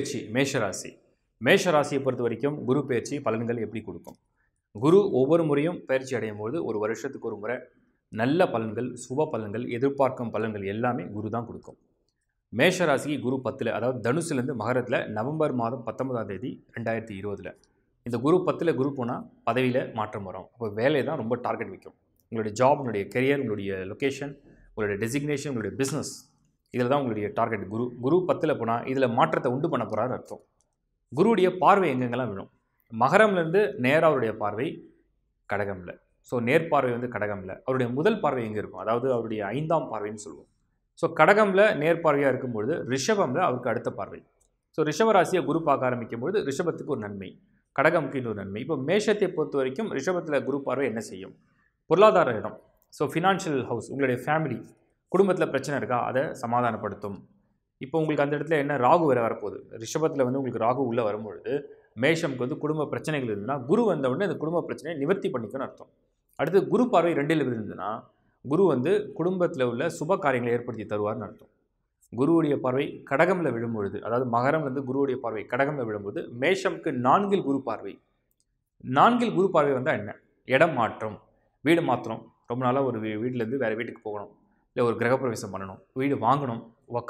பயிற்சி மேஷராசி மேஷராசியை பொறுத்த வரைக்கும் குரு பெயர்ச்சி பலன்கள் எப்படி கொடுக்கும் குரு ஒவ்வொரு முறையும் பயிற்சி அடையும் போது ஒரு வருஷத்துக்கு ஒரு முறை நல்ல பலன்கள் சுப பலன்கள் எதிர்பார்க்கும் பலன்கள் எல்லாமே குரு தான் கொடுக்கும் மேஷராசிக்கு குரு பத்தில் அதாவது தனுசுலேருந்து மகரத்தில் நவம்பர் மாதம் பத்தொன்பதாம் தேதி ரெண்டாயிரத்தி இருபதில் இந்த குரு பத்தில் குரு போனால் பதவியில் மாற்றம் வரும் அப்போ வேலையை தான் ரொம்ப டார்கெட் வைக்கும் உங்களுடைய ஜாப் உங்களுடைய கெரியர் உங்களுடைய லொக்கேஷன் உங்களுடைய டெசிக்னேஷன் உங்களுடைய பிஸ்னஸ் இதில் தான் உங்களுடைய டார்கெட் குரு குரு பத்தில் போனால் இதில் மாற்றத்தை உண்டு பண்ண போகிறாரு அர்த்தம் குருவுடைய பார்வை எங்கெங்கெல்லாம் விழும் மகரம்லேருந்து நேராக அவருடைய பார்வை கடகமில் ஸோ நேர்பார்வை வந்து கடகமில் அவருடைய முதல் பார்வை எங்கே இருக்கும் அதாவது அவருடைய ஐந்தாம் பார்வைன்னு சொல்லுவோம் ஸோ கடகமில் நேர்பார்வையாக இருக்கும்பொழுது ரிஷபமில் அவருக்கு அடுத்த பார்வை ஸோ ரிஷபராசியை குரு பார்க்க ஆரம்பிக்கும்பொழுது ரிஷபத்துக்கு ஒரு நன்மை கடகமுக்கு இன்னொரு நன்மை இப்போ மேஷத்தை பொறுத்த வரைக்கும் ரிஷபத்தில் குரு பார்வை என்ன செய்யும் பொருளாதார இடம் ஸோ ஃபினான்ஷியல் ஹவுஸ் உங்களுடைய ஃபேமிலி குடும்பத்தில் பிரச்சனை இருக்கா அதை சமாதானப்படுத்தும் இப்போ உங்களுக்கு அந்த இடத்துல என்ன ராகு வேறு வரப்போகுது ரிஷபத்தில் வந்து உங்களுக்கு ராகு உள்ளே வரும்பொழுது மேஷம்க்கு வந்து குடும்ப பிரச்சனைகள் இருந்ததுன்னா குரு வந்தவுடனே அந்த குடும்ப பிரச்சனையை நிவர்த்தி பண்ணிக்கணும்னு அர்த்தம் அடுத்து குரு பார்வை ரெண்டில் இருந்ததுன்னா குரு வந்து குடும்பத்தில் உள்ள சுப காரியங்களை ஏற்படுத்தி தருவார்னு அர்த்தம் குருவுடைய பார்வை கடகமில் விழும்பொழுது அதாவது மகரம் வந்து குருவுடைய பார்வை கடகமில் விழும்போது மேஷம்க்கு நான்கில் குரு பார்வை நான்கில் குரு பார்வை வந்தால் என்ன இடம் மாற்றம் வீடு மாற்றம் ரொம்ப நாளாக ஒரு வீ வீட்டிலேருந்து வேறு வீட்டுக்கு போகணும் இல்லை ஒரு கிரகப்பிரவேசம் பண்ணணும் வீடு வாங்கணும்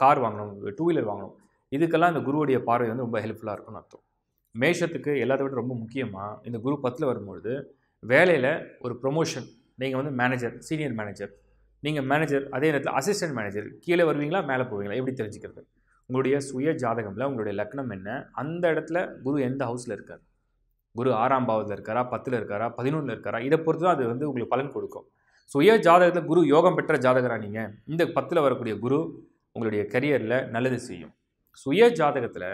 கார் வாங்கணும் டூ வீலர் வாங்கணும் இதுக்கெல்லாம் இந்த குருவுடைய பார்வை வந்து ரொம்ப ஹெல்ப்ஃபுல்லாக இருக்கும்னு அர்த்தம் மேஷத்துக்கு எல்லாத்த விட ரொம்ப முக்கியமாக இந்த குரு பத்தில் வரும்பொழுது வேலையில் ஒரு ப்ரொமோஷன் நீங்கள் வந்து மேனேஜர் சீனியர் மேனேஜர் நீங்கள் மேனேஜர் அதே நேரத்தில் அசிஸ்டன்ட் மேனேஜர் கீழே வருவீங்களா மேலே போவீங்களா எப்படி தெரிஞ்சுக்கிறது உங்களுடைய சுய ஜாதகமில் உங்களுடைய லக்னம் என்ன அந்த இடத்துல குரு எந்த ஹவுஸில் இருக்கார் குரு ஆறாம் பாவத்தில் இருக்காரா பத்தில் இருக்காரா பதினொன்றில் இருக்காரா இதை பொறுத்து தான் அது வந்து உங்களுக்கு பலன் கொடுக்கும் சுய ஜாதகத்தில் குரு யோகம் பெற்ற ஜாதகரா நீங்கள் இந்த பத்தில் வரக்கூடிய குரு உங்களுடைய கரியரில் நல்லது செய்யும் சுய ஜாதகத்தில்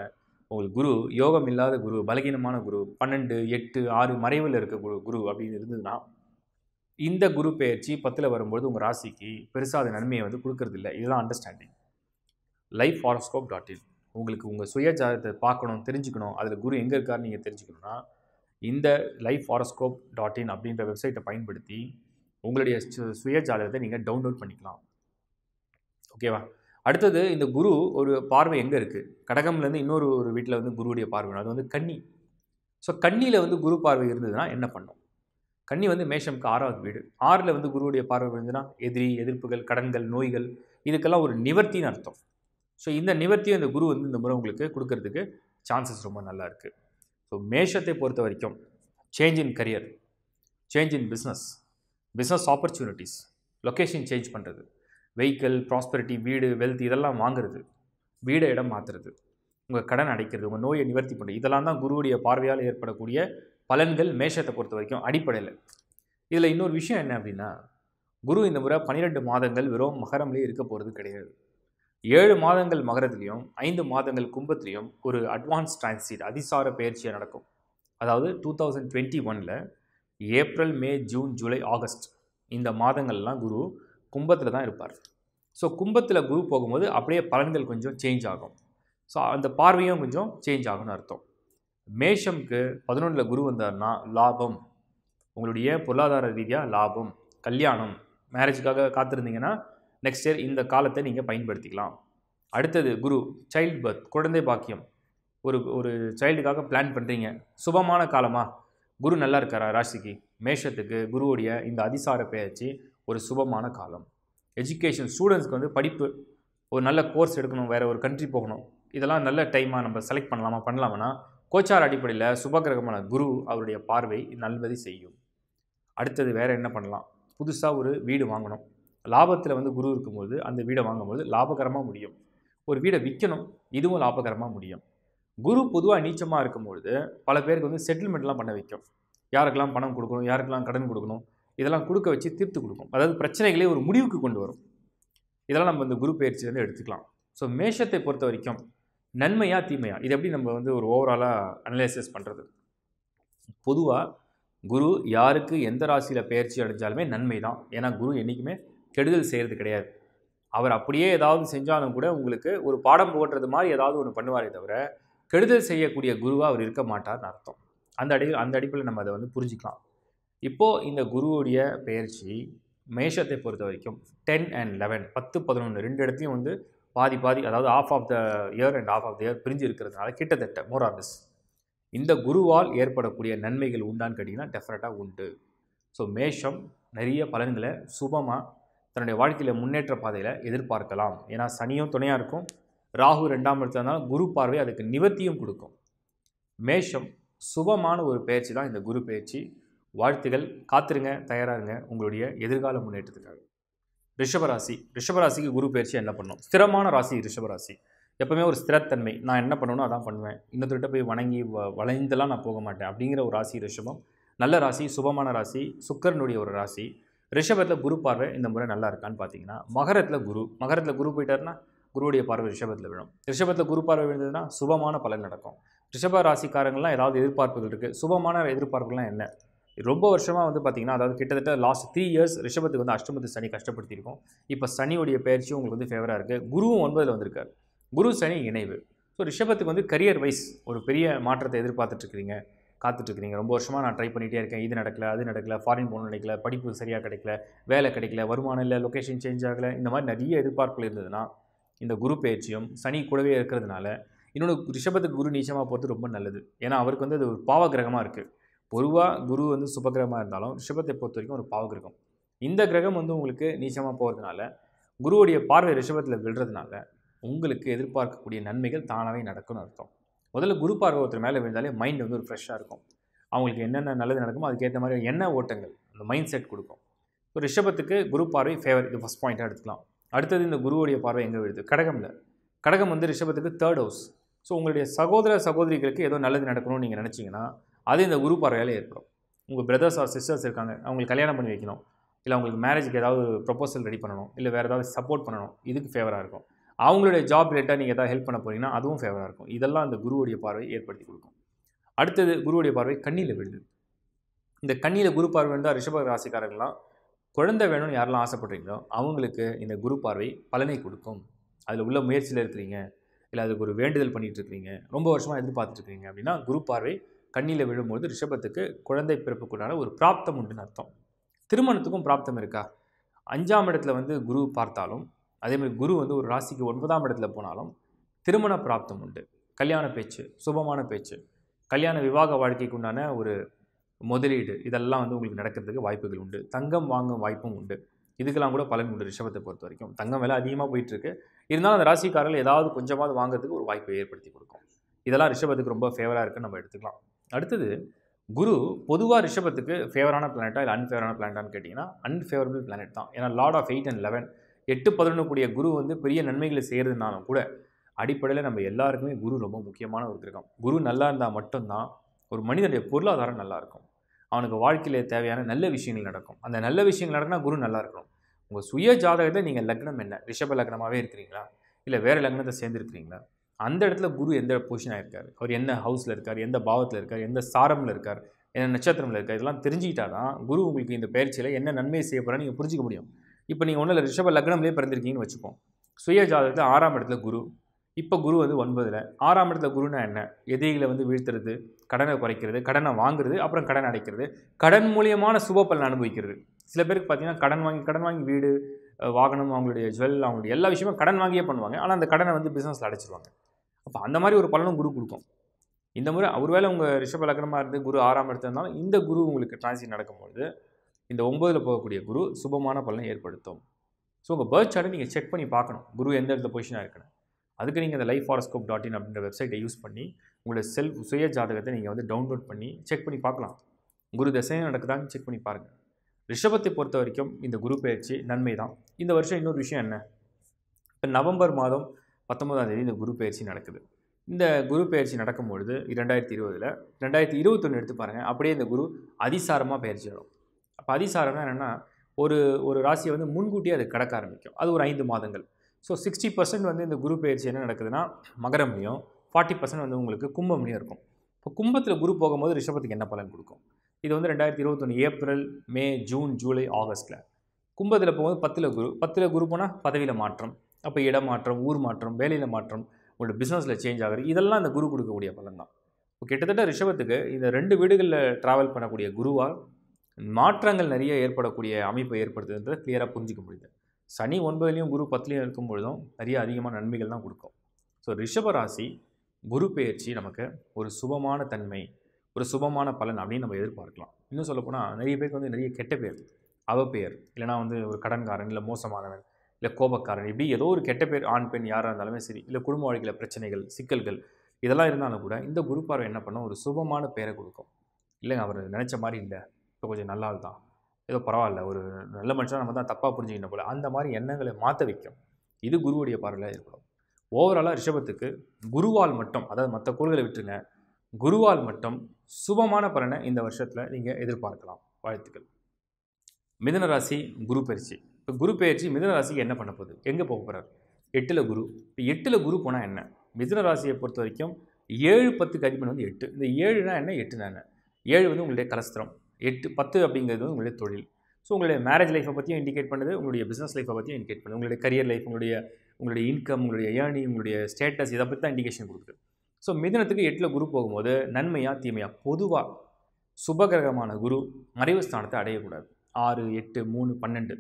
உங்கள் குரு யோகம் இல்லாத குரு பலகீனமான குரு பன்னெண்டு எட்டு ஆறு மறைவில் இருக்க குரு குரு அப்படின்னு இருந்ததுன்னா இந்த குரு பெயர்ச்சி பத்தில் வரும்பொழுது உங்கள் ராசிக்கு பெருசாக அது நன்மையை வந்து இல்லை இதுதான் understanding life horoscope dot in உங்களுக்கு உங்கள் சுய ஜாதகத்தை பார்க்கணும் தெரிஞ்சுக்கணும் அதில் குரு எங்கே இருக்காருன்னு நீங்கள் தெரிஞ்சுக்கணும்னா இந்த லைஃப் ஹாரோஸ்கோப் டாட் இன் அப்படின்ற வெப்சைட்டை பயன்படுத்தி உங்களுடைய சுய ஜாதகத்தை நீங்கள் டவுன்லோட் பண்ணிக்கலாம் ஓகேவா அடுத்தது இந்த குரு ஒரு பார்வை எங்கே இருக்குது கடகம்லேருந்து இன்னொரு ஒரு வீட்டில் வந்து குருவுடைய பார்வை அது வந்து கண்ணி ஸோ கண்ணியில் வந்து குரு பார்வை இருந்ததுன்னா என்ன பண்ணும் கண்ணி வந்து மேஷம்க்கு ஆறாவது வீடு ஆறில் வந்து குருவுடைய பார்வை இருந்ததுன்னா எதிரி எதிர்ப்புகள் கடன்கள் நோய்கள் இதுக்கெல்லாம் ஒரு நிவர்த்தின்னு அர்த்தம் ஸோ இந்த நிவர்த்தியை இந்த குரு வந்து இந்த முறை உங்களுக்கு கொடுக்கறதுக்கு சான்சஸ் ரொம்ப நல்லா இருக்குது ஸோ மேஷத்தை பொறுத்த வரைக்கும் change in career change in business business opportunities location change பண்ணுறது வெஹிக்கிள் ப்ராஸ்பரிட்டி வீடு வெல்த் இதெல்லாம் வாங்குறது வீடை இடம் மாற்றுறது உங்கள் கடன் அடைக்கிறது உங்கள் நோயை நிவர்த்தி பண்ணுறது இதெல்லாம் தான் குருவுடைய பார்வையால் ஏற்படக்கூடிய பலன்கள் மேஷத்தை பொறுத்த வரைக்கும் அடிப்படையில் இதில் இன்னொரு விஷயம் என்ன அப்படின்னா குரு இந்த முறை பன்னிரெண்டு மாதங்கள் வெறும் மகரம்லேயே இருக்க போகிறது கிடையாது ஏழு மாதங்கள் மகரத்துலேயும் ஐந்து மாதங்கள் கும்பத்துலேயும் ஒரு அட்வான்ஸ் டிரான்சிட் அதிசார பயிற்சியாக நடக்கும் அதாவது டூ தௌசண்ட் டுவெண்ட்டி ஒனில் April May June July August இந்த மாதங்கள்லாம் குரு கும்பத்தில் தான் இருப்பார் ஸோ கும்பத்தில் குரு போகும்போது அப்படியே பலன்கள் கொஞ்சம் சேஞ்ச் ஆகும் ஸோ அந்த பார்வையும் கொஞ்சம் சேஞ்ச் ஆகும்னு அர்த்தம் மேஷம்க்கு பதினொன்றில் குரு வந்தார்னா லாபம் உங்களுடைய பொருளாதார ரீதியாக லாபம் கல்யாணம் மேரேஜுக்காக காத்திருந்தீங்கன்னா நெக்ஸ்ட் இயர் இந்த காலத்தை நீங்கள் பயன்படுத்திக்கலாம் அடுத்தது குரு சைல்ட் பர்த் குழந்தை பாக்கியம் ஒரு ஒரு சைல்டுக்காக பிளான் பண்ணுறீங்க சுபமான காலமாக குரு நல்லா இருக்காரா ராசிக்கு மேஷத்துக்கு குருவுடைய இந்த அதிசார பேச்சு ஒரு சுபமான காலம் எஜுகேஷன் ஸ்டூடெண்ட்ஸ்க்கு வந்து படிப்பு ஒரு நல்ல கோர்ஸ் எடுக்கணும் வேறு ஒரு கண்ட்ரி போகணும் இதெல்லாம் நல்ல டைமாக நம்ம செலக்ட் பண்ணலாமா பண்ணலாமா கோச்சார் அடிப்படையில் சுபகிரகமான குரு அவருடைய பார்வை நல்வதை செய்யும் அடுத்தது வேறு என்ன பண்ணலாம் புதுசாக ஒரு வீடு வாங்கணும் லாபத்தில் வந்து குரு இருக்கும்போது அந்த வீடை வாங்கும்போது லாபகரமாக முடியும் ஒரு வீடை விற்கணும் இதுவும் லாபகரமாக முடியும் குரு பொதுவாக நீச்சமாக இருக்கும் பொழுது பல பேருக்கு வந்து செட்டில்மெண்ட்லாம் பண்ண வைக்கும் யாருக்கெல்லாம் பணம் கொடுக்கணும் யாருக்கெல்லாம் கடன் கொடுக்கணும் இதெல்லாம் கொடுக்க வச்சு தீர்த்து கொடுக்கும் அதாவது பிரச்சனைகளே ஒரு முடிவுக்கு கொண்டு வரும் இதெல்லாம் நம்ம இந்த குரு பயிற்சியிலேருந்து எடுத்துக்கலாம் ஸோ மேஷத்தை பொறுத்த வரைக்கும் நன்மையா தீமையா இது எப்படி நம்ம வந்து ஒரு ஓவராலாக அனலைசிஸ் பண்ணுறது பொதுவாக குரு யாருக்கு எந்த ராசியில் பயிற்சி அடைஞ்சாலுமே நன்மை தான் ஏன்னா குரு என்றைக்குமே கெடுதல் செய்கிறது கிடையாது அவர் அப்படியே ஏதாவது செஞ்சாலும் கூட உங்களுக்கு ஒரு பாடம் போடுறது மாதிரி ஏதாவது ஒன்று பண்ணுவாரே தவிர கெடுதல் செய்யக்கூடிய குருவாக அவர் இருக்க மாட்டார்னு அர்த்தம் அந்த அடி அந்த அடிப்பில் நம்ம அதை வந்து புரிஞ்சுக்கலாம் இப்போது இந்த குருவுடைய பயிற்சி மேஷத்தை பொறுத்த வரைக்கும் டென் அண்ட் லெவன் பத்து பதினொன்று ரெண்டு இடத்தையும் வந்து பாதி பாதி அதாவது half of the year and half of the year பிரிஞ்சு இருக்கிறதுனால கிட்டத்தட்ட மோர் மோரார்லஸ் இந்த குருவால் ஏற்படக்கூடிய நன்மைகள் உண்டான்னு கேட்டிங்கன்னா டெஃபினட்டாக உண்டு ஸோ மேஷம் நிறைய பலன்களை சுபமாக தன்னுடைய வாழ்க்கையில் முன்னேற்ற பாதையில் எதிர்பார்க்கலாம் ஏன்னா சனியும் துணையாக இருக்கும் ராகு ரெண்டாம் இடத்துல இருந்தாலும் குரு பார்வை அதுக்கு நிவர்த்தியும் கொடுக்கும் மேஷம் சுபமான ஒரு பயிற்சி தான் இந்த குரு பயிற்சி வாழ்த்துகள் காத்துருங்க தயாராருங்க உங்களுடைய எதிர்கால முன்னேற்றத்துக்காக ரிஷபராசி ரிஷபராசிக்கு குரு பயிற்சி என்ன பண்ணும் ஸ்திரமான ராசி ரிஷபராசி எப்போவுமே ஒரு ஸ்திரத்தன்மை நான் என்ன பண்ணணும் அதான் பண்ணுவேன் இன்னொருத்தர்கிட்ட போய் வணங்கி வ வளைந்தெல்லாம் நான் போக மாட்டேன் அப்படிங்கிற ஒரு ராசி ரிஷபம் நல்ல ராசி சுபமான ராசி சுக்கரனுடைய ஒரு ராசி ரிஷபத்தில் குரு பார்வை இந்த முறை நல்லா இருக்கான்னு பார்த்தீங்கன்னா மகரத்தில் குரு மகரத்தில் குரு போயிட்டாருன்னா குருவுடைய பார்வை ரிஷபத்தில் விழும் ரிஷபத்தில் குரு பார்வை விழுந்ததுன்னா சுபமான பலன் நடக்கும் ரிஷப ராசிக்காரங்கள்லாம் ஏதாவது எதிர்பார்ப்புகள் இருக்குது சுபமான எதிர்பார்ப்புகள்லாம் என்ன ரொம்ப வருஷமாக வந்து பார்த்திங்கன்னா அதாவது கிட்டத்தட்ட லாஸ்ட் த்ரீ இயர்ஸ் ரிஷபத்துக்கு வந்து அஷ்டமத்து சனி கஷ்டப்படுத்தியிருக்கோம் இப்போ சனியுடைய பயிற்சி உங்களுக்கு வந்து ஃபேவராக இருக்குது குருவும் ஒன்பதில் வந்திருக்கார் குரு சனி இணைவு ஸோ ரிஷபத்துக்கு வந்து கரியர் வைஸ் ஒரு பெரிய மாற்றத்தை எதிர்பார்த்துட்ருக்கிறீங்க காத்துட்ருக்கிறீங்க ரொம்ப வருஷமாக நான் ட்ரை பண்ணிகிட்டே இருக்கேன் இது நடக்கல அது நடக்கல ஃபாரின் போன நினைக்கல படிப்பு சரியாக கிடைக்கல வேலை கிடைக்கல வருமானம் இல்லை லொக்கேஷன் சேஞ்ச் ஆகலை இந்த மாதிரி நிறைய எதிர்பார்ப்புகள் இருந்ததுன்னா இந்த குரு பேச்சியும் சனி கூடவே இருக்கிறதுனால இன்னொன்று ரிஷபத்துக்கு குரு நீச்சமாக போகிறது ரொம்ப நல்லது ஏன்னா அவருக்கு வந்து அது ஒரு பாவ கிரகமாக இருக்குது பொதுவாக குரு வந்து சுபகிரகமாக இருந்தாலும் ரிஷபத்தை பொறுத்த வரைக்கும் ஒரு பாவ கிரகம் இந்த கிரகம் வந்து உங்களுக்கு நீச்சமாக போகிறதுனால குருவுடைய பார்வை ரிஷபத்தில் விழுறதுனால உங்களுக்கு எதிர்பார்க்கக்கூடிய நன்மைகள் தானாகவே நடக்கும்னு அர்த்தம் முதல்ல குரு பார்வை ஒருத்தர் மேலே விழுந்தாலே மைண்ட் வந்து ஒரு ஃப்ரெஷ்ஷாக இருக்கும் அவங்களுக்கு என்னென்ன நல்லது நடக்குமோ அதுக்கேற்ற மாதிரி என்ன ஓட்டங்கள் அந்த மைண்ட் செட் கொடுக்கும் ஸோ ரிஷபத்துக்கு குரு பார்வை ஃபேவர் இது ஃபஸ்ட் பாயிண்ட்டாக எடுத்துக்கலாம் அடுத்தது இந்த குருவுடைய பார்வை எங்கே விழுது கடகமில் கடகம் வந்து ரிஷபத்துக்கு தேர்ட் ஹவுஸ் ஸோ உங்களுடைய சகோதர சகோதரிகளுக்கு ஏதோ நல்லது நடக்கணும்னு நீங்கள் நினச்சிங்கன்னா அது இந்த குரு பார்வையால் ஏற்படும் உங்கள் பிரதர்ஸ் ஆர் சிஸ்டர்ஸ் இருக்காங்க அவங்களுக்கு கல்யாணம் பண்ணி வைக்கணும் இல்லை அவங்களுக்கு மேரேஜுக்கு ஏதாவது ப்ரொப்போசல் ரெடி பண்ணணும் இல்லை வேறு ஏதாவது சப்போர்ட் பண்ணணும் இதுக்கு ஃபேவராக இருக்கும் அவங்களுடைய ஜாப் ரிலேட்டாக நீங்கள் எதாவது ஹெல்ப் பண்ண போகிறீங்கன்னா அதுவும் ஃபேவராக இருக்கும் இதெல்லாம் அந்த குருவுடைய பார்வை ஏற்படுத்தி கொடுக்கும் அடுத்தது குருவுடைய பார்வை கண்ணியில் விழுது இந்த கண்ணியில் குரு பார்வை இருந்தால் ரிஷப ராசிக்காரங்களாம் குழந்தை வேணும்னு யாரெல்லாம் ஆசைப்படுறீங்களோ அவங்களுக்கு இந்த குரு பார்வை பலனை கொடுக்கும் அதில் உள்ள முயற்சியில் இருக்கிறீங்க இல்லை அதுக்கு ஒரு வேண்டுதல் பண்ணிகிட்ருக்கிறீங்க ரொம்ப வருஷமாக எதிர்பார்த்துட்ருக்கீங்க அப்படின்னா குரு பார்வை கண்ணியில் விழும்போது ரிஷபத்துக்கு குழந்தை பிறப்புக்குள்ளான ஒரு பிராப்தம் உண்டுன்னு அர்த்தம் திருமணத்துக்கும் பிராப்தம் இருக்கா அஞ்சாம் இடத்துல வந்து குரு பார்த்தாலும் அதேமாதிரி குரு வந்து ஒரு ராசிக்கு ஒன்பதாம் இடத்துல போனாலும் திருமண பிராப்தம் உண்டு கல்யாண பேச்சு சுபமான பேச்சு கல்யாண விவாக வாழ்க்கைக்கு உண்டான ஒரு முதலீடு இதெல்லாம் வந்து உங்களுக்கு நடக்கிறதுக்கு வாய்ப்புகள் உண்டு தங்கம் வாங்கும் வாய்ப்பும் உண்டு இதுக்கெல்லாம் கூட பலன் உண்டு ரிஷபத்தை பொறுத்த வரைக்கும் தங்கம் விலை அதிகமாக போயிட்டுருக்கு இருந்தாலும் அந்த ராசிக்காரர்கள் ஏதாவது கொஞ்சமாவது வாங்குறதுக்கு ஒரு வாய்ப்பை ஏற்படுத்தி கொடுக்கும் இதெல்லாம் ரிஷபத்துக்கு ரொம்ப ஃபேவராக இருக்குன்னு நம்ம எடுத்துக்கலாம் அடுத்தது குரு பொதுவாக ரிஷபத்துக்கு ஃபேவரான பிளானட்டா இல்லை அன்ஃபேவரான பிளானட்டான்னு கேட்டிங்கன்னா அன்ஃபேவரபிள் பிளானட் தான் ஏன்னா lord of eight and eleven எட்டு பதினொன்று கூடிய குரு வந்து பெரிய நன்மைகளை செய்கிறதுனாலும் கூட அடிப்படையில் நம்ம எல்லாருக்குமே குரு ரொம்ப முக்கியமான ஒரு கிரகம் குரு நல்லா இருந்தால் மட்டும்தான் ஒரு மனிதனுடைய பொருளாதாரம் நல்லாயிருக்கும் அவனுக்கு வாழ்க்கையில் தேவையான நல்ல விஷயங்கள் நடக்கும் அந்த நல்ல விஷயங்கள் நடக்கினா குரு நல்லா இருக்கணும் உங்கள் சுய ஜாதகத்தை நீங்கள் லக்னம் என்ன ரிஷப லக்னமாகவே இருக்கிறீங்களா இல்லை வேறு லக்னத்தை சேர்ந்துருக்கிறீங்களா அந்த இடத்துல குரு எந்த பொசிஷனாக இருக்கார் அவர் என்ன ஹவுஸில் இருக்கார் எந்த பாவத்தில் இருக்கார் எந்த சாரமில் இருக்கார் என்ன நட்சத்திரமில் இருக்கார் இதெல்லாம் தெரிஞ்சுக்கிட்டா தான் குரு உங்களுக்கு இந்த பயிற்சியில் என்ன நன்மை செய்ய நீங்கள் புரிஞ்சிக்க முடியும் இப்போ நீங்கள் ஒன்றில் ரிஷப லக்னம்லேயே பிறந்திருக்கீங்கன்னு வச்சுப்போம் சுய ஜாதகத்தில் ஆறாம் இடத்துல குரு இப்போ குரு வந்து ஒன்பதில் ஆறாம் இடத்துல குருனா என்ன எதிரிகளை வந்து வீழ்த்துறது கடனை குறைக்கிறது கடனை வாங்குறது அப்புறம் கடன் அடைக்கிறது கடன் மூலியமான சுப பலன் அனுபவிக்கிறது சில பேருக்கு பார்த்தீங்கன்னா கடன் வாங்கி கடன் வாங்கி வீடு வாகனம் அவங்களுடைய ஜுவல் அவங்களுடைய எல்லா விஷயமும் கடன் வாங்கியே பண்ணுவாங்க ஆனால் அந்த கடனை வந்து பிஸ்னஸில் அடைச்சிருவாங்க அப்போ அந்த மாதிரி ஒரு பலனும் குரு கொடுக்கும் இந்த முறை ஒரு வேளை உங்கள் ரிஷப லக்னமாக இருந்து குரு ஆறாம் இருந்தாலும் இந்த குரு உங்களுக்கு டிரான்சிட் நடக்கும்பொழுது இந்த ஒம்பதில் போகக்கூடிய குரு சுபமான பலனை ஏற்படுத்தும் ஸோ உங்கள் பேர்த் சார்ட்டை நீங்கள் செக் பண்ணி பார்க்கணும் குரு எந்த இடத்துல பொசிஷனாக இருக்கணும் அதுக்கு நீங்கள் இந்த லைஃப் ஃபாரஸ்கோப் டாட் இன் அப்படின்ற வெப்சைட்டை யூஸ் பண்ணி உங்களோட செல்ஃப் சுய ஜாதகத்தை நீங்கள் வந்து டவுன்லோட் பண்ணி செக் பண்ணி பார்க்கலாம் குரு தசை நடக்குதான்னு செக் பண்ணி பாருங்கள் ரிஷபத்தை பொறுத்த வரைக்கும் இந்த குரு பயிற்சி நன்மை தான் இந்த வருஷம் இன்னொரு விஷயம் என்ன இப்போ நவம்பர் மாதம் பத்தொன்பதாம் தேதி இந்த குரு பயிற்சி நடக்குது இந்த குரு பயிற்சி நடக்கும்பொழுது இரண்டாயிரத்தி இருபதில் ரெண்டாயிரத்தி இருபத்தொன்று எடுத்து பாருங்கள் அப்படியே இந்த குரு அதிசாரமாக பயிற்சி வரும் அப்போ அதிசாரம்னா என்னென்னா ஒரு ஒரு ராசியை வந்து முன்கூட்டியே அது கடக்க ஆரம்பிக்கும் அது ஒரு ஐந்து மாதங்கள் ஸோ சிக்ஸ்டி பர்சன்ட் வந்து இந்த குரு பயிற்சி என்ன நடக்குதுன்னா மகரம்லையும் ஃபார்ட்டி பர்சன்ட் வந்து உங்களுக்கு கும்பம்லையும் இருக்கும் இப்போ கும்பத்தில் குரு போகும்போது ரிஷபத்துக்கு என்ன பலன் கொடுக்கும் இது வந்து ரெண்டாயிரத்தி இருபத்தொன்று ஏப்ரல் மே ஜூன் ஜூலை ஆகஸ்ட்டில் கும்பத்தில் போகும்போது பத்தில் குரு பத்தில் குரு போனால் பதவியில் மாற்றம் அப்போ இடம் மாற்றம் ஊர் மாற்றம் வேலையில் மாற்றம் உங்களோட பிஸ்னஸில் சேஞ்ச் ஆகுது இதெல்லாம் அந்த குரு கொடுக்கக்கூடிய பலன் தான் கிட்டத்தட்ட ரிஷபத்துக்கு இந்த ரெண்டு வீடுகளில் ட்ராவல் பண்ணக்கூடிய குருவால் மாற்றங்கள் நிறைய ஏற்படக்கூடிய அமைப்பை ஏற்படுத்துதுன்றதை கிளியராக புரிஞ்சிக்க முடியுது சனி ஒன்பதுலேயும் குரு பத்துலேயும் இருக்கும் பொழுதும் நிறைய அதிகமான நன்மைகள் தான் கொடுக்கும் ஸோ ரிஷபராசி குரு பெயர்ச்சி நமக்கு ஒரு சுபமான தன்மை ஒரு சுபமான பலன் அப்படின்னு நம்ம எதிர்பார்க்கலாம் இன்னும் சொல்லப்போனால் நிறைய பேருக்கு வந்து நிறைய கெட்ட பேர் அவ பெயர் இல்லைனா வந்து ஒரு கடன்காரன் இல்லை மோசமானவன் இல்லை கோபக்காரன் இப்படி ஏதோ ஒரு கெட்ட பேர் ஆண் பெண் யாராக இருந்தாலுமே சரி இல்லை குடும்ப வாழ்க்கையில் பிரச்சனைகள் சிக்கல்கள் இதெல்லாம் இருந்தாலும் கூட இந்த குரு பார்வை என்ன பண்ணோம் ஒரு சுபமான பெயரை கொடுக்கும் இல்லைங்க அவர் நினச்ச மாதிரி இல்லை இப்போ கொஞ்சம் நல்லா தான் ஏதோ பரவாயில்ல ஒரு நல்ல மனுஷனாக நம்ம தான் தப்பாக புரிஞ்சுக்கணும் போல அந்த மாதிரி எண்ணங்களை மாற்ற வைக்கும் இது குருவுடைய பார்வையாக இருக்கணும் ஓவராலாக ரிஷபத்துக்கு குருவால் மட்டும் அதாவது மற்ற கோள்களை விட்டுருங்க குருவால் மட்டும் சுபமான பலனை இந்த வருஷத்தில் நீங்கள் எதிர்பார்க்கலாம் வாழ்த்துக்கள் மிதன ராசி குரு பயிற்சி இப்போ குரு பயிற்சி மிதன ராசிக்கு என்ன பண்ண போகுது எங்கே போக போகிறார் எட்டில் குரு இப்போ எட்டில் குரு போனால் என்ன மிதன ராசியை பொறுத்த வரைக்கும் ஏழு பத்து கதிப்பன் வந்து எட்டு இந்த ஏழுனா என்ன எட்டுனா என்ன ஏழு வந்து உங்களுடைய கலஸ்திரம் எட்டு பத்து அப்படிங்கிறது உங்களுடைய தொழில் ஸோ உங்களுடைய மேரேஜ் லைஃப்பை பற்றியும் இண்டிகேட் பண்ணுது உங்களுடைய பிஸ்னஸ் லைஃப்பை பற்றியும் இண்டிகேட் பண்ணுது உங்களுடைய கரியர் லைஃப் உங்களுடைய உங்களுடைய இன்கம் உங்களுடைய ஏர்னி உங்களுடைய ஸ்டேட்டஸ் இதை பற்றி தான் இண்டிகேஷன் கொடுக்குது ஸோ மிதனத்துக்கு எட்டில் குரு போகும்போது நன்மையாக தீமையாக பொதுவாக சுபகிரகமான குரு மறைவு ஸ்தானத்தை அடையக்கூடாது ஆறு எட்டு மூணு பன்னெண்டு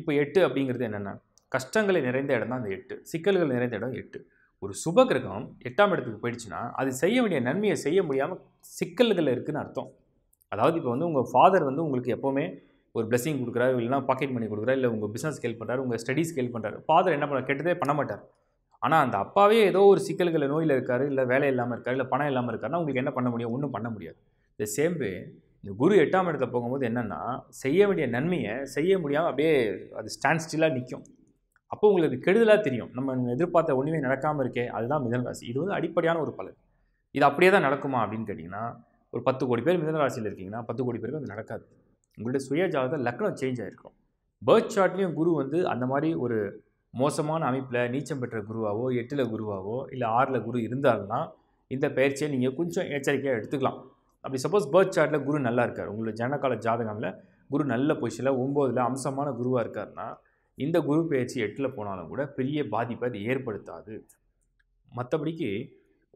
இப்போ எட்டு அப்படிங்கிறது என்னென்னா கஷ்டங்களை நிறைந்த இடம் தான் அந்த எட்டு சிக்கல்கள் நிறைந்த இடம் எட்டு ஒரு சுபகிரகம் எட்டாம் இடத்துக்கு போயிடுச்சுன்னா அது செய்ய வேண்டிய நன்மையை செய்ய முடியாமல் சிக்கல்களில் இருக்குதுன்னு அர்த்தம் அதாவது இப்போ வந்து உங்கள் ஃபாதர் வந்து உங்களுக்கு எப்போவுமே ஒரு பிளஸிங் கொடுக்குறாரு இல்லைனா பாக்கெட் மணி கொடுக்குறாரு இல்லை உங்கள் பிஸ்னஸ் ஹெல்ப் பண்ணுறாரு உங்கள் ஸ்டடீஸ் ஹெல்ப் பண்ணுறாரு ஃபாதர் என்ன பண்ண கெட்டதே பண்ண மாட்டார் ஆனால் அந்த அப்பாவே ஏதோ ஒரு சிக்கல்களை நோயில் இருக்கார் இல்லை வேலை இல்லாமல் இருக்கார் இல்லை பணம் இல்லாமல் இருக்காருன்னா உங்களுக்கு என்ன பண்ண முடியும் ஒன்றும் பண்ண முடியாது இந்த சேம்பு இந்த குரு எட்டாம் இடத்துல போகும்போது என்னென்னா செய்ய வேண்டிய நன்மையை செய்ய முடியாமல் அப்படியே அது ஸ்டாண்ட் ஸ்டில்லாக நிற்கும் அப்போ உங்களுக்கு கெடுதலாக தெரியும் நம்ம எதிர்பார்த்த ஒன்றுமே நடக்காமல் இருக்கே அதுதான் மிதன் ராசி இது வந்து அடிப்படையான ஒரு பலன் இது அப்படியே தான் நடக்குமா அப்படின்னு கேட்டிங்கன்னா ஒரு பத்து கோடி பேர் மிதனராசியில் இருக்கீங்கன்னா பத்து கோடி பேருக்கு அது நடக்காது உங்களுடைய சுய ஜாதகத்தில் லக்னம் சேஞ்ச் ஆகிருக்கும் பேர்த் சார்ட்லேயும் குரு வந்து அந்த மாதிரி ஒரு மோசமான அமைப்பில் நீச்சம் பெற்ற குருவாகவோ எட்டில் குருவாகவோ இல்லை ஆறில் குரு இருந்தால்னா இந்த பயிற்சியை நீங்கள் கொஞ்சம் எச்சரிக்கையாக எடுத்துக்கலாம் அப்படி சப்போஸ் பேர்த் சார்ட்டில் குரு நல்லா இருக்கார் உங்களுடைய ஜனகால ஜாதகமில் குரு நல்ல பொசியில் ஒம்போதில் அம்சமான குருவாக இருக்காருன்னா இந்த குரு பயிற்சி எட்டில் போனாலும் கூட பெரிய பாதிப்பை அது ஏற்படுத்தாது மற்றபடிக்கு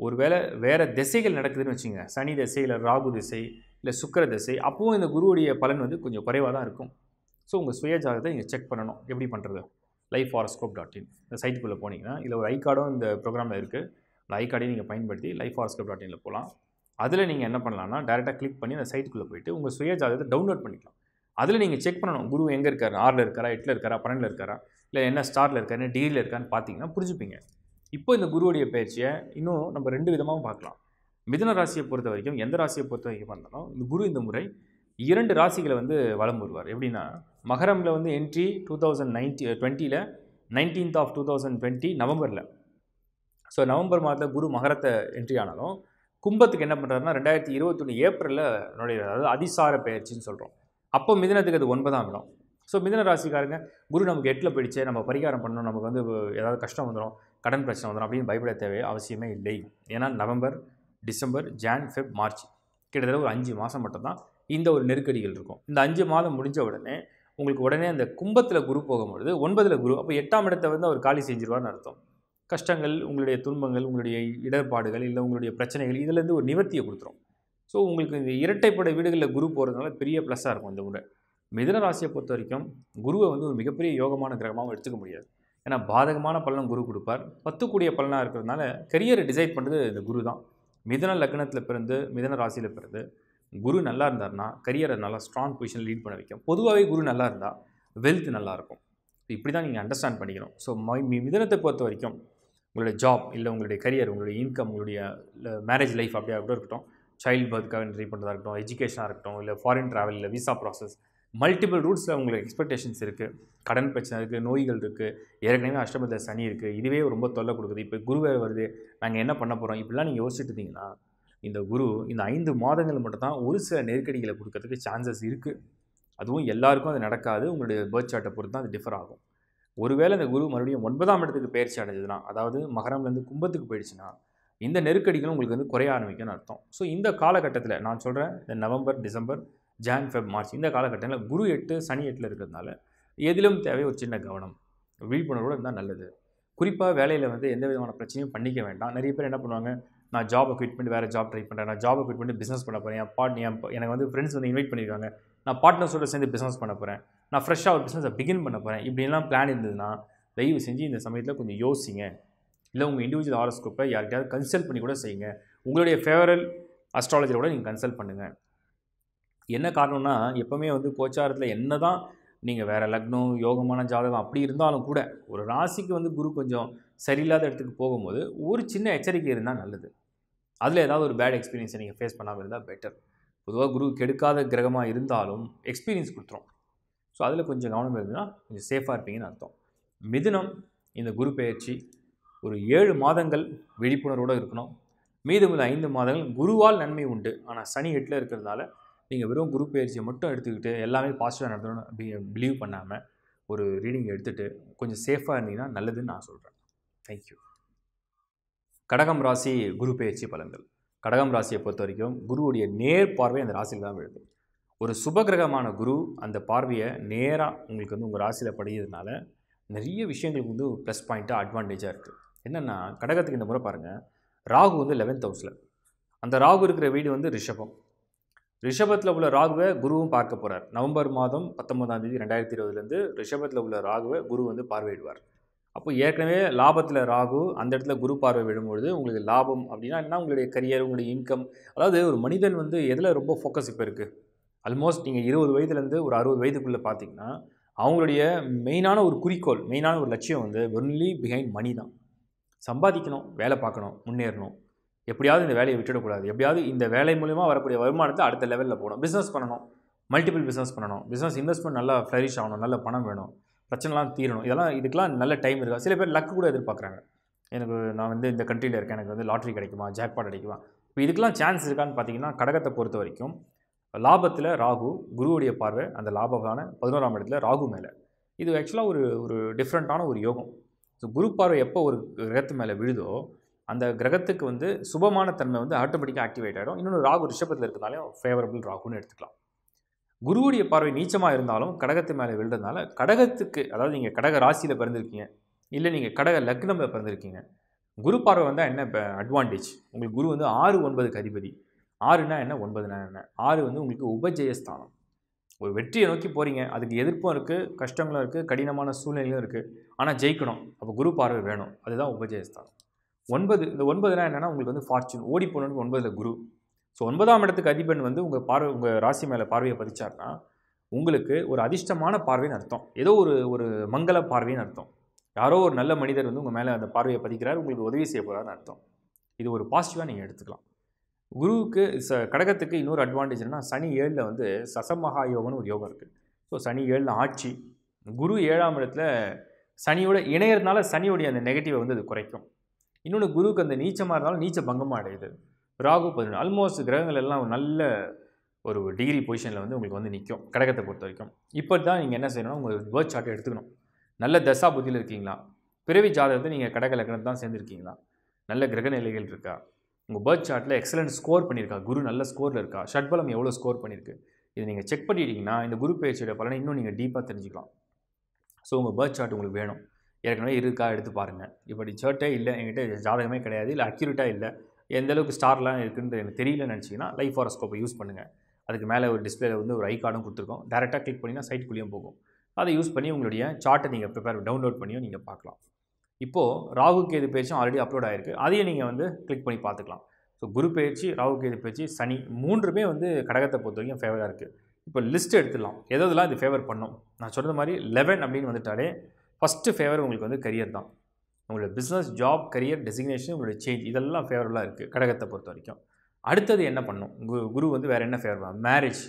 ஒரு வேளை வேறு திசைகள் நடக்குதுன்னு வச்சுங்க சனி திசை இல்லை ராகு திசை இல்லை சுக்கர திசை அப்போவும் இந்த குருவுடைய பலன் வந்து கொஞ்சம் குறைவாக தான் இருக்கும் ஸோ உங்கள் சுய ஜாதகத்தை நீங்கள் செக் பண்ணணும் எப்படி பண்ணுறது லைஃப் ஹாரஸ்கோப் டாட் இன் இந்த சைட்டுக்குள்ளே போனீங்கன்னா இதில் ஒரு ஐ கார்டும் இந்த ப்ரோக்ராமில் இருக்குது அந்த ஐ கார்டையும் நீங்கள் பயன்படுத்தி லைஃப் ஹாரஸ்கோப் டாட் இனில் போகலாம் அதில் நீங்கள் என்ன பண்ணலாம்னா டேரெக்டாக கிளிக் பண்ணி அந்த சைட்டுக்குள்ளே போயிட்டு உங்கள் சுய ஜாதகத்தை டவுன்லோட் பண்ணிக்கலாம் அதில் நீங்கள் செக் பண்ணணும் குரு எங்கே இருக்கார் ஆறில் இருக்காரா எட்டில் இருக்காரா பன்னெண்டில் இருக்காரா இல்லை என்ன ஸ்டாரில் இருக்காரு டிகிரியில் இருக்கான்னு பார்த்தீங்கன்னா புரிஞ்சுப்பீங்க இப்போ இந்த குருவுடைய பயிற்சியை இன்னும் நம்ம ரெண்டு விதமாகவும் பார்க்கலாம் மிதன ராசியை பொறுத்த வரைக்கும் எந்த ராசியை பொறுத்த வரைக்கும் வந்தாலும் இந்த குரு இந்த முறை இரண்டு ராசிகளை வந்து வளம் வருவார் எப்படின்னா மகரமில் வந்து என்ட்ரி டூ தௌசண்ட் நைன்டி டுவெண்ட்டியில் nineteenth of two thousand twenty நவம்பரில் ஸோ நவம்பர் மாதத்தில் குரு மகரத்தை என்ட்ரி ஆனாலும் கும்பத்துக்கு என்ன பண்ணுறாருன்னா ரெண்டாயிரத்தி இருபத்தொன்று ஏப்ரலில் நுழைய அதாவது அதிசார பயிற்சின்னு சொல்கிறோம் அப்போ மிதனத்துக்கு அது ஒன்பதாம் இடம் ஸோ மிதன ராசிக்காரங்க குரு நமக்கு எட்டில் போயிடுச்சு நம்ம பரிகாரம் பண்ணணும் நமக்கு வந்து ஏதாவது கஷ்டம் வந்துடும் கடன் பிரச்சனை வந்துடும் அப்படின்னு பயப்பட தேவை அவசியமே இல்லை ஏன்னா November December Jan Feb March கிட்டத்தட்ட ஒரு அஞ்சு மாதம் மட்டும்தான் இந்த ஒரு நெருக்கடிகள் இருக்கும் இந்த அஞ்சு மாதம் முடிஞ்ச உடனே உங்களுக்கு உடனே அந்த கும்பத்தில் குரு போகும்பொழுது ஒன்பதில் குரு அப்போ எட்டாம் இடத்தை வந்து அவர் காலி செஞ்சிருவார்னு அர்த்தம் கஷ்டங்கள் உங்களுடைய துன்பங்கள் உங்களுடைய இடர்பாடுகள் இல்லை உங்களுடைய பிரச்சனைகள் இதிலேருந்து ஒரு நிவர்த்தியை கொடுத்துரும் ஸோ உங்களுக்கு இந்த இரட்டைப்படை வீடுகளில் குரு போகிறதுனால பெரிய ப்ளஸ்ஸாக இருக்கும் இந்த முறை மிதன ராசியை பொறுத்த வரைக்கும் குருவை வந்து ஒரு மிகப்பெரிய யோகமான கிரகமாகவும் எடுத்துக்க முடியாது ஏன்னா பாதகமான பலனும் குரு கொடுப்பார் பத்துக்கூடிய பலனாக இருக்கிறதுனால கரியரை டிசைட் பண்ணுறது இந்த குரு தான் மிதன லக்னத்தில் பிறந்து மிதன ராசியில் பிறந்து குரு நல்லா இருந்தார்னா கரியரை நல்லா ஸ்ட்ராங் பொசிஷன் லீட் பண்ண வைக்கும் பொதுவாகவே குரு நல்லா இருந்தால் வெல்த் நல்லாயிருக்கும் இப்படி தான் நீங்கள் அண்டர்ஸ்டாண்ட் பண்ணிக்கணும் ஸோ மை மிதனத்தை பொறுத்த வரைக்கும் உங்களுடைய ஜாப் இல்லை உங்களுடைய கரியர் உங்களுடைய இன்கம் உங்களுடைய மேரேஜ் லைஃப் அப்படியே கூட இருக்கட்டும் சைல்டு பர்த்துக்காக ட்ரீட் பண்ணுறதா இருக்கட்டும் எஜுகேஷனாக இருக்கட்டும் இல்லை ஃபாரின் ட்ராவல் இல்லை விசா ப்ராசஸ் மல்டிபிள் ரூட்ஸில் உங்களுக்கு எக்ஸ்பெக்டேஷன்ஸ் இருக்குது கடன் பிரச்சனை இருக்குது நோய்கள் இருக்குது ஏற்கனவே அஷ்டபத்த சனி இருக்குது இதுவே ரொம்ப தொல்லை கொடுக்குது இப்போ குருவே வருது நாங்கள் என்ன பண்ண போகிறோம் இப்படிலாம் நீங்கள் யோசிச்சுட்டு இருந்தீங்கன்னா இந்த குரு இந்த ஐந்து மாதங்கள் மட்டும் தான் ஒரு சில நெருக்கடிகளை கொடுக்கறதுக்கு சான்சஸ் இருக்குது அதுவும் எல்லாருக்கும் அது நடக்காது உங்களுடைய பேர்த் சார்ட்டை பொறுத்து தான் அது டிஃபர் ஆகும் ஒருவேளை இந்த குரு மறுபடியும் ஒன்பதாம் இடத்துக்கு பயிற்சி அடைஞ்சதுன்னா அதாவது மகரம்லேருந்து கும்பத்துக்கு போயிடுச்சுன்னா இந்த நெருக்கடிகளும் உங்களுக்கு வந்து குறைய ஆரம்பிக்கும்னு அர்த்தம் ஸோ இந்த காலகட்டத்தில் நான் சொல்கிறேன் இந்த November December Jan Feb March இந்த காலகட்டத்தில் குரு எட்டு சனி எட்டில் இருக்கிறதுனால எதிலும் தேவை ஒரு சின்ன கவனம் விழிப்புணர்வோடு இருந்தால் நல்லது குறிப்பாக வேலையில் வந்து எந்த விதமான பிரச்சனையும் பண்ணிக்க வேண்டாம் நிறைய பேர் என்ன பண்ணுவாங்க நான் ஜாப் குவிட் பண்ணி வேறு ஜாப் ட்ரை பண்ணுறேன் நான் ஜாப் அக்யூட் பண்ணி பிஸ்னஸ் பண்ண போகிறேன் என் பார்ட் என் எனக்கு வந்து ஃப்ரெண்ட்ஸ் வந்து இன்வைட் பண்ணியிருக்காங்க நான் பார்ட்னர்ஸோடு சேர்ந்து பிஸ்னஸ் பண்ண போகிறேன் நான் ஃப்ரெஷ்ஷாக ஒரு பிஸ்னஸை பிகின் பண்ண போகிறேன் இப்படிலாம் பிளான் இருந்ததுன்னா தயவு செஞ்சு இந்த சமயத்தில் கொஞ்சம் யோசிங்க இல்லை உங்கள் இண்டிவிஜுவல் ஆரோஸ்கோப்பை யார்கிட்டயாவது கன்சல்ட் பண்ணி கூட செய்யுங்க உங்களுடைய ஃபேவரல் அஸ்ட்ராலஜியோட நீங்கள் கன்சல்ட் பண்ணுங்கள் என்ன காரணம்னா எப்போவுமே வந்து கோச்சாரத்தில் என்ன தான் நீங்கள் வேறு லக்னம் யோகமான ஜாதகம் அப்படி இருந்தாலும் கூட ஒரு ராசிக்கு வந்து குரு கொஞ்சம் சரியில்லாத இடத்துக்கு போகும்போது ஒரு சின்ன எச்சரிக்கை இருந்தால் நல்லது அதில் ஏதாவது ஒரு பேட் எக்ஸ்பீரியன்ஸை நீங்கள் ஃபேஸ் பண்ணாமல் இருந்தால் பெட்டர் பொதுவாக குரு கெடுக்காத கிரகமாக இருந்தாலும் எக்ஸ்பீரியன்ஸ் கொடுத்துரும் ஸோ அதில் கொஞ்சம் கவனம் இருந்ததுன்னா கொஞ்சம் சேஃபாக இருப்பீங்கன்னு அர்த்தம் மிதுனம் இந்த குரு பயிற்சி ஒரு ஏழு மாதங்கள் விழிப்புணர்வோடு இருக்கணும் மீதமுள்ள ஐந்து மாதங்கள் குருவால் நன்மை உண்டு ஆனால் சனி எட்டில் இருக்கிறதுனால நீங்கள் வெறும் குரூப் பயிற்சியை மட்டும் எடுத்துக்கிட்டு எல்லாமே பாசிட்டிவாக நடத்தணும் அப்படிங்கிற பிலீவ் பண்ணாமல் ஒரு ரீடிங் எடுத்துகிட்டு கொஞ்சம் சேஃபாக இருந்தீங்கன்னா நல்லதுன்னு நான் சொல்கிறேன் தேங்க்யூ கடகம் ராசி குரு பயிற்சி பலன்கள் கடகம் ராசியை பொறுத்த வரைக்கும் குருவுடைய நேர் பார்வை அந்த ராசியில் தான் விழுது ஒரு சுபகிரகமான குரு அந்த பார்வையை நேராக உங்களுக்கு வந்து உங்கள் ராசியில் படையிறதுனால நிறைய விஷயங்களுக்கு வந்து ப்ளஸ் பாயிண்ட்டாக அட்வான்டேஜாக இருக்குது என்னென்னா கடகத்துக்கு இந்த முறை பாருங்கள் ராகு வந்து லெவன்த் ஹவுஸில் அந்த ராகு இருக்கிற வீடு வந்து ரிஷபம் ரிஷபத்தில் உள்ள ராகுவை குருவும் பார்க்க போகிறார் நவம்பர் மாதம் பத்தொன்பதாம் தேதி ரெண்டாயிரத்தி இருபதுலேருந்து ரிஷபத்தில் உள்ள ராகுவை குரு வந்து பார்வையிடுவார் அப்போ ஏற்கனவே லாபத்தில் ராகு அந்த இடத்துல குரு பார்வை விடும்பொழுது உங்களுக்கு லாபம் அப்படின்னா என்ன உங்களுடைய கரியர் உங்களுடைய இன்கம் அதாவது ஒரு மனிதன் வந்து எதில் ரொம்ப ஃபோக்கஸ் இப்போ இருக்குது ஆல்மோஸ்ட் நீங்கள் இருபது வயதுலேருந்து ஒரு அறுபது வயதுக்குள்ளே பார்த்தீங்கன்னா அவங்களுடைய மெயினான ஒரு குறிக்கோள் மெயினான ஒரு லட்சியம் வந்து ஒன்லி பிஹைண்ட் மணி தான் சம்பாதிக்கணும் வேலை பார்க்கணும் முன்னேறணும் எப்படியாவது இந்த வேலையை விட்டுடக்கூடாது எப்படியாவது இந்த வேலை மூலிமா வரக்கூடிய வருமானத்தை அடுத்த லெவலில் போகணும் பிஸ்னஸ் பண்ணணும் மல்டிபிள் பிஸ்னஸ் பண்ணணும் பிஸ்னஸ் இன்வெஸ்ட்மெண்ட் நல்லா ஃப்ளரிஷ் ஆகணும் நல்ல பணம் வேணும் பிரச்சனைலாம் தீரணும் இதெல்லாம் இதுக்கெலாம் நல்ல டைம் இருக்கா சில பேர் லக்கு கூட எதிர்பார்க்குறாங்க எனக்கு நான் வந்து இந்த கண்ட்ரியில் இருக்கேன் எனக்கு வந்து லாட்ரி கிடைக்குமா ஜாக்பாட் அடிக்குமா இப்போ இதுக்கெலாம் சான்ஸ் இருக்கான்னு பார்த்தீங்கன்னா கடகத்தை பொறுத்த வரைக்கும் லாபத்தில் ராகு குருவுடைய பார்வை அந்த லாபமான பதினோராம் இடத்துல ராகு மேலே இது ஆக்சுவலாக ஒரு ஒரு டிஃப்ரெண்ட்டான ஒரு யோகம் ஸோ குரு பார்வை எப்போ ஒரு கிரகத்து மேலே விழுதோ அந்த கிரகத்துக்கு வந்து சுபமான தன்மை வந்து ஆட்டோமேட்டிக்காக ஆக்டிவேட் ஆகிடும் இன்னொன்று ராகு ரிஷபத்தில் இருக்கிறதாலையும் ஃபேவரபிள் ராகுன்னு எடுத்துக்கலாம் குருவுடைய பார்வை நீச்சமாக இருந்தாலும் கடகத்து மேலே விழுறதுனால கடகத்துக்கு அதாவது நீங்கள் கடக ராசியில் பிறந்திருக்கீங்க இல்லை நீங்கள் கடக லக்னமில் பிறந்திருக்கீங்க குரு பார்வை வந்தால் என்ன இப்போ அட்வான்டேஜ் உங்களுக்கு குரு வந்து ஆறு ஒன்பதுக்கு அதிபதி ஆறுனா என்ன ஒன்பதுனா என்ன ஆறு வந்து உங்களுக்கு உபஜெயஸ்தானம் ஒரு வெற்றியை நோக்கி போகிறீங்க அதுக்கு எதிர்ப்பும் இருக்குது கஷ்டங்களும் இருக்குது கடினமான சூழ்நிலையும் இருக்குது ஆனால் ஜெயிக்கணும் அப்போ குரு பார்வை வேணும் அதுதான் உபஜெயஸ்தானம் ஒன்பது இந்த ஒன்பதுனா என்னென்னா உங்களுக்கு வந்து ஃபார்ச்சூன் ஓடி போனவனுக்கு ஒன்பதில் குரு ஸோ ஒன்பதாம் இடத்துக்கு அதிபன் வந்து உங்கள் பார்வை உங்கள் ராசி மேலே பார்வையை பதிச்சார்னா உங்களுக்கு ஒரு அதிர்ஷ்டமான பார்வைன்னு அர்த்தம் ஏதோ ஒரு ஒரு மங்கள பார்வைன்னு அர்த்தம் யாரோ ஒரு நல்ல மனிதர் வந்து உங்கள் மேலே அந்த பார்வையை பதிக்கிறார் உங்களுக்கு உதவி செய்ய போகிறாருன்னு அர்த்தம் இது ஒரு பாசிட்டிவாக நீங்கள் எடுத்துக்கலாம் குருவுக்கு ச கடகத்துக்கு இன்னொரு அட்வான்டேஜ்னா சனி ஏழில் வந்து சசமகா யோகம்னு ஒரு யோகம் இருக்குது ஸோ சனி ஏழில் ஆட்சி குரு ஏழாம் இடத்துல சனியோட இணையிறதுனால சனியோடைய அந்த நெகட்டிவை வந்து அது குறைக்கும் இன்னொன்று குருவுக்கு அந்த நீச்சமாக இருந்தாலும் நீச்ச பங்கமாக அடையுது ராகு பதினொன்று ஆல்மோஸ்ட் கிரகங்கள் எல்லாம் நல்ல ஒரு டிகிரி பொசிஷனில் வந்து உங்களுக்கு வந்து நிற்கும் கடகத்தை பொறுத்த வரைக்கும் இப்போ தான் நீங்கள் என்ன செய்யணும்னா உங்கள் பேர்த் சார்ட்டை எடுத்துக்கணும் நல்ல தசா புத்தியில் இருக்கீங்களா பிறவி ஜாதகத்தை நீங்கள் கடக லக்கணம் தான் சேர்ந்துருக்கீங்களா நல்ல கிரக நிலைகள் இருக்கா உங்கள் பேர்த் சார்ட்டில் எக்ஸலண்ட் ஸ்கோர் பண்ணியிருக்கா குரு நல்ல ஸ்கோரில் இருக்கா ஷட்பலம் எவ்வளோ ஸ்கோர் பண்ணியிருக்கு இது நீங்கள் செக் பண்ணிட்டீங்கன்னா இந்த குரு பயிற்சியோட பலனை இன்னும் நீங்கள் டீப்பாக தெரிஞ்சுக்கலாம் ஸோ உங்கள் பேர்த் சார்ட் உங்களுக்கு வேணும் ஏற்கனவே இருக்கா எடுத்து பாருங்கள் இப்படி சர்ட்டே இல்லை என்கிட்ட ஜாதகமே கிடையாது இல்லை அக்யூரேட்டாக இல்லை எந்த அளவுக்கு ஸ்டார்லாம் இருக்குதுன்னு எனக்கு தெரியலன்னு நினச்சிங்கன்னா லைஃப் ஹாரஸ்கோப்பை யூஸ் பண்ணுங்கள் அதுக்கு மேலே ஒரு டிஸ்பிளேல வந்து ஒரு ஐ கார்டும் கொடுத்துருக்கோம் டேரெக்டாக கிளிக் சைட் சைட்குள்ளேயும் போகும் அதை யூஸ் பண்ணி உங்களுடைய சார்ட்டை நீங்கள் ப்ரிப்பேர் டவுன்லோட் பண்ணியும் நீங்கள் பார்க்கலாம் இப்போது ராகு கேது பேச்சும் ஆல்ரெடி அப்லோட் ஆகிருக்கு அதையும் நீங்கள் வந்து கிளிக் பண்ணி பார்த்துக்கலாம் ஸோ குரு பயிற்சி ராகு கேது பயிற்சி சனி மூன்றுமே வந்து கடகத்தை பொறுத்த வரைக்கும் ஃபேவராக இருக்குது இப்போ லிஸ்ட்டு எடுத்துடலாம் எதெல்லாம் இது ஃபேவர் பண்ணும் நான் சொன்ன மாதிரி லெவன் அப்படின்னு வந்துட்டாலே ஃபஸ்ட்டு ஃபேவர் உங்களுக்கு வந்து கரியர் தான் உங்களோட பிஸ்னஸ் ஜாப் கரியர் டெசிக்னேஷன் உங்களோட சேஞ்ச் இதெல்லாம் ஃபேவரபுளாக இருக்குது கடகத்தை பொறுத்த வரைக்கும் அடுத்தது என்ன பண்ணும் குரு குரு வந்து வேறு என்ன ஃபேவர் பண்ணும் மேரேஜ்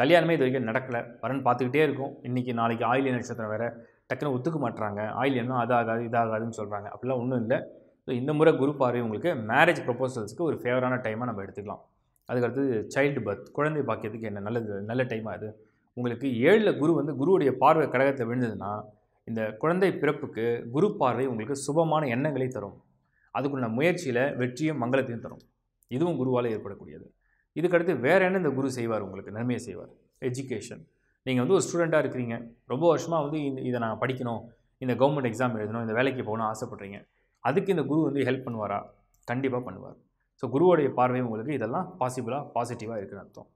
கல்யாணமே இது வரைக்கும் நடக்கலை வரன் பார்த்துக்கிட்டே இருக்கும் இன்றைக்கி நாளைக்கு ஆயில் நட்சத்திரம் வேறு டக்குன்னு ஒத்துக்க மாட்டுறாங்க ஆயில் என்ன அதாகாது இதாகாதுன்னு சொல்கிறாங்க அப்படிலாம் ஒன்றும் இல்லை ஸோ இந்த முறை குரு பார்வை உங்களுக்கு மேரேஜ் ப்ரொப்போசல்ஸ்க்கு ஒரு ஃபேவரான டைமாக நம்ம எடுத்துக்கலாம் அதுக்கடுத்து சைல்டு பர்த் குழந்தை பாக்கியத்துக்கு என்ன நல்லது நல்ல டைமாக அது உங்களுக்கு ஏழில் குரு வந்து குருவுடைய பார்வை கழகத்தை விழுந்ததுன்னா இந்த குழந்தை பிறப்புக்கு குரு பார்வை உங்களுக்கு சுபமான எண்ணங்களை தரும் அதுக்குள்ள முயற்சியில் வெற்றியும் மங்களத்தையும் தரும் இதுவும் குருவால் ஏற்படக்கூடியது இதுக்கடுத்து வேறு என்ன இந்த குரு செய்வார் உங்களுக்கு நன்மையை செய்வார் எஜுகேஷன் நீங்கள் வந்து ஒரு ஸ்டூடெண்ட்டாக இருக்கிறீங்க ரொம்ப வருஷமாக வந்து இந்த இதை நான் படிக்கணும் இந்த கவர்மெண்ட் எக்ஸாம் எழுதணும் இந்த வேலைக்கு போகணும்னு ஆசைப்பட்றீங்க அதுக்கு இந்த குரு வந்து ஹெல்ப் பண்ணுவாரா கண்டிப்பாக பண்ணுவார் ஸோ குருவோடைய பார்வை உங்களுக்கு இதெல்லாம் பாசிபிளாக பாசிட்டிவாக இருக்குன்னு அர்த்தம்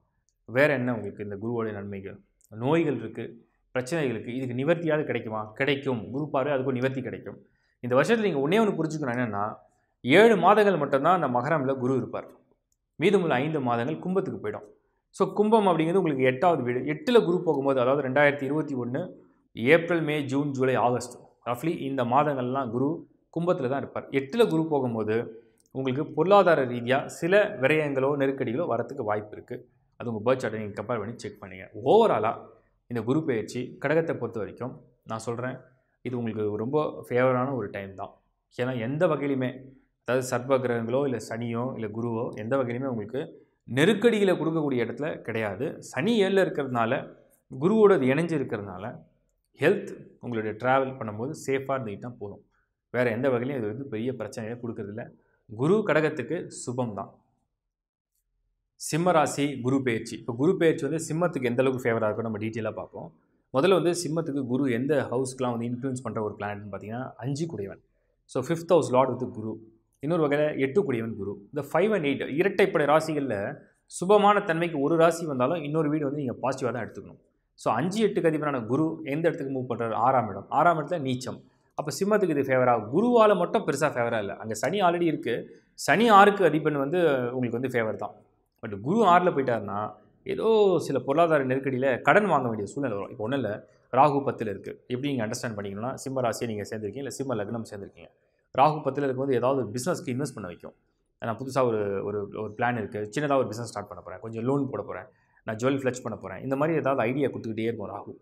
வேறு என்ன உங்களுக்கு இந்த குருவோடைய நன்மைகள் நோய்கள் இருக்குது பிரச்சனைகளுக்கு இதுக்கு நிவர்த்தியாவது கிடைக்குமா கிடைக்கும் குரு பார்வை அதுக்கும் நிவர்த்தி கிடைக்கும் இந்த வருஷத்தில் நீங்கள் ஒன்றே ஒன்று புரிஞ்சுக்கணும் என்னென்னா ஏழு மாதங்கள் மட்டும்தான் அந்த மகரமில் குரு இருப்பார் மீதமுள்ள ஐந்து மாதங்கள் கும்பத்துக்கு போயிடும் ஸோ கும்பம் அப்படிங்கிறது உங்களுக்கு எட்டாவது வீடு எட்டில் குரு போகும்போது அதாவது ரெண்டாயிரத்தி இருபத்தி ஒன்று April May June July August ரஃப்லி இந்த மாதங்கள்லாம் குரு கும்பத்தில் தான் இருப்பார் எட்டில் குரு போகும்போது உங்களுக்கு பொருளாதார ரீதியாக சில விரயங்களோ நெருக்கடிகளோ வரத்துக்கு வாய்ப்பு இருக்குது அது உங்கள் பர்த் சார்ட்டை நீங்கள் கம்பேர் பண்ணி செக் பண்ணுங்கள் ஓவராலாக இந்த குரு பயிற்சி கடகத்தை பொறுத்த வரைக்கும் நான் சொல்கிறேன் இது உங்களுக்கு ரொம்ப ஃபேவரான ஒரு டைம் தான் ஏன்னா எந்த வகையிலுமே அதாவது சர்ப கிரகங்களோ இல்லை சனியோ இல்லை குருவோ எந்த வகையிலுமே உங்களுக்கு நெருக்கடியில் கொடுக்கக்கூடிய இடத்துல கிடையாது சனி ஏழில் இருக்கிறதுனால குருவோட அது இணைஞ்சு இருக்கிறதுனால ஹெல்த் உங்களுடைய ட்ராவல் பண்ணும்போது சேஃபாக இருந்துக்கிட்டு தான் போதும் வேறு எந்த வகையிலையும் இது வந்து பெரிய பிரச்சனையை கொடுக்குறதில்ல குரு கடகத்துக்கு சுபம் தான் சிம்மராசி ராசி குரு பயிற்சி இப்போ குரு பயிற்சி வந்து சிம்மத்துக்கு எந்த அளவுக்கு ஃபேவராக இருக்கும் நம்ம டீட்டெயிலாக பார்ப்போம் முதல்ல வந்து சிம்மத்துக்கு குரு எந்த ஹவுஸ்க்குலாம் வந்து இன்ஃப்ளூயன்ஸ் பண்ணுற ஒரு பிளானட்னு பார்த்தீங்கன்னா அஞ்சு குடையவன் so fifth house lord with Guru இன்னொரு வகையில் எட்டு குடையவன் குரு இந்த ஃபைவ் அண்ட் எயிட் இரட்டைப்படை ராசிகளில் சுபமான தன்மைக்கு ஒரு ராசி வந்தாலும் இன்னொரு வீடு வந்து நீங்கள் பாசிட்டிவாக தான் எடுத்துக்கணும் ஸோ அஞ்சு எட்டுக்கு அதிபரான குரு எந்த இடத்துக்கு மூவ் பண்ணுறாரு ஆறாம் இடம் ஆறாம் இடத்துல நீச்சம் அப்போ சிம்மத்துக்கு இது ஃபேவராக குருவால் மட்டும் பெருசாக ஃபேவராக இல்லை அங்கே சனி ஆல்ரெடி இருக்குது சனி ஆறுக்கு அதிபன் வந்து உங்களுக்கு வந்து ஃபேவர் தான் பட் குரு ஆறில் போயிட்டார்னா ஏதோ சில பொருளாதார நெருக்கடியில் கடன் வாங்க வேண்டிய சூழ்நிலை வரும் இப்போ ஒன்றும் இல்லை ராகு பத்தில் இருக்குது எப்படி நீங்கள் அண்டர்ஸ்டாண்ட் பண்ணிக்கணும்னா சிம்ம ராசியை நீங்கள் சேர்ந்துருக்கீங்க இல்லை சிம்ம லக்னம் சேர்ந்துருக்கீங்க ராகு பத்தில் இருக்கும்போது ஏதாவது ஒரு பிஸ்னஸ்க்கு இன்வெஸ்ட் பண்ண வைக்கும் நான் புதுசாக ஒரு ஒரு ஒரு பிளான் இருக்குது சின்னதாக ஒரு பிஸ்னஸ் ஸ்டார்ட் பண்ண போகிறேன் கொஞ்சம் லோன் போட போகிறேன் நான் ஜுவல் ஃப்ளச் பண்ண போகிறேன் இந்த மாதிரி ஏதாவது ஐடியா கொடுத்துக்கிட்டே இருக்கும் ராகு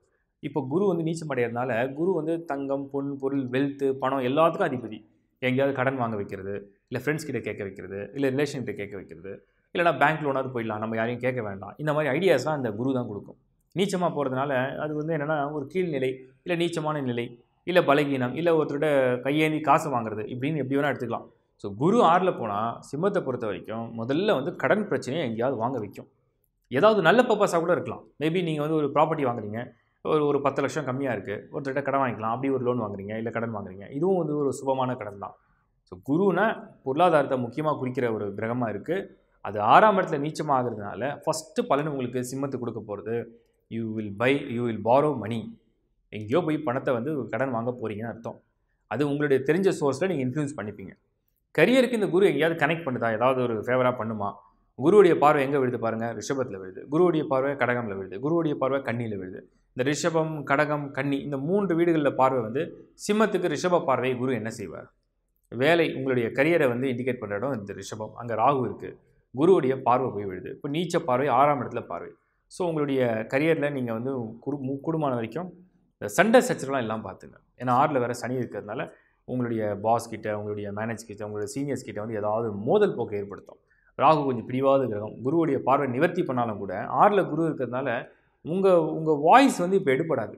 இப்போ குரு வந்து நீச்சம் அடையிறதுனால குரு வந்து தங்கம் பொன் பொருள் வெல்த்து பணம் எல்லாத்துக்கும் அதிபதி எங்கேயாவது கடன் வாங்க வைக்கிறது இல்லை ஃப்ரெண்ட்ஸ் கிட்டே கேட்க வைக்கிறது இல்லை ரிலேஷன்கிட்ட கேட்க வைக்கிறது இல்லைனா பேங்க் லோனாவது போயிடலாம் நம்ம யாரையும் கேட்க வேண்டாம் இந்த மாதிரி ஐடியாஸ்லாம் அந்த குரு தான் கொடுக்கும் நீச்சமாக போகிறதுனால அது வந்து என்னென்னா ஒரு கீழ்நிலை இல்லை நீச்சமான நிலை இல்லை பலகீனம் இல்லை ஒருத்தரோட கையேந்தி காசு வாங்குறது இப்படின்னு எப்படி வேணால் எடுத்துக்கலாம் ஸோ குரு ஆறில் போனால் சிம்மத்தை பொறுத்த வரைக்கும் முதல்ல வந்து கடன் பிரச்சனையை எங்கேயாவது வாங்க வைக்கும் ஏதாவது நல்ல பர்பஸாக கூட இருக்கலாம் மேபி நீங்கள் வந்து ஒரு ப்ராப்பர்ட்டி வாங்குறீங்க ஒரு ஒரு பத்து லட்சம் கம்மியாக இருக்குது ஒருத்தர்கிட்ட கடன் வாங்கிக்கலாம் அப்படி ஒரு லோன் வாங்குறீங்க இல்லை கடன் வாங்குறீங்க இதுவும் வந்து ஒரு சுபமான கடன் தான் ஸோ குருனால் பொருளாதாரத்தை முக்கியமாக குறிக்கிற ஒரு கிரகமாக இருக்குது அது ஆறாம் இடத்துல நீச்சமாகிறதுனால ஃபஸ்ட்டு பலன் உங்களுக்கு சிம்மத்து கொடுக்க போகிறது you will buy you will borrow money எங்கேயோ போய் பணத்தை வந்து கடன் வாங்க போகிறீங்கன்னு அர்த்தம் அது உங்களுடைய தெரிஞ்ச சோர்ஸில் நீங்கள் இன்ஃப்ளூயன்ஸ் பண்ணிப்பீங்க கரியருக்கு இந்த குரு எங்கேயாவது கனெக்ட் பண்ணுதா ஏதாவது ஒரு ஃபேவராக பண்ணுமா குருவுடைய பார்வை எங்கே விழுது பாருங்கள் ரிஷபத்தில் விழுது குருவுடைய பார்வை கடகமில் விழுது குருவுடைய பார்வை கண்ணியில் விழுது இந்த ரிஷபம் கடகம் கன்னி இந்த மூன்று வீடுகளில் பார்வை வந்து சிம்மத்துக்கு ரிஷப பார்வை குரு என்ன செய்வார் வேலை உங்களுடைய கரியரை வந்து இண்டிகேட் பண்ணுற இடம் இந்த ரிஷபம் அங்கே ராகு இருக்குது குருவுடைய பார்வை போய் விழுது இப்போ நீச்ச பார்வை ஆறாம் இடத்துல பார்வை ஸோ உங்களுடைய கரியரில் நீங்கள் வந்து குடு கூடுமான வரைக்கும் இந்த சண்டை சச்சரவுலாம் எல்லாம் பார்த்துங்க ஏன்னா ஆறில் வேறு சனி இருக்கிறதுனால உங்களுடைய பாஸ் கிட்ட உங்களுடைய மேனேஜ் கிட்ட உங்களுடைய சீனியர்ஸ் கிட்ட வந்து ஏதாவது மோதல் போக்கை ஏற்படுத்தும் ராகு கொஞ்சம் பிடிவாத கிரகம் குருவுடைய பார்வை நிவர்த்தி பண்ணாலும் கூட ஆறில் குரு இருக்கிறதுனால உங்கள் உங்கள் வாய்ஸ் வந்து இப்போ எடுப்படாது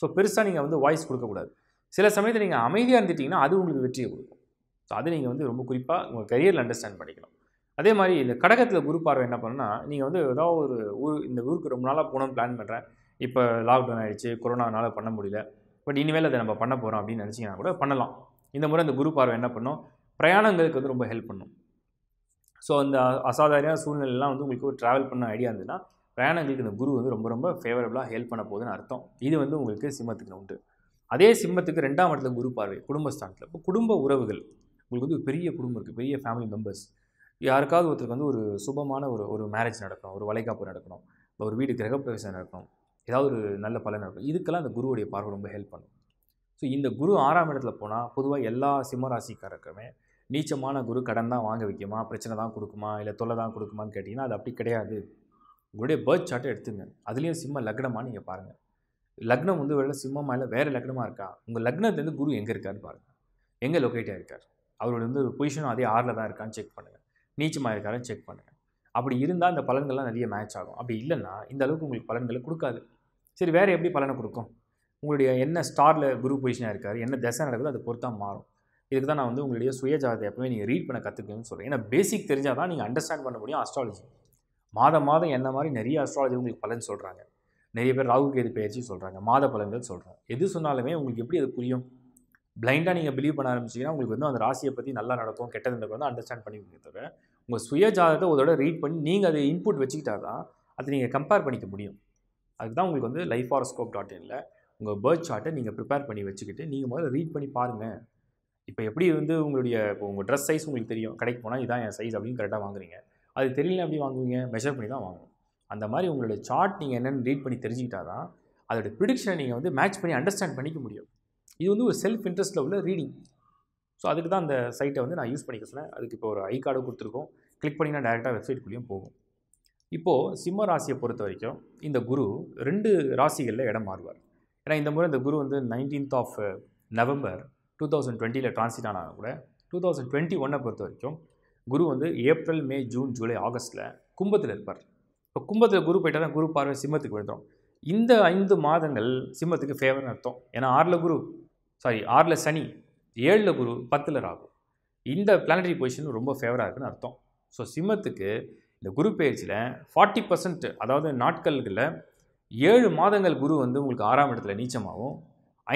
ஸோ பெருசாக நீங்கள் வந்து வாய்ஸ் கொடுக்கக்கூடாது சில சமயத்தில் நீங்கள் அமைதியாக இருந்துட்டிங்கன்னா அது உங்களுக்கு வெற்றியை கொடுக்கும் ஸோ அது நீங்கள் வந்து ரொம்ப குறிப்பாக உங்கள் கரியரில் அண்டர்ஸ்டாண்ட் பண்ணிக்கணும் அதே மாதிரி இந்த கடகத்தில் குரு பார்வை என்ன பண்ணுன்னா நீங்கள் வந்து ஏதாவது ஒரு ஊர் இந்த ஊருக்கு ரொம்ப நாளாக போகணும்னு பிளான் பண்ணுறேன் இப்போ லாக்டவுன் ஆகிடுச்சு கொரோனானால பண்ண முடியல பட் இனிமேல் அதை நம்ம பண்ண போகிறோம் அப்படின்னு நினச்சிங்கன்னா கூட பண்ணலாம் இந்த முறை இந்த குரு பார்வை என்ன பண்ணும் பிரயாணங்களுக்கு வந்து ரொம்ப ஹெல்ப் பண்ணும் ஸோ அந்த அசாதாரண சூழ்நிலைலாம் வந்து உங்களுக்கு ஒரு ட்ராவல் பண்ண ஐடியா இருந்ததுன்னா பிரயாணங்களுக்கு இந்த குரு வந்து ரொம்ப ரொம்ப ஃபேவரபுளாக ஹெல்ப் பண்ண போகுதுன்னு அர்த்தம் இது வந்து உங்களுக்கு சிம்மத்துக்கு உண்டு அதே சிம்மத்துக்கு ரெண்டாம் இடத்துல குரு பார்வை குடும்பஸ்தானத்தில் இப்போ குடும்ப உறவுகள் உங்களுக்கு வந்து பெரிய குடும்பம் இருக்குது பெரிய ஃபேமிலி மெம்பர்ஸ் யாருக்காவது ஒருத்தருக்கு வந்து ஒரு சுபமான ஒரு ஒரு மேரேஜ் நடக்கணும் ஒரு வளைகாப்பு நடக்கணும் இல்லை ஒரு வீடு கிரகப்பிரவேசம் நடக்கணும் ஏதாவது ஒரு நல்ல பலன் நடக்கும் இதுக்கெல்லாம் அந்த குருவுடைய பார்வை ரொம்ப ஹெல்ப் பண்ணும் ஸோ இந்த குரு ஆறாம் இடத்துல போனால் பொதுவாக எல்லா சிம்மராசிக்காரருக்குமே நீச்சமான குரு கடன் தான் வாங்க வைக்குமா பிரச்சனை தான் கொடுக்குமா இல்லை தொல்லை தான் கொடுக்குமான்னு கேட்டிங்கன்னா அது அப்படி கிடையாது உங்களுடைய பர்த் சார்ட்டை எடுத்துங்க அதுலேயும் சிம்ம லக்னமாக நீங்கள் பாருங்கள் லக்னம் வந்து வேலை சிம்மமாக இல்லை வேறு லக்னமாக இருக்கா உங்கள் லக்னத்துலேருந்து குரு எங்கே இருக்காருன்னு பாருங்கள் எங்கே லொக்கேட்டாக இருக்கார் அவரோட வந்து ஒரு பொசிஷனும் அதே ஆறில் தான் இருக்கான்னு செக் பண்ணுங்கள் நீச்சமாக இருக்காருன்னு செக் பண்ணுங்கள் அப்படி இருந்தால் அந்த பலன்கள்லாம் நிறைய மேட்ச் ஆகும் அப்படி இல்லைன்னா இந்த அளவுக்கு உங்களுக்கு பலன்களை கொடுக்காது சரி வேறு எப்படி பலனை கொடுக்கும் உங்களுடைய என்ன ஸ்டாரில் குரு பொசிஷனாக இருக்கார் என்ன தசை நடக்குதோ அதை பொறுத்தா மாறும் இதுக்கு தான் நான் வந்து உங்களுடைய சுயஜாதத்தை எப்பவுமே நீங்கள் ரீட் பண்ண கற்றுக்கணும்னு சொல்கிறேன் ஏன்னா பேசிக் தெரிஞ்சால் தான் நீங்கள் அண்டர்ஸ்டாண்ட் பண்ண முடியும் அஸ்ட்ராலஜி மாதம் மாதம் என்ன மாதிரி நிறைய அஸ்ட்ராலஜி உங்களுக்கு பலன் சொல்கிறாங்க நிறைய பேர் ராகு கேது பயிற்சி சொல்கிறாங்க மாத பலன்கள் சொல்கிறாங்க எது சொன்னாலுமே உங்களுக்கு எப்படி அது புரியும் பிளைண்டாக நீங்கள் பிலீவ் பண்ண ஆரம்பிச்சிங்கன்னா உங்களுக்கு வந்து அந்த ராசியை பற்றி நல்லா நடக்கும் கெட்டது நடக்கும் வந்து அண்டர்ஸ்டாண்ட் பண்ணிக்கிறீங்க தவிர உங்கள் சுய ஜாதகத்தை உதோட ரீட் பண்ணி நீங்கள் அதை இன்புட் வச்சுக்கிட்டா தான் அதை நீங்கள் கம்பேர் பண்ணிக்க முடியும் அதுக்கு தான் உங்களுக்கு வந்து லைஃப் ஹாரஸ்கோப் டாட் இனில் உங்கள் பேர்த் சார்ட்டை நீங்கள் ப்ரிப்பேர் பண்ணி வச்சுக்கிட்டு நீங்கள் முதல்ல ரீட் பண்ணி பாருங்கள் இப்போ எப்படி வந்து உங்களுடைய இப்போ உங்கள் ட்ரெஸ் சைஸ் உங்களுக்கு தெரியும் கடைக்கு போனால் இதான் என் சைஸ் அப்படின்னு கரெக்டாக வாங்குறீங்க அது தெரியல அப்படி வாங்குவீங்க மெஷர் பண்ணி தான் வாங்கணும் அந்த மாதிரி உங்களுடைய சார்ட் நீங்கள் என்னென்னு ரீட் பண்ணி தெரிஞ்சுக்கிட்டா தான் அதோடய ப்ரிடிக்ஷனை நீங்கள் வந்து மேட்ச் பண்ணி அண்டர்ஸ்டாண்ட் பண்ணிக்க முடியும் இது வந்து ஒரு செல்ஃப் இன்ட்ரெஸ்ட்டில் உள்ள ரீடிங் ஸோ அதுக்கு தான் அந்த சைட்டை வந்து நான் யூஸ் பண்ணிக்க சொன்னேன் அதுக்கு இப்போ ஒரு ஐ கார்டு கொடுத்துருக்கோம் கிளிக் பண்ணிங்கன்னா டேரெக்டாக வெப்சைட்குள்ளேயும் போகும் இப்போது சிம்ம ராசியை பொறுத்த வரைக்கும் இந்த குரு ரெண்டு ராசிகளில் இடம் மாறுவார் ஏன்னா இந்த முறை இந்த குரு வந்து nineteenth of November two thousand டுவெண்ட்டியில் டிரான்ஸிட் ஆனால் கூட டூ தௌசண்ட் டுவெண்ட்டி ஒன்னை பொறுத்த வரைக்கும் குரு வந்து ஏப்ரல் மே ஜூன் ஜூலை ஆகஸ்ட்டில் கும்பத்தில் இருப்பார் இப்போ கும்பத்தில் குரு போயிட்டால் குரு பார்வை சிம்மத்துக்கு விழுந்துடும் இந்த ஐந்து மாதங்கள் சிம்மத்துக்கு ஃபேவர்னு அர்த்தம் ஏன்னா ஆறில் குரு சாரி ஆறில் சனி ஏழில் குரு பத்தில் ராகு இந்த பிளானடரி பொசிஷன் ரொம்ப ஃபேவராக இருக்குன்னு அர்த்தம் ஸோ சிம்மத்துக்கு இந்த குரு பயிற்சியில் ஃபார்ட்டி பர்சன்ட் அதாவது நாட்களில் ஏழு மாதங்கள் குரு வந்து உங்களுக்கு ஆறாம் இடத்துல நீச்சமாகும்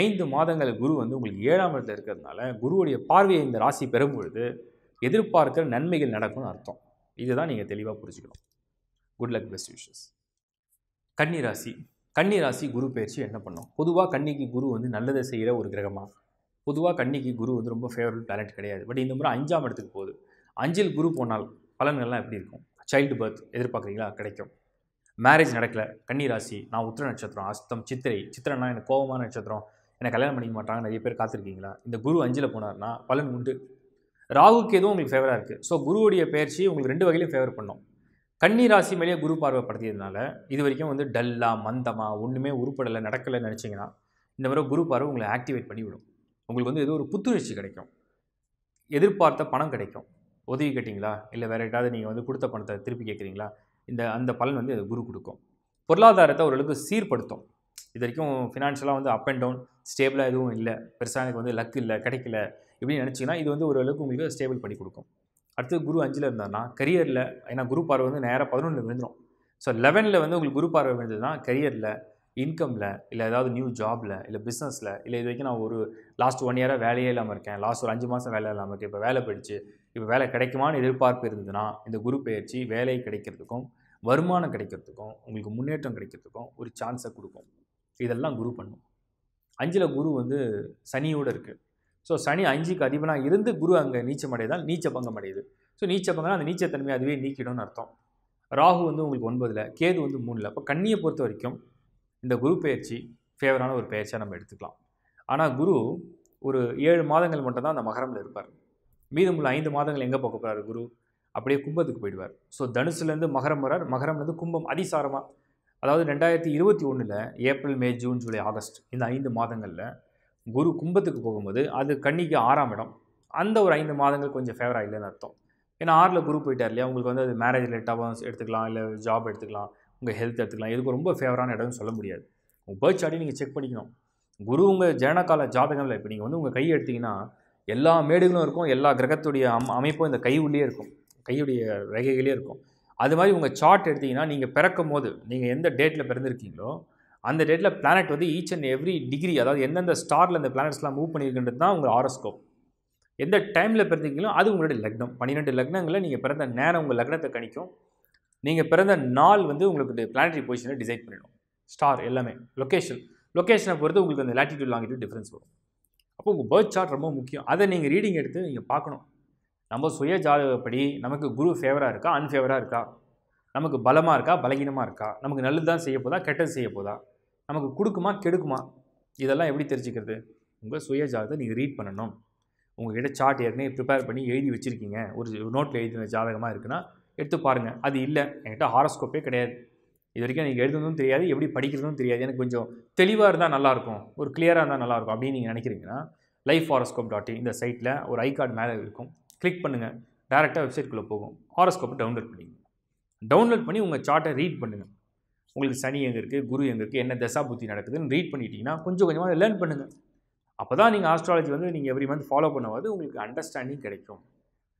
ஐந்து மாதங்கள் குரு வந்து உங்களுக்கு ஏழாம் இடத்துல இருக்கிறதுனால குருவுடைய பார்வையை இந்த ராசி பெறும்பொழுது எதிர்பார்க்கிற நன்மைகள் நடக்கும்னு அர்த்தம் இதுதான் நீங்கள் தெளிவாக புரிஞ்சுக்கணும் குட் லக் பெஸ்ட் விஷஸ் கன்னி ராசி கன்னிராசி ராசி குரு பயிற்சி என்ன பண்ணும் பொதுவாக கன்னிக்கு குரு வந்து நல்லதை செய்கிற ஒரு கிரகமாக பொதுவாக கன்னிக்கு குரு வந்து ரொம்ப ஃபேவரட் பேலண்ட் கிடையாது பட் இந்த முறை அஞ்சாம் இடத்துக்கு போகுது அஞ்சில் குரு போனால் பலன்கள்லாம் எப்படி இருக்கும் சைல்டு பர்த் எதிர்பார்க்குறீங்களா கிடைக்கும் மேரேஜ் நடக்கலை கன்னி ராசி நான் உத்திர நட்சத்திரம் அஸ்தம் சித்திரை சித்திரனா எனக்கு கோபமான நட்சத்திரம் எனக்கு கல்யாணம் பண்ணிக்க மாட்டாங்க நிறைய பேர் காத்திருக்கீங்களா இந்த குரு அஞ்சில் போனார்னா பலன் உண்டு ராகுக்கு எதுவும் உங்களுக்கு ஃபேவராக இருக்குது ஸோ குருவுடைய பயிற்சி உங்களுக்கு ரெண்டு வகையிலையும் ஃபேவர் பண்ணோம் கன்னி ராசி மேலேயே குரு பார்வைப்படுத்தியதுனால இது வரைக்கும் வந்து டல்லாக மந்தமாக ஒன்றுமே உருப்படலை நடக்கலை நினச்சிங்கன்னா இந்த மாதிரி குரு பார்வை உங்களை ஆக்டிவேட் பண்ணிவிடும் உங்களுக்கு வந்து ஏதோ ஒரு புத்துணர்ச்சி கிடைக்கும் எதிர்பார்த்த பணம் கிடைக்கும் உதவி கேட்டிங்களா இல்லை வேறு ஏதாவது நீங்கள் வந்து கொடுத்த பணத்தை திருப்பி கேட்குறீங்களா இந்த அந்த பலன் வந்து அது குரு கொடுக்கும் பொருளாதாரத்தை ஓரளவுக்கு சீர்படுத்தும் இது வரைக்கும் ஃபினான்ஷியலாக வந்து அப் அண்ட் டவுன் ஸ்டேபிளாக எதுவும் இல்லை பெருசாக எனக்கு வந்து லக் இல்லை கிடைக்கல இப்படின்னு நினச்சிங்கன்னா இது வந்து ஓரளவுக்கு உங்களுக்கு ஸ்டேபிள் பண்ணி கொடுக்கும் அடுத்தது குரு அஞ்சில் இருந்தார்னா கரியரில் ஏன்னா குரு பார்வை வந்து நேராக பதினொன்றில் விழுந்துடும் ஸோ லெவனில் வந்து உங்களுக்கு குரு பார்வை விழுந்ததுன்னா கரியரில் இன்கமில் இல்லை ஏதாவது நியூ ஜாபில் இல்லை பிஸ்னஸில் இல்லை இது வரைக்கும் நான் ஒரு லாஸ்ட் ஒன் இயராக வேலையே இல்லாமல் இருக்கேன் லாஸ்ட் ஒரு அஞ்சு மாதம் வேலை இல்லாமல் இருக்கேன் இப்போ வேலை போயிடுச்சு இப்போ வேலை கிடைக்குமான்னு எதிர்பார்ப்பு இருந்ததுன்னா இந்த குரு பயிற்சி வேலை கிடைக்கிறதுக்கும் வருமானம் கிடைக்கிறதுக்கும் உங்களுக்கு முன்னேற்றம் கிடைக்கிறதுக்கும் ஒரு சான்ஸை கொடுக்கும் இதெல்லாம் குரு பண்ணும் அஞ்சில் குரு வந்து சனியோடு இருக்குது ஸோ சனி அஞ்சுக்கு அதிபனாக இருந்து குரு அங்கே நீச்சம் அடையதால் நீச்ச பங்கம் அடையுது ஸோ நீச்ச பங்கம்னா அந்த நீச்சத்தன்மை அதுவே நீக்கிடும்னு அர்த்தம் ராகு வந்து உங்களுக்கு ஒன்பதில் கேது வந்து மூணில் அப்போ கண்ணியை பொறுத்த வரைக்கும் இந்த குரு பயிற்சி ஃபேவரான ஒரு பயிற்சியாக நம்ம எடுத்துக்கலாம் ஆனால் குரு ஒரு ஏழு மாதங்கள் மட்டும்தான் அந்த மகரமில் இருப்பார் மீதமுள்ள ஐந்து மாதங்கள் எங்கே போக போகிறார் குரு அப்படியே கும்பத்துக்கு போயிடுவார் ஸோ தனுசுலேருந்து மகரம் வரார் மகரம்லேருந்து கும்பம் அதிசாரமாக அதாவது ரெண்டாயிரத்தி இருபத்தி ஒன்றில் April May June July August இந்த ஐந்து மாதங்களில் குரு கும்பத்துக்கு போகும்போது அது கன்னிக்கு ஆறாம் இடம் அந்த ஒரு ஐந்து மாதங்கள் கொஞ்சம் ஃபேவர் ஆகலன்னு அர்த்தம் ஏன்னா ஆறில் குரு போயிட்டார் இல்லையா உங்களுக்கு வந்து அது மேரேஜ் ரிலேட்டாக எடுத்துக்கலாம் இல்லை ஜாப் எடுத்துக்கலாம் உங்கள் ஹெல்த் எடுத்துக்கலாம் எதுக்கு ரொம்ப ஃபேவரான இடம்னு சொல்ல முடியாது உங்கள் பேர்த் சாடி நீங்கள் செக் பண்ணிக்கணும் குரு உங்கள் ஜனகால இல்லை இப்போ நீங்கள் வந்து உங்கள் கை எடுத்திங்கன்னா எல்லா மேடுகளும் இருக்கும் எல்லா கிரகத்துடைய அம் அமைப்பும் இந்த கை உள்ளே இருக்கும் கையுடைய ரேகைகளே இருக்கும் அது மாதிரி உங்கள் சார்ட் எடுத்திங்கன்னா நீங்கள் பிறக்கும் போது நீங்கள் எந்த டேட்டில் பிறந்திருக்கீங்களோ அந்த டேட்டில் பிளானட் வந்து ஈச் அண்ட் எவ்ரி டிகிரி அதாவது எந்தெந்த ஸ்டாரில் அந்த பிளானட்ஸ்லாம் மூவ் பண்ணியிருக்கின்றது தான் உங்கள் ஆரோஸ்கோப் எந்த டைமில் பிறந்தீங்களோ அது உங்களுடைய லக்னம் பன்னிரெண்டு லக்னங்களில் நீங்கள் பிறந்த நேரம் உங்கள் லக்னத்தை கணிக்கும் நீங்கள் பிறந்த நாள் வந்து உங்களுக்கு பிளானட்ரி பொசிஷனை டிசைட் பண்ணிடும் ஸ்டார் எல்லாமே லொக்கேஷன் லொக்கேஷனை பொறுத்து உங்களுக்கு அந்த லேட்டிடியூட் லாங்கிட்டு டிஃப்ரென்ஸ் வரும் அப்போ உங்கள் பேர்த் சார்ட் ரொம்ப முக்கியம் அதை நீங்கள் ரீடிங் எடுத்து நீங்கள் பார்க்கணும் நம்ம சுய ஜாதகப்படி நமக்கு குரு ஃபேவராக இருக்கா அன்ஃபேவராக இருக்கா நமக்கு பலமாக இருக்கா பலகீனமாக இருக்கா நமக்கு நல்லது தான் செய்ய போதா கெட்டது செய்ய போதா நமக்கு கொடுக்குமா கெடுக்குமா இதெல்லாம் எப்படி தெரிஞ்சுக்கிறது உங்கள் சுய ஜாதகத்தை நீங்கள் ரீட் பண்ணணும் உங்கள்கிட்ட சார்ட் ஏற்கனவே ப்ரிப்பேர் பண்ணி எழுதி வச்சுருக்கீங்க ஒரு நோட்டில் எழுதின ஜாதகமாக இருக்குன்னா எடுத்து பாருங்கள் அது இல்லை என்கிட்ட ஹாரோஸ்கோப்பே கிடையாது இது வரைக்கும் எனக்கு எழுதுனதும் தெரியாது எப்படி படிக்கிறதும் தெரியாது எனக்கு கொஞ்சம் தெளிவாக இருந்தால் நல்லாயிருக்கும் ஒரு கிளியராக இருந்தால் நல்லாயிருக்கும் அப்படின்னு நீங்கள் நினைக்கிறீங்கன்னா லைஃப் ஹாரோஸ்கோப் டாட் இந்த சைட்டில் ஒரு ஐ கார்டு மேலே இருக்கும் கிளிக் பண்ணுங்கள் டேரெக்டாக வெப்சைட்குள்ளே போகும் ஹாரோஸ்கோப்பை டவுன்லோட் பண்ணிங்க டவுன்லோட் பண்ணி உங்கள் சார்ட்டை ரீட் பண்ணுங்கள் உங்களுக்கு சனி எங்கே இருக்குது குரு எங்கே இருக்குது என்ன தசா புத்தி நடக்குதுன்னு ரீட் பண்ணிட்டீங்கன்னா கொஞ்சம் கொஞ்சமாக லேர்ன் பண்ணுங்கள் அப்போ தான் நீங்கள் ஆஸ்ட்ராலஜி வந்து நீங்கள் எவ்ரி மந்த் ஃபாலோ பண்ணுவது உங்களுக்கு அண்டர்ஸ்டாண்டிங் கிடைக்கும்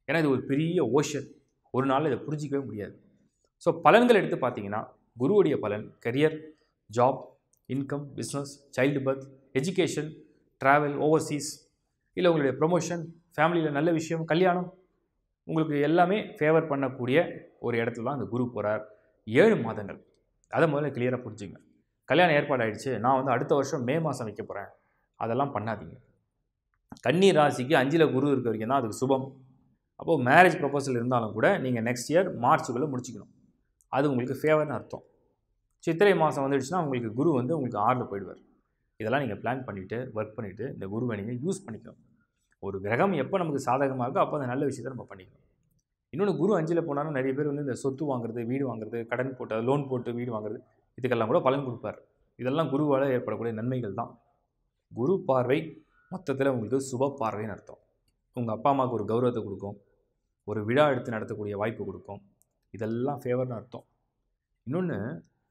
ஏன்னா இது ஒரு பெரிய ஓஷன் ஒரு நாள் இதை புரிஞ்சிக்கவே முடியாது ஸோ பலன்கள் எடுத்து பார்த்தீங்கன்னா குருவுடைய பலன் career job income business child birth education travel overseas இல்லை உங்களுடைய ப்ரொமோஷன் ஃபேமிலியில் நல்ல விஷயம் கல்யாணம் உங்களுக்கு எல்லாமே ஃபேவர் பண்ணக்கூடிய ஒரு இடத்துல தான் அந்த குரு போகிறார் ஏழு மாதங்கள் அதை முதல்ல கிளியராக புரிஞ்சுங்க கல்யாணம் ஏற்பாடு ஆகிடுச்சு நான் வந்து அடுத்த வருஷம் மே மாதம் வைக்க போகிறேன் அதெல்லாம் பண்ணாதீங்க கன்னி ராசிக்கு அஞ்சில் குரு இருக்க வரைக்கும் தான் அதுக்கு சுபம் அப்போது மேரேஜ் ப்ரப்போசல் இருந்தாலும் கூட நீங்கள் நெக்ஸ்ட் இயர் மார்ச்சுக்குள்ளே முடிச்சுக்கணும் அது உங்களுக்கு ஃபேவர்னு அர்த்தம் சித்திரை மாதம் வந்துடுச்சுன்னா உங்களுக்கு குரு வந்து உங்களுக்கு ஆர்டர் போயிடுவார் இதெல்லாம் நீங்கள் பிளான் பண்ணிவிட்டு ஒர்க் பண்ணிவிட்டு இந்த குருவை நீங்கள் யூஸ் பண்ணிக்கணும் ஒரு கிரகம் எப்போ நமக்கு சாதகமாக இருக்கோ அப்போ அந்த நல்ல விஷயத்தை நம்ம பண்ணிக்கணும் இன்னொன்று குரு அஞ்சில் போனாலும் நிறைய பேர் வந்து இந்த சொத்து வாங்குறது வீடு வாங்குறது கடன் போட்டு லோன் போட்டு வீடு வாங்குறது இதுக்கெல்லாம் கூட பலன் கொடுப்பார் இதெல்லாம் குருவால் ஏற்படக்கூடிய நன்மைகள் தான் குரு பார்வை மொத்தத்தில் உங்களுக்கு சுப பார்வைன்னு அர்த்தம் உங்கள் அப்பா அம்மாவுக்கு ஒரு கௌரவத்தை கொடுக்கும் ஒரு விழா எடுத்து நடத்தக்கூடிய வாய்ப்பு கொடுக்கும் இதெல்லாம் ஃபேவர்னு அர்த்தம் இன்னொன்று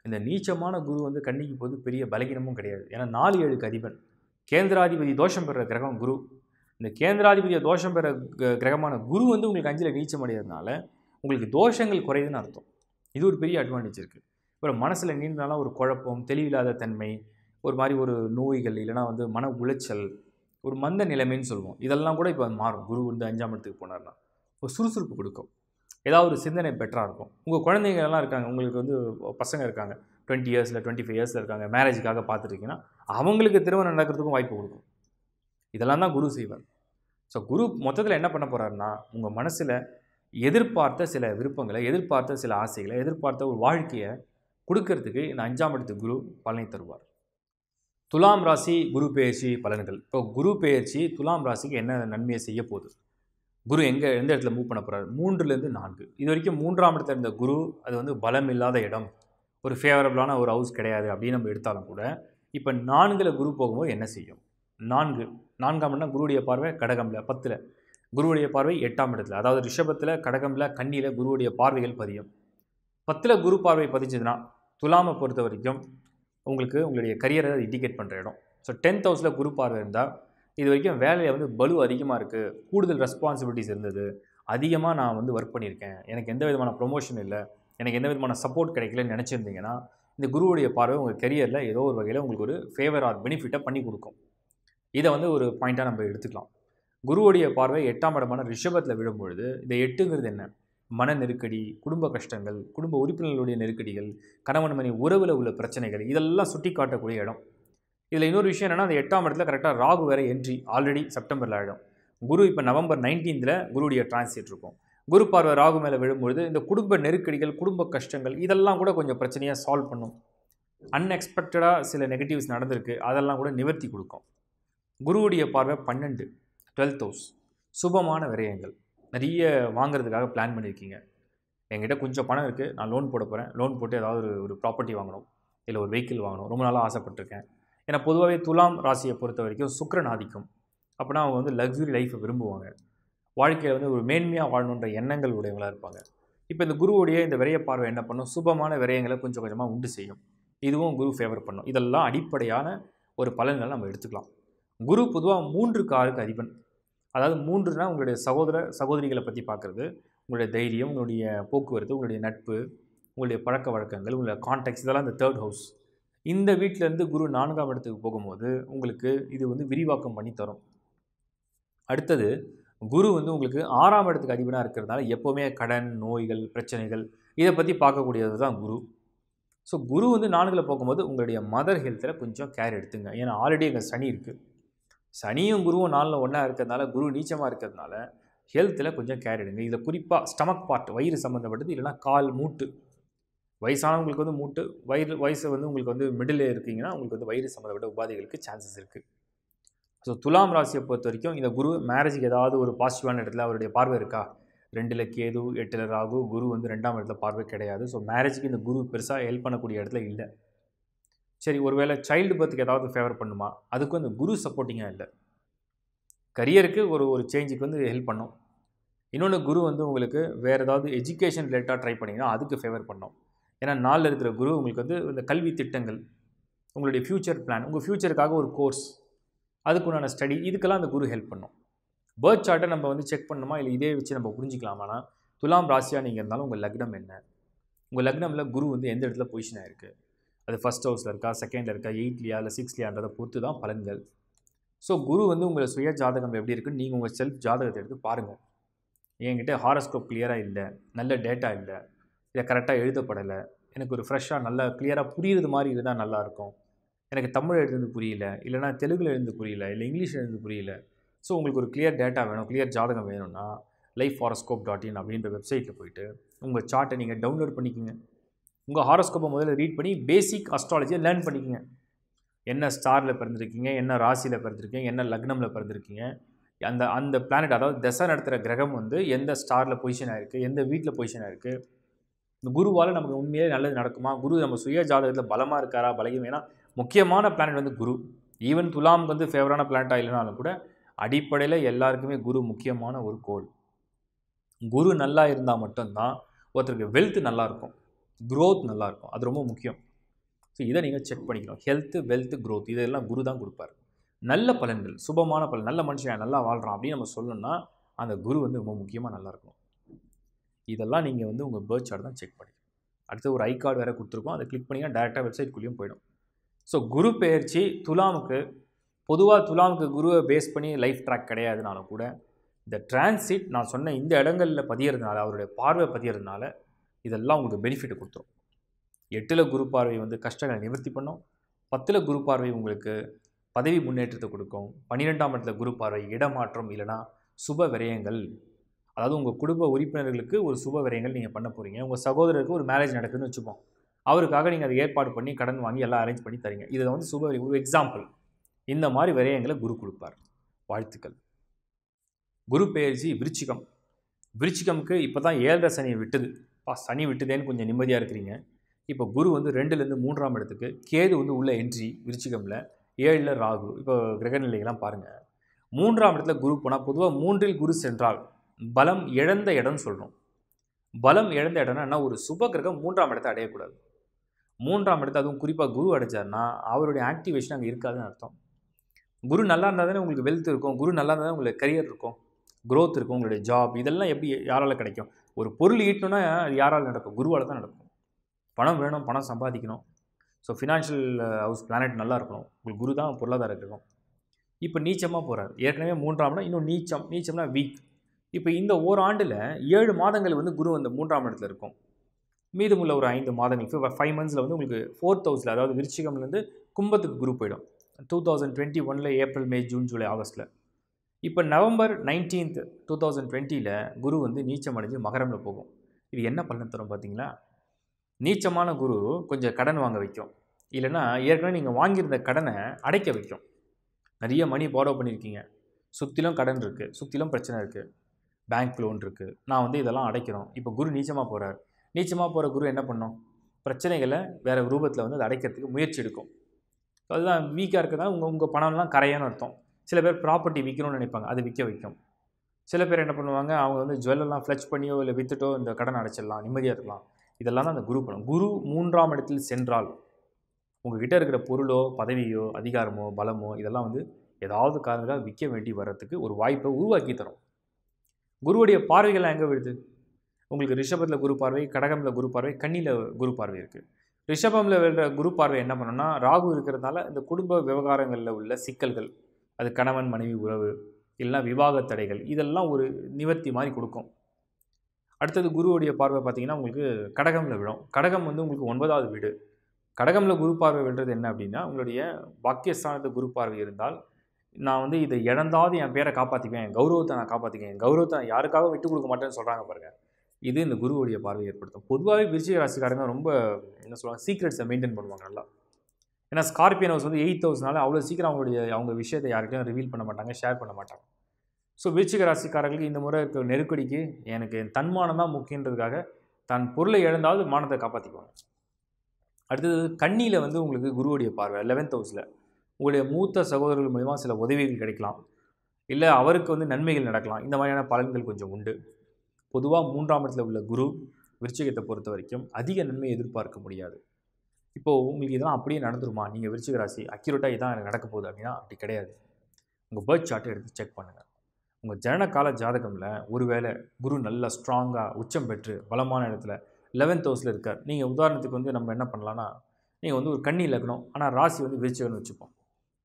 இந்த நீச்சமான குரு வந்து கண்ணிக்கு போது பெரிய பலகீனமும் கிடையாது ஏன்னா நாலு ஏழுக்கு அதிபன் கேந்திராதிபதி தோஷம் பெற கிரகம் குரு இந்த கேந்திராதிபதிய தோஷம் பெற கிரகமான குரு வந்து உங்களுக்கு அஞ்சில் நீச்சம் அடைகிறதுனால உங்களுக்கு தோஷங்கள் குறையுதுன்னு அர்த்தம் இது ஒரு பெரிய அட்வான்டேஜ் இருக்குது அப்புறம் மனசில் நீண்டனால ஒரு குழப்பம் தெளிவில்லாத தன்மை ஒரு மாதிரி ஒரு நோய்கள் இல்லைனா வந்து மன உளைச்சல் ஒரு மந்த நிலைமைன்னு சொல்லுவோம் இதெல்லாம் கூட இப்போ மாறும் குரு வந்து அஞ்சாம் இடத்துக்கு போனார்னா ஒரு சுறுசுறுப்பு கொடுக்கும் ஏதாவது ஒரு சிந்தனை பெட்டராக இருக்கும் உங்கள் குழந்தைங்கள்லாம் இருக்காங்க உங்களுக்கு வந்து பசங்க இருக்காங்க டுவெண்ட்டி இயர்ஸில் டுவெண்ட்டி ஃபைவ் இயர்ஸில் இருக்காங்க மேரேஜுக்காக பார்த்துருக்கீங்கன்னா அவங்களுக்கு திருமணம் நடக்கிறதுக்கும் வாய்ப்பு கொடுக்கும் இதெல்லாம் தான் குரு செய்வார் ஸோ குரு மொத்தத்தில் என்ன பண்ண போகிறாருன்னா உங்கள் மனசில் எதிர்பார்த்த சில விருப்பங்களை எதிர்பார்த்த சில ஆசைகளை எதிர்பார்த்த ஒரு வாழ்க்கையை கொடுக்கறதுக்கு இந்த அஞ்சாம் இடத்து குரு பலனை தருவார் துலாம் ராசி குரு பயிற்சி பலன்கள் இப்போ குரு பயிற்சி துலாம் ராசிக்கு என்ன நன்மையை செய்ய போகுது குரு எங்கே எந்த இடத்துல மூவ் பண்ண போகிறார் மூன்றுலேருந்து நான்கு இது வரைக்கும் மூன்றாம் இடத்துல இருந்த குரு அது வந்து பலம் இல்லாத இடம் ஒரு ஃபேவரபுளான ஒரு ஹவுஸ் கிடையாது அப்படின்னு நம்ம எடுத்தாலும் கூட இப்போ நான்கில் குரு போகும்போது என்ன செய்யும் நான்கு நான்காம் இடம் குருவுடைய பார்வை கடகமில் பத்தில் குருவுடைய பார்வை எட்டாம் இடத்துல அதாவது ரிஷபத்தில் கடகம்ல கண்ணியில் குருவுடைய பார்வைகள் பதியும் பத்தில் குரு பார்வை பதிஞ்சதுன்னா துலாமை பொறுத்த வரைக்கும் உங்களுக்கு உங்களுடைய கரியரை இண்டிகேட் பண்ணுற இடம் ஸோ டென்த் ஹவுஸில் குரு பார்வை இருந்தால் இது வரைக்கும் வேலையில் வந்து பலு அதிகமாக இருக்குது கூடுதல் ரெஸ்பான்சிபிலிட்டிஸ் இருந்தது அதிகமாக நான் வந்து ஒர்க் பண்ணியிருக்கேன் எனக்கு எந்த விதமான ப்ரொமோஷன் இல்லை எனக்கு எந்த விதமான சப்போர்ட் கிடைக்கலன்னு நினச்சிருந்தீங்கன்னா இந்த குருவுடைய பார்வை உங்கள் கெரியரில் ஏதோ ஒரு வகையில் உங்களுக்கு ஒரு ஃபேவர் ஆர் பெனிஃபிட்டை பண்ணி கொடுக்கும் இதை வந்து ஒரு பாயிண்ட்டாக நம்ம எடுத்துக்கலாம் குருவுடைய பார்வை எட்டாம் இடமான ரிஷபத்தில் விழும்பொழுது இந்த எட்டுங்கிறது என்ன மன நெருக்கடி குடும்ப கஷ்டங்கள் குடும்ப உறுப்பினர்களுடைய நெருக்கடிகள் கணவன் மனை உறவில் உள்ள பிரச்சனைகள் இதெல்லாம் சுட்டி காட்டக்கூடிய இடம் இதில் இன்னொரு விஷயம் என்னென்னா அந்த எட்டாம் இடத்துல கரெக்டாக ராகு வேறு என்ட்ரி ஆல்ரெடி செப்டம்பரில் ஆகிடும் குரு இப்போ நவம்பர் நைன்டீன்தில் குருடைய டிரான்ஸ்லேட் இருக்கும் குரு பார்வை ராகு மேலே விழும்பொழுது இந்த குடும்ப நெருக்கடிகள் குடும்ப கஷ்டங்கள் இதெல்லாம் கூட கொஞ்சம் பிரச்சனையாக சால்வ் பண்ணும் அன்எக்ஸ்பெக்டடாக சில நெகட்டிவ்ஸ் நடந்திருக்கு அதெல்லாம் கூட நிவர்த்தி கொடுக்கும் குருவுடைய பார்வை பன்னெண்டு டுவெல்த் ஹவுஸ் சுபமான விரயங்கள் நிறைய வாங்குறதுக்காக பிளான் பண்ணியிருக்கீங்க என்கிட்ட கொஞ்சம் பணம் இருக்குது நான் லோன் போட போகிறேன் லோன் போட்டு ஏதாவது ஒரு ஒரு ப்ராப்பர்ட்டி வாங்கணும் இல்லை ஒரு வெஹிக்கிள் வாங்கணும் ரொம்ப நாளாக ஆசைப்பட்டிருக்கேன் ஏன்னா பொதுவாகவே துலாம் ராசியை பொறுத்த வரைக்கும் சுக்கரன் ஆதிக்கும் அப்படின்னா அவங்க வந்து லக்ஸுரி லைஃப்பை விரும்புவாங்க வாழ்க்கையில் வந்து ஒரு மேன்மையாக வாழணுன்ற எண்ணங்கள் உடையவங்களாக இருப்பாங்க இப்போ இந்த குருவுடைய இந்த விரைய பார்வை என்ன பண்ணும் சுபமான விரயங்களை கொஞ்சம் கொஞ்சமாக உண்டு செய்யும் இதுவும் குரு ஃபேவர் பண்ணும் இதெல்லாம் அடிப்படையான ஒரு பலன்களை நம்ம எடுத்துக்கலாம் குரு பொதுவாக மூன்று காருக்கு அதிபன் அதாவது மூன்றுனா உங்களுடைய சகோதர சகோதரிகளை பற்றி பார்க்குறது உங்களுடைய தைரியம் உங்களுடைய போக்குவரத்து உங்களுடைய நட்பு உங்களுடைய பழக்க வழக்கங்கள் உங்களுடைய கான்டாக்ட்ஸ் இதெல்லாம் இந்த தேர்ட் ஹவுஸ் இந்த வீட்டிலேருந்து குரு நான்காம் இடத்துக்கு போகும்போது உங்களுக்கு இது வந்து விரிவாக்கம் பண்ணி தரும் அடுத்தது குரு வந்து உங்களுக்கு ஆறாம் இடத்துக்கு அதிபனாக இருக்கிறதுனால எப்போவுமே கடன் நோய்கள் பிரச்சனைகள் இதை பற்றி பார்க்கக்கூடியது தான் குரு ஸோ குரு வந்து நான்கில் போகும்போது உங்களுடைய மதர் ஹெல்த்தில் கொஞ்சம் கேர் எடுத்துங்க ஏன்னா ஆல்ரெடி எங்கள் சனி இருக்குது சனியும் குருவும் நாளில் ஒன்றா இருக்கிறதுனால குரு நீச்சமாக இருக்கிறதுனால ஹெல்த்தில் கொஞ்சம் கேர் எடுங்க இதில் குறிப்பாக ஸ்டமக் பார்ட் வயிறு சம்மந்தப்பட்டது இல்லைனா கால் மூட்டு வயசானவங்களுக்கு வந்து மூட்டு வயிறு வயசு வந்து உங்களுக்கு வந்து மிடில் இருக்கீங்கன்னா உங்களுக்கு வந்து வயிறு சம்மந்தப்பட்ட உபாதைகளுக்கு சான்சஸ் இருக்குது ஸோ துலாம் ராசியை பொறுத்த வரைக்கும் இந்த குரு மேரேஜுக்கு ஏதாவது ஒரு பாசிட்டிவான இடத்துல அவருடைய பார்வை இருக்கா ரெண்டில் கேது எட்டில் ராகு குரு வந்து ரெண்டாம் இடத்துல பார்வை கிடையாது ஸோ மேரேஜுக்கு இந்த குரு பெருசாக ஹெல்ப் பண்ணக்கூடிய இடத்துல இல்லை சரி ஒருவேளை சைல்டு பர்த்துக்கு ஏதாவது ஃபேவர் பண்ணுமா அதுக்கு அந்த குரு சப்போர்ட்டிங்காக இல்லை கரியருக்கு ஒரு ஒரு சேஞ்சுக்கு வந்து ஹெல்ப் பண்ணும் இன்னொன்று குரு வந்து உங்களுக்கு வேறு ஏதாவது எஜுகேஷன் ரிலேட்டாக ட்ரை பண்ணிங்கன்னா அதுக்கு ஃபேவர் பண்ணும் ஏன்னா நாளில் இருக்கிற குரு உங்களுக்கு வந்து இந்த கல்வி திட்டங்கள் உங்களுடைய ஃப்யூச்சர் பிளான் உங்கள் ஃப்யூச்சருக்காக ஒரு கோர்ஸ் அதுக்குண்டான ஸ்டடி இதுக்கெல்லாம் அந்த குரு ஹெல்ப் பண்ணும் பேர்த் சார்ட்டை நம்ம வந்து செக் பண்ணணுமா இல்லை இதே வச்சு நம்ம புரிஞ்சிக்கலாமானா துலாம் ராசியாக நீங்கள் இருந்தாலும் உங்கள் லக்னம் என்ன உங்கள் லக்னமில் குரு வந்து எந்த இடத்துல பொசிஷன் ஆகிருக்கு அது ஃபஸ்ட் ஹவுஸில் இருக்கா செகண்டில் இருக்கா எயிட்லையா இல்லை சிக்ஸ்லியான்றதை பொறுத்து தான் பலன்கள் ஸோ குரு வந்து உங்களை சுய ஜாதகம் எப்படி இருக்குன்னு நீங்கள் உங்கள் செல்ஃப் ஜாதகத்தை எடுத்து பாருங்கள் என்கிட்ட ஹாரஸ்கோப் கிளியராக இல்லை நல்ல டேட்டா இல்லை இதை கரெக்டாக எழுதப்படலை எனக்கு ஒரு ஃப்ரெஷ்ஷாக நல்லா கிளியராக புரியுறது மாதிரி இருந்தால் நல்லாயிருக்கும் எனக்கு தமிழ் எழுதுறது புரியல இல்லைனா தெலுங்கில் எழுந்து புரியல இல்லை இங்கிலீஷ் எழுந்து புரியல ஸோ உங்களுக்கு ஒரு கிளியர் டேட்டா வேணும் கிளியர் ஜாதகம் வேணும்னா லைஃப் ஹாரஸ்கோப் டாட் இன் அப்படின்ற வெப்சைட்டில் போயிட்டு உங்கள் சார்ட்டை நீங்கள் டவுன்லோட் பண்ணிக்கோங்க உங்கள் ஹாரோஸ்கோப்பை முதல்ல ரீட் பண்ணி பேசிக் அஸ்ட்ராலஜியை லேர்ன் பண்ணிக்கங்க என்ன ஸ்டாரில் பிறந்திருக்கீங்க என்ன ராசியில் பிறந்திருக்கீங்க என்ன லக்னமில் பிறந்திருக்கீங்க அந்த அந்த பிளானட் அதாவது தசை நடத்துகிற கிரகம் வந்து எந்த ஸ்டாரில் பொசிஷனாக இருக்குது எந்த வீட்டில் பொசிஷனாக இருக்குது இந்த குருவால் நமக்கு உண்மையிலே நல்லது நடக்குமா குரு நம்ம சுய ஜாதகத்தில் பலமாக இருக்காரா பலகம் ஏன்னா முக்கியமான பிளானட் வந்து குரு ஈவன் துலாமுக்கு வந்து ஃபேவரான பிளானட்டாக இல்லைனாலும் கூட அடிப்படையில் எல்லாருக்குமே குரு முக்கியமான ஒரு கோல் குரு நல்லா இருந்தால் மட்டும்தான் ஒருத்தருக்கு வெல்த் நல்லாயிருக்கும் க்ரோத் நல்லாயிருக்கும் அது ரொம்ப முக்கியம் ஸோ இதை நீங்கள் செக் பண்ணிக்கணும் ஹெல்த்து வெல்த்து க்ரோத் இதெல்லாம் குரு தான் கொடுப்பார் நல்ல பலன்கள் சுபமான பலன் நல்ல மனுஷன் நல்லா வாழ்கிறான் அப்படின்னு நம்ம சொல்லணும்னா அந்த குரு வந்து ரொம்ப முக்கியமாக நல்லாயிருக்கும் இதெல்லாம் நீங்கள் வந்து உங்கள் பேர்த் சார்ட் தான் செக் பண்ணிக்கணும் அடுத்து ஒரு ஐ கார்டு வேறு கொடுத்துருக்கோம் அதை கிளிக் பண்ணிங்கன்னா டேரெக்டாக வெப்சைட்குள்ளேயும் போயிடும் ஸோ குரு பெயர்ச்சி துலாமுக்கு பொதுவாக துலாமுக்கு குருவை பேஸ் பண்ணி லைஃப் ட்ராக் கிடையாதுனாலும் கூட இந்த டிரான்சிட் நான் சொன்ன இந்த இடங்களில் பதியறதுனால அவருடைய பார்வை பதியறதுனால இதெல்லாம் உங்களுக்கு பெனிஃபிட்டை கொடுத்துரும் எட்டில் குரு பார்வை வந்து கஷ்டங்களை நிவர்த்தி பண்ணும் பத்தில் குரு பார்வை உங்களுக்கு பதவி முன்னேற்றத்தை கொடுக்கும் பன்னிரெண்டாம் இடத்துல குரு பார்வை இடமாற்றம் இல்லைனா சுப விரயங்கள் அதாவது உங்கள் குடும்ப உறுப்பினர்களுக்கு ஒரு சுப விரயங்கள் நீங்கள் பண்ண போகிறீங்க உங்கள் சகோதரருக்கு ஒரு மேரேஜ் நடக்குதுன்னு வச்சுப்போம் அவருக்காக நீங்கள் அதை ஏற்பாடு பண்ணி கடன் வாங்கி எல்லாம் அரேஞ்ச் பண்ணி தரீங்க இதில் வந்து சுப ஒரு எக்ஸாம்பிள் இந்த மாதிரி விரயங்களை குரு கொடுப்பார் வாழ்த்துக்கள் குரு பெயர்ச்சி விருச்சிகம் விருச்சிகமுக்கு இப்போ தான் ஏழரை சனியை விட்டுது பா சனி விட்டுதேன்னு கொஞ்சம் நிம்மதியாக இருக்கிறீங்க இப்போ குரு வந்து ரெண்டுலேருந்து மூன்றாம் இடத்துக்கு கேது வந்து உள்ள என்ட்ரி விருச்சிகமில் ஏழில் ராகு இப்போ கிரகநிலைகள்லாம் பாருங்கள் மூன்றாம் இடத்துல குரு போனால் பொதுவாக மூன்றில் குரு சென்றால் பலம் இழந்த இடம்னு சொல்கிறோம் பலம் இழந்த இடம்னா என்ன ஒரு சுப கிரகம் மூன்றாம் இடத்தை அடையக்கூடாது மூன்றாம் இடத்தை அதுவும் குறிப்பாக குரு அடைச்சார்னா அவருடைய ஆக்டிவேஷன் அங்கே இருக்காதுன்னு அர்த்தம் குரு நல்லா இருந்தால் தானே உங்களுக்கு வெல்த் இருக்கும் குரு நல்லா இருந்தால் தான் உங்களுக்கு கரியர் இருக்கும் க்ரோத் இருக்கும் உங்களுடைய ஜாப் இதெல்லாம் எப்படி யாரால் கிடைக்கும் ஒரு பொருள் ஈட்டணும்னா அது யாரால் நடக்கும் குருவால் தான் நடக்கும் பணம் வேணும் பணம் சம்பாதிக்கணும் ஸோ ஃபினான்ஷியல் ஹவுஸ் பிளானட் நல்லா இருக்கணும் உங்களுக்கு குரு தான் பொருளாதாரம் இருக்கும் இப்போ நீச்சமாக போகிறார் ஏற்கனவே மூன்றாம் இடம் இன்னும் நீச்சம் நீச்சம்னா வீக் இப்போ இந்த ஓராண்டில் ஏழு மாதங்கள் வந்து குரு அந்த மூன்றாம் இடத்துல இருக்கும் மீதமுள்ள ஒரு ஐந்து மாதங்கள் ஃபைவ் மந்த்ஸில் வந்து உங்களுக்கு ஃபோர்த் ஹவுஸில் அதாவது விருச்சிகம்லேருந்து கும்பத்துக்கு குரு போயிடும் டூ தௌசண்ட் டுவெண்ட்டி ஒனில் ஏப்ரல் மே ஜூன் ஜூலை ஆகஸ்ட்டில் இப்போ நவம்பர் நைன்டீன்த் டூ தௌசண்ட் டுவெண்ட்டியில் குரு வந்து நீச்சம் அடைஞ்சு மகரமில் போகும் இது என்ன பலன் தரும் பார்த்தீங்களா நீச்சமான குரு கொஞ்சம் கடன் வாங்க வைக்கும் இல்லைன்னா ஏற்கனவே நீங்கள் வாங்கியிருந்த கடனை அடைக்க வைக்கும் நிறைய மணி பாரோ பண்ணியிருக்கீங்க சுற்றிலும் கடன் இருக்குது சுற்றிலும் பிரச்சனை இருக்குது பேங்க் லோன் இருக்குது நான் வந்து இதெல்லாம் அடைக்கிறோம் இப்போ குரு நீச்சமாக போகிறார் நீச்சமாக போகிற குரு என்ன பண்ணும் பிரச்சனைகளை வேறு ரூபத்தில் வந்து அதை அடைக்கிறதுக்கு முயற்சி எடுக்கும் அதுதான் வீக்காக இருக்கிறதா உங்கள் உங்கள் பணம்லாம் கரையான்னு அர்த்தம் சில பேர் ப்ராப்பர்ட்டி விற்கணும்னு நினைப்பாங்க அது விற்க வைக்கும் சில பேர் என்ன பண்ணுவாங்க அவங்க வந்து ஜுவல்லாம் ஃப்ளச் பண்ணியோ இல்லை விற்றுட்டோ இந்த கடன் அடைச்சிடலாம் நிம்மதியாக இருக்கலாம் இதெல்லாம் தான் அந்த குரு பண்ணும் குரு மூன்றாம் இடத்தில் சென்றால் உங்ககிட்ட இருக்கிற பொருளோ பதவியோ அதிகாரமோ பலமோ இதெல்லாம் வந்து ஏதாவது காரணத்துக்காக விற்க வேண்டி வர்றதுக்கு ஒரு வாய்ப்பை உருவாக்கி தரும் குருவுடைய பார்வைகள்லாம் எங்கே விழுது உங்களுக்கு ரிஷபத்தில் குரு பார்வை கடகமில் குரு பார்வை கண்ணியில் குரு பார்வை இருக்குது ரிஷபமில் விழுற குரு பார்வை என்ன பண்ணோம்னா ராகு இருக்கிறதுனால இந்த குடும்ப விவகாரங்களில் உள்ள சிக்கல்கள் அது கணவன் மனைவி உறவு இல்லைனா விவாக தடைகள் இதெல்லாம் ஒரு நிவர்த்தி மாதிரி கொடுக்கும் அடுத்தது குருவுடைய பார்வை பார்த்திங்கன்னா உங்களுக்கு கடகமில் விழும் கடகம் வந்து உங்களுக்கு ஒன்பதாவது வீடு கடகமில் குரு பார்வை விழுறது என்ன அப்படின்னா உங்களுடைய பாக்கியஸ்தானத்தை குரு பார்வை இருந்தால் நான் வந்து இதை இழந்தாவது என் பேரை காப்பாற்றிக்குவேன் என் கௌரவத்தை நான் காப்பாற்றிக்குவேன் என் கௌரவத்தை நான் யாருக்காக விட்டு கொடுக்க மாட்டேன்னு சொல்கிறாங்க பாருங்கள் இது இந்த குருவுடைய பார்வை ஏற்படுத்தும் பொதுவாகவே விருச்சிக ராசிக்காரங்க ரொம்ப என்ன சொல்லுவாங்க சீக்ரெட்ஸை மெயின்டைன் பண்ணுவாங்க நல்லா ஏன்னா ஸ்கார்பியன் ஹவுஸ் வந்து எயித் ஹவுஸ்னால அவ்வளோ சீக்கிரம் அவங்களுடைய அவங்க விஷயத்தை யாருக்கும் ரிவீல் பண்ண மாட்டாங்க ஷேர் பண்ண மாட்டாங்க ஸோ விருச்சிக ராசிக்காரர்களுக்கு இந்த முறை இருக்கிற நெருக்கடிக்கு எனக்கு என் தன்மானம் தான் முக்கியன்றதுக்காக தன் பொருளை இழந்தாவது மானத்தை காப்பாற்றிக்குவாங்க அடுத்தது கண்ணியில் வந்து உங்களுக்கு குருவுடைய பார்வை லெவன்த் ஹவுஸில் உங்களுடைய மூத்த சகோதரர்கள் மூலிமா சில உதவிகள் கிடைக்கலாம் இல்லை அவருக்கு வந்து நன்மைகள் நடக்கலாம் இந்த மாதிரியான பலன்கள் கொஞ்சம் உண்டு பொதுவாக மூன்றாம் இடத்தில் உள்ள குரு விருச்சிகத்தை பொறுத்த வரைக்கும் அதிக நன்மையை எதிர்பார்க்க முடியாது இப்போது உங்களுக்கு இதெல்லாம் அப்படியே நடந்துருமா நீங்கள் விரிச்சிக ராசி அக்யூரேட்டாக இதான் எனக்கு நடக்க போகுது அப்படின்னா அப்படி கிடையாது உங்கள் பர்த் சார்ட்டை எடுத்து செக் பண்ணுங்கள் உங்கள் ஜனனகால ஜாதகமில் ஒருவேளை குரு நல்லா ஸ்ட்ராங்காக உச்சம் பெற்று பலமான இடத்துல லெவன்த் ஹவுஸில் இருக்கார் நீங்கள் உதாரணத்துக்கு வந்து நம்ம என்ன பண்ணலான்னா நீங்கள் வந்து ஒரு கண்ணி இலக்கணும் ஆனால் ராசி வந்து விருச்சிகம்னு வச்சுப்போம்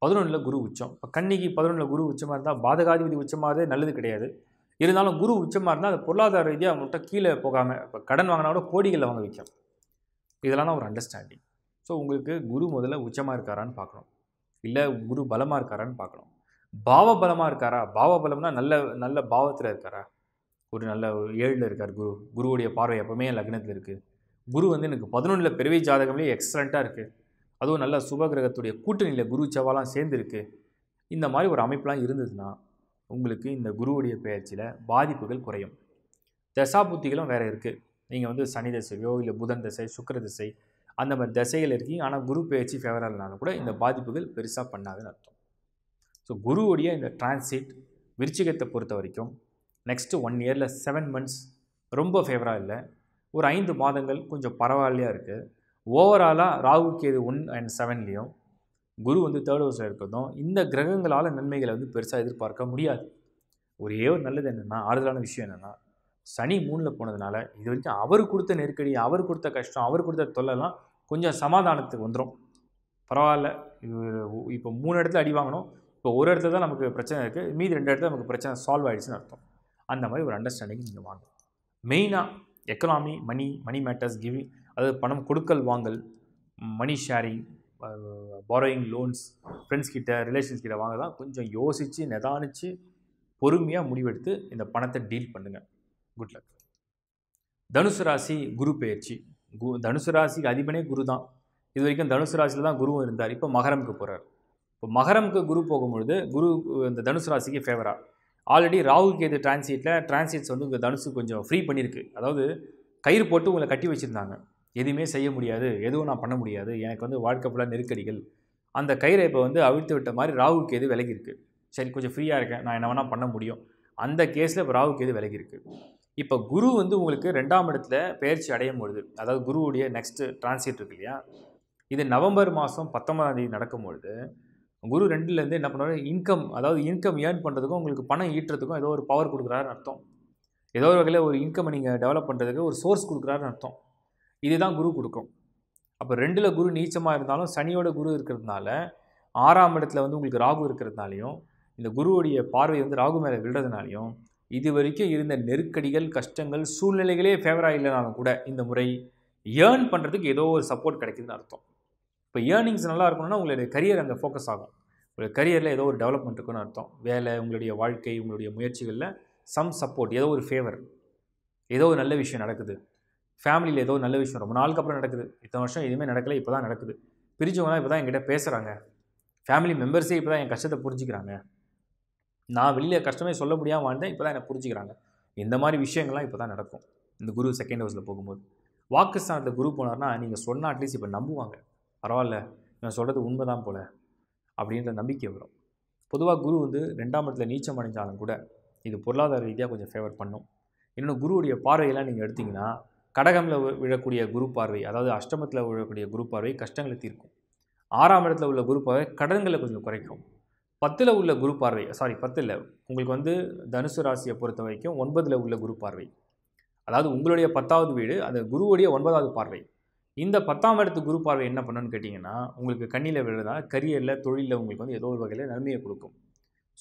பதினொன்றில் குரு உச்சம் இப்போ கண்ணிக்கு பதினொன்றில் குரு உச்சமாக இருந்தால் பாதகாதிபதி உச்சமாகவே நல்லது கிடையாது இருந்தாலும் குரு உச்சமாக இருந்தால் அது பொருளாதார ரீதியாக அவங்கள்ட்ட கீழே போகாமல் இப்போ கடன் வாங்கினா கூட கோடிகளில் வாங்க வைக்கும் இதெல்லாம் ஒரு அண்டர்ஸ்டாண்டிங் ஸோ உங்களுக்கு குரு முதல்ல உச்சமாக இருக்காரான்னு பார்க்கணும் இல்லை குரு பலமாக இருக்காரான்னு பார்க்கணும் பாவ பலமாக இருக்காரா பாவ பலம்னா நல்ல நல்ல பாவத்தில் இருக்காரா ஒரு நல்ல ஏழில் இருக்கார் குரு குருவுடைய பார்வை எப்போவுமே லக்னத்தில் இருக்குது குரு வந்து எனக்கு பதினொன்றில் பிறவி ஜாதகம்லேயே எக்ஸலண்ட்டாக இருக்குது அதுவும் நல்ல சுபகிரகத்துடைய கூட்டணியில் குரு சவாலாம் சேர்ந்துருக்கு இந்த மாதிரி ஒரு அமைப்பெலாம் இருந்ததுன்னா உங்களுக்கு இந்த குருவுடைய பயிற்சியில் பாதிப்புகள் குறையும் தசா புத்திகளும் வேறு இருக்குது நீங்கள் வந்து சனி தசையோ இல்லை புதன் தசை சுக்கர தசை அந்த மாதிரி திசைகள் இருக்கீங்க ஆனால் குரு பயிற்சி ஃபேவரானாலும் கூட இந்த பாதிப்புகள் பெருசாக பண்ணாதுன்னு அர்த்தம் ஸோ குருவுடைய இந்த டிரான்சிட் விருச்சிகத்தை பொறுத்த வரைக்கும் நெக்ஸ்ட்டு ஒன் இயரில் செவன் மந்த்ஸ் ரொம்ப ஃபேவராக இல்லை ஒரு ஐந்து மாதங்கள் கொஞ்சம் பரவாயில்லையாக இருக்குது ஓவராலாக ராகு கேது ஒன் அண்ட் செவன்லேயும் குரு வந்து தேர்ட் ஹவுஸில் இருக்கிறதும் இந்த கிரகங்களால் நன்மைகளை வந்து பெருசாக எதிர்பார்க்க முடியாது ஒரே ஒரு நல்லது என்னென்னா ஆறுதலான விஷயம் என்னென்னா சனி மூணில் போனதுனால இது வரைக்கும் அவர் கொடுத்த நெருக்கடி அவர் கொடுத்த கஷ்டம் அவர் கொடுத்த தொல்லைலாம் கொஞ்சம் சமாதானத்துக்கு வந்துடும் பரவாயில்ல இது இப்போ மூணு இடத்துல அடி வாங்கணும் இப்போ ஒரு இடத்துல தான் நமக்கு பிரச்சனை இருக்குது மீதி ரெண்டு இடத்துல நமக்கு பிரச்சனை சால்வ் ஆகிடுச்சுன்னு அர்த்தம் அந்த மாதிரி ஒரு அண்டர்ஸ்டாண்டிங் நீங்கள் வாங்க மெயினாக economy money money matters giving அதாவது பணம் கொடுக்கல் வாங்கல் money sharing borrowing loans friends கிட்ட ரிலேஷன்ஸ் கிட்ட வாங்க தான் கொஞ்சம் யோசித்து நிதானித்து பொறுமையாக முடிவெடுத்து இந்த பணத்தை டீல் பண்ணுங்கள் குட் லக் தனுசு ராசி குரு பயிற்சி கு தனுசு ராசிக்கு அதிபனே குரு தான் இது வரைக்கும் தனுசு ராசியில் தான் குருவும் இருந்தார் இப்போ மகரமுக்கு போகிறார் இப்போ மகரமுக்கு குரு போகும்பொழுது குரு இந்த தனுசு ராசிக்கு ஃபேவராக ஆல்ரெடி ராகு கேது டிரான்சிட்டில் டிரான்சிட்ஸ் வந்து உங்கள் தனுசு கொஞ்சம் ஃப்ரீ பண்ணியிருக்கு அதாவது கயிறு போட்டு உங்களை கட்டி வச்சுருந்தாங்க எதுவுமே செய்ய முடியாது எதுவும் நான் பண்ண முடியாது எனக்கு வந்து வாழ்க்கை ஃபுல்லாக நெருக்கடிகள் அந்த கயிறை இப்போ வந்து அவிழ்த்து விட்ட மாதிரி ராகு கேது விலகிருக்கு சரி கொஞ்சம் ஃப்ரீயாக இருக்கேன் நான் என்ன வேணால் பண்ண முடியும் அந்த கேஸில் இப்போ ராகு கேது விலகிருக்கு இப்போ குரு வந்து உங்களுக்கு ரெண்டாம் இடத்துல பயிற்சி அடையும் பொழுது அதாவது குருவுடைய நெக்ஸ்ட்டு டிரான்சிட் இருக்கு இல்லையா இது நவம்பர் மாதம் பத்தொன்பதாம் தேதி நடக்கும் பொழுது குரு ரெண்டுலேருந்து என்ன பண்ணுவார் இன்கம் அதாவது இன்கம் ஏர்ன் பண்ணுறதுக்கும் உங்களுக்கு பணம் ஈட்டுறதுக்கும் ஏதோ ஒரு பவர் கொடுக்குறாருன்னு அர்த்தம் ஏதோ ஒரு வகையில் ஒரு இன்கம் நீங்கள் டெவலப் பண்ணுறதுக்கு ஒரு சோர்ஸ் கொடுக்குறாருன்னு அர்த்தம் இதுதான் குரு கொடுக்கும் அப்போ ரெண்டில் குரு நீச்சமாக இருந்தாலும் சனியோட குரு இருக்கிறதுனால ஆறாம் இடத்துல வந்து உங்களுக்கு ராகு இருக்கிறதுனாலையும் இந்த குருவுடைய பார்வை வந்து ராகு மேலே விழுறதுனாலையும் இது வரைக்கும் இருந்த நெருக்கடிகள் கஷ்டங்கள் சூழ்நிலைகளே ஃபேவராக இல்லைனாலும் கூட இந்த முறை ஏர்ன் பண்ணுறதுக்கு ஏதோ ஒரு சப்போர்ட் கிடைக்குதுன்னு அர்த்தம் இப்போ ஏர்னிங்ஸ் நல்லா இருக்கணும்னா உங்களுடைய கரியர் அங்கே ஃபோக்கஸ் ஆகும் உங்களுடைய கரியரில் ஏதோ ஒரு டெவலப்மெண்ட் இருக்குன்னு அர்த்தம் வேலை உங்களுடைய வாழ்க்கை உங்களுடைய முயற்சிகளில் சம் சப்போர்ட் ஏதோ ஒரு ஃபேவர் ஏதோ ஒரு நல்ல விஷயம் நடக்குது ஃபேமிலியில் ஏதோ நல்ல விஷயம் ரொம்ப நாளுக்கு அப்புறம் நடக்குது இத்தனை வருஷம் எதுவுமே நடக்கல இப்போ தான் நடக்குது பிரிஞ்சவங்களாம் இப்போ தான் என்கிட்ட பேசுகிறாங்க ஃபேமிலி மெம்பர்ஸே இப்போ தான் என் கஷ்டத்தை புரிஞ்சுக்கிறாங்க நான் வெளியில் கஷ்டமே சொல்ல முடியாமல் வாழ்ந்தேன் இப்போ தான் என்னை புரிஞ்சுக்கிறாங்க இந்த மாதிரி விஷயங்கள்லாம் இப்போ தான் நடக்கும் இந்த குரு செகண்ட் ஹவுஸில் போகும்போது வாக்கு குரு போனார்னா நீங்கள் சொன்னால் அட்லீஸ்ட் இப்போ நம்புவாங்க பரவாயில்ல நான் சொல்கிறது உண்மை தான் போல் அப்படின்ற நம்பிக்கை வரும் பொதுவாக குரு வந்து ரெண்டாம் இடத்துல நீச்சம் அடைஞ்சாலும் கூட இது பொருளாதார ரீதியாக கொஞ்சம் ஃபேவர் பண்ணும் இன்னும் குருவுடைய பார்வையெல்லாம் நீங்கள் எடுத்திங்கன்னா கடகமில் விழக்கூடிய குரு பார்வை அதாவது அஷ்டமத்தில் விழக்கூடிய குரு பார்வை கஷ்டங்களை தீர்க்கும் ஆறாம் இடத்துல உள்ள குரு பார்வை கடன்களை கொஞ்சம் குறைக்கும் பத்தில் உள்ள குரு பார்வை சாரி பத்தில் உங்களுக்கு வந்து தனுசு ராசியை பொறுத்த வரைக்கும் ஒன்பதில் உள்ள குரு பார்வை அதாவது உங்களுடைய பத்தாவது வீடு அந்த குருவுடைய ஒன்பதாவது பார்வை இந்த பத்தாம் இடத்து குரு பார்வை என்ன பண்ணணும்னு கேட்டிங்கன்னா உங்களுக்கு கண்ணியில் விழுதா கரியரில் தொழிலில் உங்களுக்கு வந்து ஏதோ ஒரு வகையில் நன்மையை கொடுக்கும்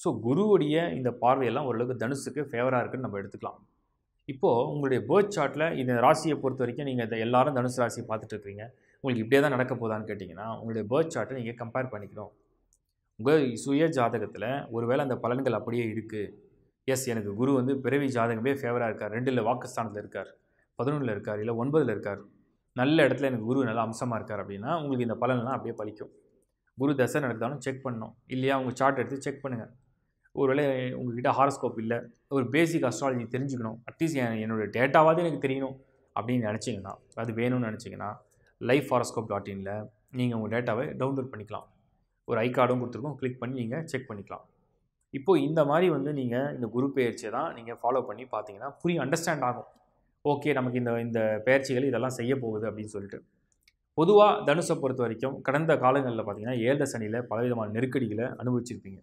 ஸோ குருவுடைய இந்த பார்வையெல்லாம் ஓரளவுக்கு தனுசுக்கு ஃபேவராக இருக்குதுன்னு நம்ம எடுத்துக்கலாம் இப்போது உங்களுடைய பேர்த் சார்ட்டில் இந்த ராசியை பொறுத்த வரைக்கும் நீங்கள் இதை எல்லாரும் தனுசு ராசியை பார்த்துட்டு இருக்கிறீங்க உங்களுக்கு இப்படியே தான் நடக்க போதான்னு கேட்டிங்கன்னா உங்களுடைய பேர்த் சார்ட்டை நீங்கள் கம்பேர் பண்ணிக்கணும் உங்கள் சுய ஜாதகத்தில் ஒருவேளை அந்த பலன்கள் அப்படியே இருக்குது எஸ் எனக்கு குரு வந்து பிறவி ஜாதகமே ஃபேவராக இருக்கார் ரெண்டில் வாக்குஸ்தானத்தில் இருக்கார் பதினொன்றில் இருக்கார் இல்லை ஒன்பதில் இருக்கார் நல்ல இடத்துல எனக்கு குரு நல்ல அம்சமாக இருக்கார் அப்படின்னா உங்களுக்கு இந்த பலன்லாம் அப்படியே பழிக்கும் குரு தசை நடந்தாலும் செக் பண்ணணும் இல்லையா உங்கள் சார்ட் எடுத்து செக் பண்ணுங்கள் ஒருவேளை உங்கள்கிட்ட ஹாரஸ்கோப் இல்லை ஒரு பேசிக் அஸ்ட்ராலஜி தெரிஞ்சுக்கணும் அட்லீஸ்ட் என்னோடய டேட்டாவது எனக்கு தெரியணும் அப்படின்னு நினச்சிங்கன்னா அது வேணும்னு நினச்சிங்கன்னா லைஃப் ஹாரஸ்கோப் டாட் இனில் நீங்கள் உங்கள் டேட்டாவை டவுன்லோட் பண்ணிக்கலாம் ஒரு ஐ கார்டும் கொடுத்துருக்கோம் கிளிக் பண்ணி நீங்கள் செக் பண்ணிக்கலாம் இப்போது இந்த மாதிரி வந்து நீங்கள் இந்த குரு பயிற்சியை தான் நீங்கள் ஃபாலோ பண்ணி பார்த்தீங்கன்னா புரிய அண்டர்ஸ்டாண்ட் ஆகும் ஓகே நமக்கு இந்த இந்த பயிற்சிகள் இதெல்லாம் செய்ய போகுது அப்படின்னு சொல்லிட்டு பொதுவாக தனுஷை பொறுத்த வரைக்கும் கடந்த காலங்களில் பார்த்தீங்கன்னா ஏழரை சனியில் பலவிதமான நெருக்கடிகளை அனுபவிச்சிருப்பீங்க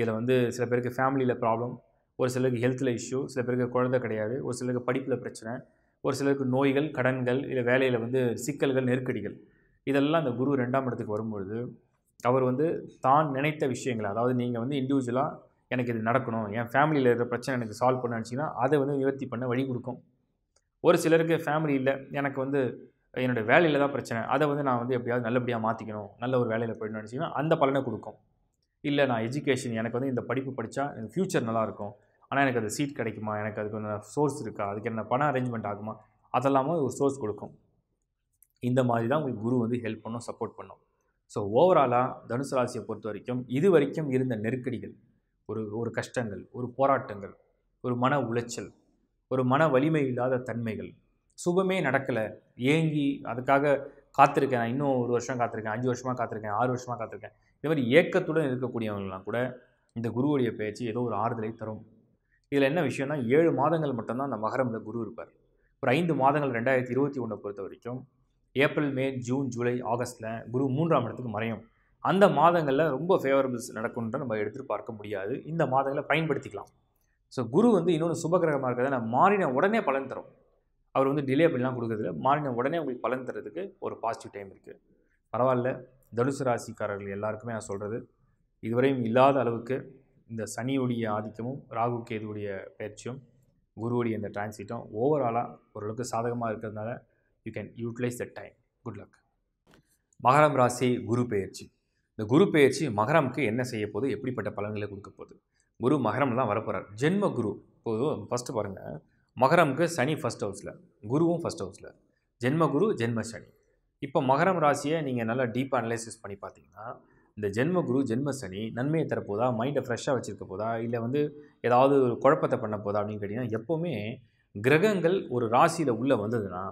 இதில் வந்து சில பேருக்கு ஃபேமிலியில் ப்ராப்ளம் ஒரு சிலருக்கு ஹெல்த்தில் இஷ்யூ சில பேருக்கு குழந்தை கிடையாது ஒரு சிலருக்கு படிப்பில் பிரச்சனை ஒரு சிலருக்கு நோய்கள் கடன்கள் இல்லை வேலையில் வந்து சிக்கல்கள் நெருக்கடிகள் இதெல்லாம் அந்த குரு ரெண்டாம் இடத்துக்கு வரும்பொழுது அவர் வந்து தான் நினைத்த விஷயங்களை அதாவது நீங்கள் வந்து இண்டிவிஜுவலாக எனக்கு இது நடக்கணும் என் ஃபேமிலியில் இருக்கிற பிரச்சனை எனக்கு சால்வ் பண்ண நினச்சிங்கன்னா அதை வந்து நிவர்த்தி பண்ண வழி கொடுக்கும் ஒரு சிலருக்கு ஃபேமிலி இல்லை எனக்கு வந்து என்னோடய வேலையில் தான் பிரச்சனை அதை வந்து நான் வந்து எப்படியாவது நல்லபடியாக மாற்றிக்கணும் நல்ல ஒரு வேலையில் போயிடணும் நினச்சிங்கன்னா அந்த பலனை கொடுக்கும் இல்லை நான் எஜுகேஷன் எனக்கு வந்து இந்த படிப்பு படித்தா எனக்கு ஃப்யூச்சர் நல்லாயிருக்கும் ஆனால் எனக்கு அது சீட் கிடைக்குமா எனக்கு அதுக்கு என்ன சோர்ஸ் இருக்கா அதுக்கு என்ன பணம் அரேஞ்ச்மெண்ட் ஆகுமா அதெல்லாமல் ஒரு சோர்ஸ் கொடுக்கும் இந்த மாதிரி தான் உங்களுக்கு குரு வந்து ஹெல்ப் பண்ணும் சப்போர்ட் பண்ணும் ஸோ ஓவராலாக தனுசு ராசியை பொறுத்த வரைக்கும் இது வரைக்கும் இருந்த நெருக்கடிகள் ஒரு ஒரு கஷ்டங்கள் ஒரு போராட்டங்கள் ஒரு மன உளைச்சல் ஒரு மன வலிமை இல்லாத தன்மைகள் சுபமே நடக்கலை ஏங்கி அதுக்காக காத்திருக்கேன் இன்னும் ஒரு வருஷம் காத்திருக்கேன் அஞ்சு வருஷமாக காத்திருக்கேன் ஆறு வருஷமாக காத்திருக்கேன் இது மாதிரி ஏக்கத்துடன் இருக்கக்கூடியவங்களாம் கூட இந்த குருவுடைய பயிற்சி ஏதோ ஒரு ஆறுதலை தரும் இதில் என்ன விஷயம்னா ஏழு மாதங்கள் மட்டும்தான் அந்த மகரமில் குரு இருப்பார் ஒரு ஐந்து மாதங்கள் ரெண்டாயிரத்தி இருபத்தி ஒன்றை பொறுத்த வரைக்கும் ஏப்ரல் மே ஜூன் ஜூலை ஆகஸ்ட்டில் குரு மூன்றாம் இடத்துக்கு மறையும் அந்த மாதங்களில் ரொம்ப ஃபேவரபிள்ஸ் நடக்கும்ன்ற நம்ம எடுத்துகிட்டு பார்க்க முடியாது இந்த மாதங்களை பயன்படுத்திக்கலாம் ஸோ குரு வந்து இன்னொன்று சுபகிரகமாக இருக்கிறத நான் மாறின உடனே பலன் தரும் அவர் வந்து டிலே பண்ணலாம் கொடுக்குறதுல மாறின உடனே உங்களுக்கு பலன் தரதுக்கு ஒரு பாசிட்டிவ் டைம் இருக்குது பரவாயில்ல தனுசு ராசிக்காரர்கள் எல்லாருக்குமே நான் சொல்கிறது இதுவரையும் இல்லாத அளவுக்கு இந்த சனியுடைய ஆதிக்கமும் ராகு கேதுவுடைய பயிற்சியும் குருவுடைய இந்த டிரான்சிட்டும் ஓவராலாக ஓரளவுக்கு சாதகமாக இருக்கிறதுனால you can utilise the time good luck மகரம் ராசி குரு பெயர்ச்சி இந்த குரு பெயர்ச்சி மகரம்க்கு என்ன செய்ய போகுது எப்படிப்பட்ட பலன்களை கொடுக்க போகுது குரு மகரம் தான் வரப்போகிறார் ஜென்ம குரு இப்போது ஃபஸ்ட்டு பாருங்கள் மகரம்க்கு சனி ஃபஸ்ட் ஹவுஸில் குருவும் ஃபஸ்ட் ஹவுஸில் ஜென்ம குரு ஜென்ம சனி இப்போ மகரம் ராசியை நீங்கள் நல்லா டீப் அனலைசிஸ் பண்ணி பார்த்தீங்கன்னா இந்த ஜென்ம குரு ஜென்ம சனி நன்மையை தரப்போதா மைண்டை ஃப்ரெஷ்ஷாக வச்சுருக்க போதா இல்லை வந்து ஏதாவது ஒரு குழப்பத்தை பண்ண போதா அப்படின்னு கேட்டிங்கன்னா எப்போவுமே கிரகங்கள் ஒரு ராசியில் உள்ளே வந்ததுன்னா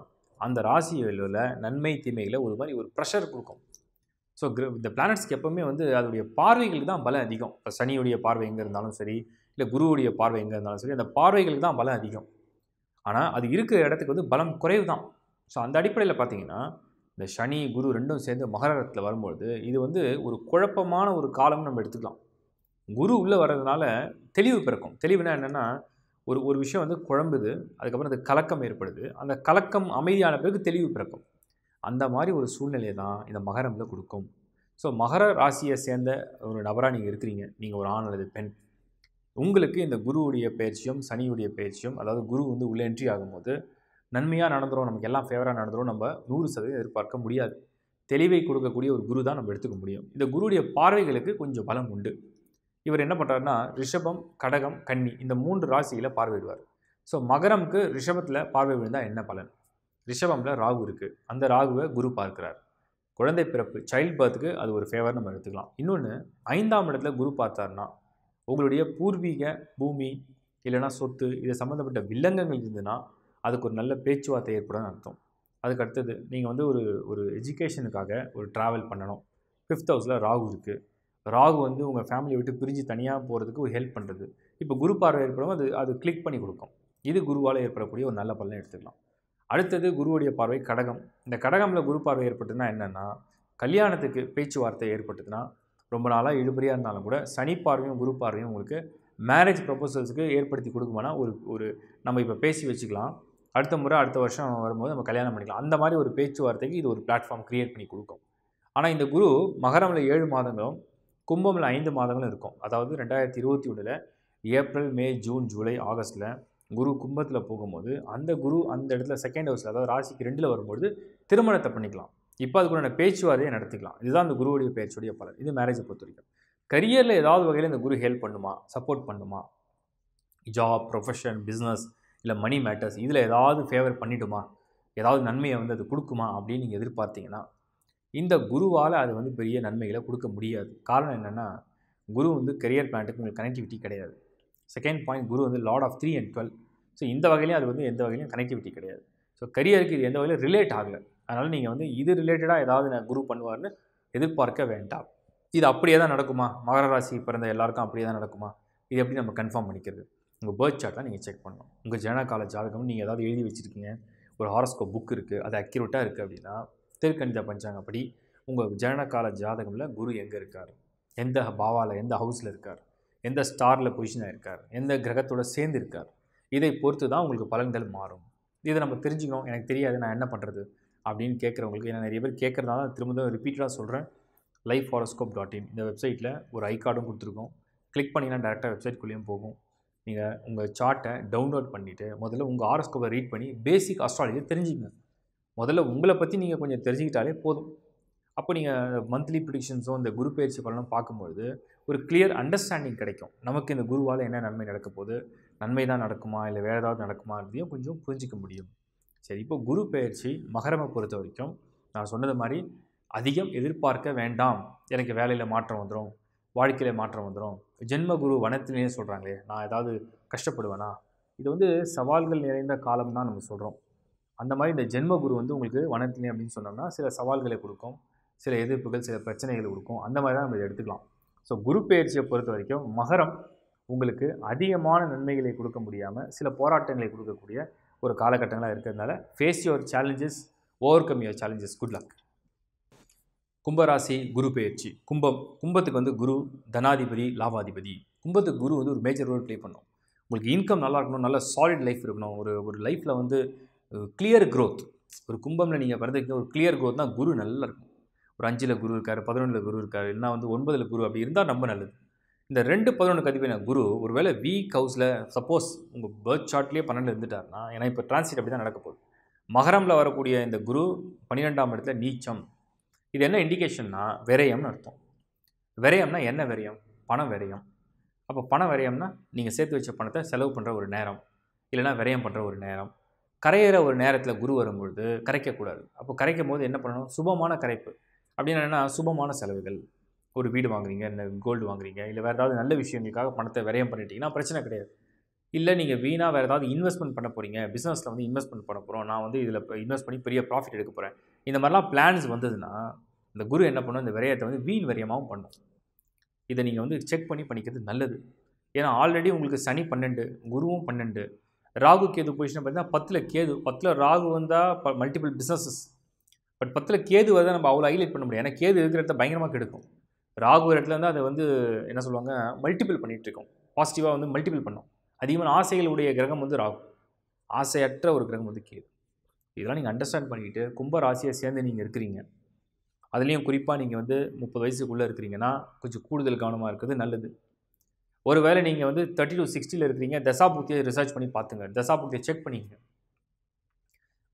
அந்த ராசிகளில் நன்மை தீமைகளை ஒரு மாதிரி ஒரு ப்ரெஷர் கொடுக்கும் ஸோ கிர இந்த பிளானட்ஸ்க்கு எப்போவுமே வந்து அதோடைய பார்வைகளுக்கு தான் பலம் அதிகம் இப்போ சனியுடைய பார்வை எங்கே இருந்தாலும் சரி இல்லை குருவுடைய பார்வை எங்கே இருந்தாலும் சரி அந்த பார்வைகளுக்கு தான் பலம் அதிகம் ஆனால் அது இருக்கிற இடத்துக்கு வந்து பலம் குறைவு தான் ஸோ அந்த அடிப்படையில் பார்த்தீங்கன்னா இந்த சனி குரு ரெண்டும் சேர்ந்து மகரத்தில் வரும்பொழுது இது வந்து ஒரு குழப்பமான ஒரு காலம்னு நம்ம எடுத்துக்கலாம் குரு உள்ளே வர்றதுனால தெளிவு பிறக்கும் தெளிவுனா என்னென்னா ஒரு ஒரு விஷயம் வந்து குழம்புது அதுக்கப்புறம் அது கலக்கம் ஏற்படுது அந்த கலக்கம் அமைதியான பிறகு தெளிவு பிறக்கும் அந்த மாதிரி ஒரு சூழ்நிலையை தான் இந்த மகரமில் கொடுக்கும் ஸோ மகர ராசியை சேர்ந்த ஒரு நபராக நீங்கள் இருக்கிறீங்க நீங்கள் ஒரு ஆண் அல்லது பெண் உங்களுக்கு இந்த குருவுடைய பயிற்சியும் சனியுடைய பயிற்சியும் அதாவது குரு வந்து உள்ளே என்ட்ரி ஆகும்போது நன்மையாக நடந்துடும் நமக்கு எல்லாம் ஃபேவராக நடந்துடும் நம்ம நூறு சதவீதம் எதிர்பார்க்க முடியாது தெளிவை கொடுக்கக்கூடிய ஒரு குரு தான் நம்ம எடுத்துக்க முடியும் இந்த குருடைய பார்வைகளுக்கு கொஞ்சம் பலம் உண்டு இவர் என்ன பண்ணுறாருன்னா ரிஷபம் கடகம் கன்னி இந்த மூன்று ராசியில் பார்வையிடுவார் ஸோ மகரம்க்கு ரிஷபத்தில் பார்வை விழுந்தால் என்ன பலன் ரிஷபமில் ராகு இருக்குது அந்த ராகுவை குரு பார்க்குறார் குழந்தை பிறப்பு சைல்டு பர்த்துக்கு அது ஒரு ஃபேவர் நம்ம எடுத்துக்கலாம் இன்னொன்று ஐந்தாம் இடத்துல குரு பார்த்தாருன்னா உங்களுடைய பூர்வீக பூமி இல்லைனா சொத்து இது சம்மந்தப்பட்ட வில்லங்கங்கள் இருந்ததுன்னா அதுக்கு ஒரு நல்ல பேச்சுவார்த்தை ஏற்படும் அர்த்தம் அதுக்கு அடுத்தது நீங்கள் வந்து ஒரு ஒரு எஜுகேஷனுக்காக ஒரு ட்ராவல் பண்ணணும் ஃபிஃப்த் ஹவுஸில் ராகு இருக்குது ராகு வந்து உங்கள் ஃபேமிலியை விட்டு பிரிஞ்சு தனியாக போகிறதுக்கு ஒரு ஹெல்ப் பண்ணுறது இப்போ குரு பார்வை ஏற்படும் அது அது கிளிக் பண்ணி கொடுக்கும் இது குருவால் ஏற்படக்கூடிய ஒரு நல்ல பலனை எடுத்துக்கலாம் அடுத்தது குருவுடைய பார்வை கடகம் இந்த கடகமில் குரு பார்வை ஏற்பட்டுதுன்னா என்னென்னா கல்யாணத்துக்கு பேச்சுவார்த்தை ஏற்பட்டுதுன்னா ரொம்ப நாளாக இழுபறியாக இருந்தாலும் கூட சனி பார்வையும் குரு பார்வையும் உங்களுக்கு மேரேஜ் ப்ரப்போசல்ஸுக்கு ஏற்படுத்தி கொடுக்குமானா ஒரு ஒரு நம்ம இப்போ பேசி வச்சுக்கலாம் அடுத்த முறை அடுத்த வருஷம் வரும்போது நம்ம கல்யாணம் பண்ணிக்கலாம் அந்த மாதிரி ஒரு பேச்சுவார்த்தைக்கு இது ஒரு பிளாட்ஃபார்ம் க்ரியேட் பண்ணி கொடுக்கும் ஆனால் இந்த குரு மகரமில் ஏழு மாதங்களும் கும்பமில் ஐந்து மாதங்களும் இருக்கும் அதாவது ரெண்டாயிரத்தி இருபத்தி ஒன்றில் ஏப்ரல் மே ஜூன் ஜூலை ஆகஸ்ட்டில் குரு கும்பத்தில் போகும்போது அந்த குரு அந்த இடத்துல செகண்ட் ஹவுஸில் அதாவது ராசிக்கு ரெண்டில் வரும்பொழுது திருமணத்தை பண்ணிக்கலாம் இப்போ அதுக்குண்டான பேச்சுவார்த்தையை நடத்திக்கலாம் இதுதான் அந்த குருவுடைய பேச்சுடைய பலன் இது மேரேஜை பொறுத்த வரைக்கும் கரியரில் ஏதாவது வகையில் இந்த குரு ஹெல்ப் பண்ணுமா சப்போர்ட் பண்ணுமா ஜாப் ப்ரொஃபஷன் பிஸ்னஸ் இல்லை மணி மேட்டர்ஸ் இதில் ஏதாவது ஃபேவர் பண்ணிவிடுமா ஏதாவது நன்மையை வந்து அது கொடுக்குமா அப்படின்னு நீங்கள் எதிர்பார்த்தீங்கன்னா இந்த குருவால் அது வந்து பெரிய நன்மைகளை கொடுக்க முடியாது காரணம் என்னென்னா குரு வந்து கரியர் பிளான்ட்டுக்கு உங்களுக்கு கனெக்டிவிட்டி கிடையாது செகண்ட் பாயிண்ட் குரு வந்து lord of three and twelve so இந்த வகையிலையும் அது வந்து எந்த வகையிலையும் கனெக்டிவிட்டி கிடையாது ஸோ கரியருக்கு இது எந்த வகையிலும் ரிலேட் ஆகலை அதனால் நீங்கள் வந்து இது ரிலேட்டடாக ஏதாவது நான் குரு பண்ணுவார்னு எதிர்பார்க்க வேண்டாம் இது அப்படியே தான் நடக்குமா மகர ராசி பிறந்த எல்லாருக்கும் அப்படியே தான் நடக்குமா இது எப்படி நம்ம கன்ஃபார்ம் பண்ணிக்கிறது உங்கள் பேர்த் சார்ட்டாக நீங்கள் செக் பண்ணணும் உங்கள் ஜனகால ஜாதகம் நீங்கள் ஏதாவது எழுதி வச்சுருக்கீங்க ஒரு ஹாரஸ்கோப் புக் இருக்குது அது அக்யூரேட்டாக இருக்குது அப்படின்னா திருக்கணித பஞ்சாங்கப்படி உங்கள் ஜனனகால ஜாதகமில் குரு எங்கே இருக்கார் எந்த பாவாவில் எந்த ஹவுஸில் இருக்கார் எந்த ஸ்டாரில் பொசிஷனாக இருக்கார் எந்த கிரகத்தோடு சேர்ந்து இருக்கார் இதை பொறுத்து தான் உங்களுக்கு பலன்கள் மாறும் இதை நம்ம தெரிஞ்சுக்கணும் எனக்கு தெரியாது நான் என்ன பண்ணுறது அப்படின்னு கேட்குறவங்களுக்கு ஏன்னா நிறைய பேர் கேட்குறதுனால திரும்ப தான் ரிப்பீட்டாக சொல்கிறேன் லைஃப் ஹாரோஸ்கோப் டாட் இன் இந்த வெப்சைட்டில் ஒரு ஐ கார்டும் கொடுத்துருக்கோம் கிளிக் பண்ணிங்கன்னா டேரெக்டாக வெப்சைட்குள்ளேயும் போகும் நீங்கள் உங்கள் சார்ட்டை டவுன்லோட் பண்ணிவிட்டு முதல்ல உங்கள் ஆரஸ்கோப்பை ரீட் பண்ணி பேசிக் அஸ்ட்ராலஜி தெரிஞ்சுக்கங்க முதல்ல உங்களை பற்றி நீங்கள் கொஞ்சம் தெரிஞ்சுக்கிட்டாலே போதும் அப்போ நீங்கள் மந்த்லி ப்ரிடிக்ஷன்ஸோ இந்த குரு பயிற்சி பலனும் பார்க்கும்பொழுது ஒரு கிளியர் அண்டர்ஸ்டாண்டிங் கிடைக்கும் நமக்கு இந்த குருவால் என்ன நன்மை நடக்க போகுது நன்மை தான் நடக்குமா இல்லை வேறு ஏதாவது நடக்குமாறதையும் கொஞ்சம் புரிஞ்சிக்க முடியும் சரி இப்போ குரு பயிற்சி மகரமை பொறுத்த வரைக்கும் நான் சொன்னது மாதிரி அதிகம் எதிர்பார்க்க வேண்டாம் எனக்கு வேலையில் மாற்றம் வந்துடும் வாழ்க்கையில் மாற்றம் வந்துடும் ஜென்ம குரு வனத்திலேயே சொல்கிறாங்களே நான் ஏதாவது கஷ்டப்படுவேனா இது வந்து சவால்கள் நிறைந்த காலம் தான் நம்ம சொல்கிறோம் அந்த மாதிரி இந்த ஜென்ம குரு வந்து உங்களுக்கு வனத்திலே அப்படின்னு சொன்னோம்னா சில சவால்களை கொடுக்கும் சில எதிர்ப்புகள் சில பிரச்சனைகள் கொடுக்கும் அந்த மாதிரி தான் நம்ம இதை எடுத்துக்கலாம் ஸோ குரு பயிற்சியை பொறுத்த வரைக்கும் மகரம் உங்களுக்கு அதிகமான நன்மைகளை கொடுக்க முடியாமல் சில போராட்டங்களை கொடுக்கக்கூடிய ஒரு காலகட்டங்களாக இருக்கிறதுனால face your challenges overcome your challenges good luck கும்பராசி குரு பயிற்சி கும்பம் கும்பத்துக்கு வந்து குரு தனாதிபதி லாபாதிபதி கும்பத்துக்கு குரு வந்து ஒரு மேஜர் ரோல் ப்ளே பண்ணும் உங்களுக்கு இன்கம் நல்லா இருக்கணும் நல்ல சாலிட் லைஃப் இருக்கணும் ஒரு ஒரு லைஃப்பில் வந்து கிளியர் க்ரோத் ஒரு கும்பமில் நீங்கள் பிறந்திருக்க ஒரு கிளியர் க்ரோத் தான் குரு நல்லா இருக்கும் ஒரு அஞ்சில் குரு இருக்கார் பதினொன்றில் குரு இருக்கார் இல்லைனா வந்து ஒன்பதில் குரு அப்படி இருந்தால் ரொம்ப நல்லது இந்த ரெண்டு பதினொன்று கதிப்பான குரு ஒரு வேளை வீக் ஹவுஸில் சப்போஸ் உங்கள் பர்த் சார்ட்லேயே பன்னெண்டு இருந்துட்டார்னா ஏன்னா இப்போ டிரான்ஸ்லேட் அப்படி தான் நடக்க போகுது மகரமில் வரக்கூடிய இந்த குரு பன்னிரெண்டாம் இடத்துல நீச்சம் இது என்ன இண்டிகேஷன்னா விரயம்னு அர்த்தம் விரயம்னா என்ன விரயம் பணம் விரயம் அப்போ பணம் விரயம்னா நீங்கள் சேர்த்து வச்ச பணத்தை செலவு பண்ணுற ஒரு நேரம் இல்லைனா விரயம் பண்ணுற ஒரு நேரம் கரையிற ஒரு நேரத்தில் குரு வரும்பொழுது கரைக்கக்கூடாது அப்போ கரைக்கும் போது என்ன பண்ணணும் சுபமான கரைப்பு அப்படின்னு என்னென்னா சுபமான செலவுகள் ஒரு வீடு வாங்குறீங்க இல்லை கோல்டு வாங்குறீங்க இல்லை வேறு ஏதாவது நல்ல விஷயங்களுக்காக பணத்தை விரயம் பண்ணிட்டீங்கன்னா பிரச்சனை கிடையாது இல்லை நீங்கள் வீணாக வேறு ஏதாவது இன்வெஸ்ட்மெண்ட் பண்ண போகிறீங்க பிஸ்னஸில் வந்து இன்வெஸ்ட்மெண்ட் பண்ண போகிறோம் நான் வந்து இதில் இன்வெஸ்ட் பண்ணி பெரிய ப்ராஃபிட் எடுக்க போகிறேன் இந்த மாதிரிலாம் பிளான்ஸ் வந்ததுன்னா இந்த குரு என்ன பண்ணும் இந்த விரயத்தை வந்து வீண் விரயமாகவும் பண்ணும் இதை நீங்கள் வந்து செக் பண்ணி பண்ணிக்கிறது நல்லது ஏன்னா ஆல்ரெடி உங்களுக்கு சனி பன்னெண்டு குருவும் பன்னெண்டு ராகு கேது பொசிஷன் பார்த்தீங்கன்னா பத்தில் கேது பத்தில் ராகு வந்தால் ப மல்டிபிள் பிஸ்னஸஸ் பட் பத்தில் கேது வரதான் நம்ம அவ்வளோ ஹைலைட் பண்ண முடியும் ஏன்னா கேது இருக்கிற இடத்த பயங்கரமாக கெடுக்கும் ராகு இடத்துல வந்து அதை வந்து என்ன சொல்லுவாங்க மல்டிபிள் பண்ணிகிட்டு இருக்கோம் பாசிட்டிவாக வந்து மல்டிபிள் பண்ணோம் அதிகமாக ஆசைகளுடைய கிரகம் வந்து ராகு ஆசையற்ற ஒரு கிரகம் வந்து கேது இதெல்லாம் நீங்கள் அண்டர்ஸ்டாண்ட் பண்ணிக்கிட்டு கும்ப ராசியை சேர்ந்து நீங்கள் இருக்கிறீங்க அதுலேயும் குறிப்பாக நீங்கள் வந்து முப்பது வயசுக்குள்ளே இருக்கிறீங்கன்னா கொஞ்சம் கூடுதல் கவனமாக இருக்கிறது நல்லது ஒருவேளை நீங்கள் வந்து தேர்ட்டி டு சிக்ஸ்டியில் இருக்கிறீங்க தசாபுக்தியை ரிசர்ச் பண்ணி பார்த்துங்க தசாபுக்தியை செக் பண்ணிங்க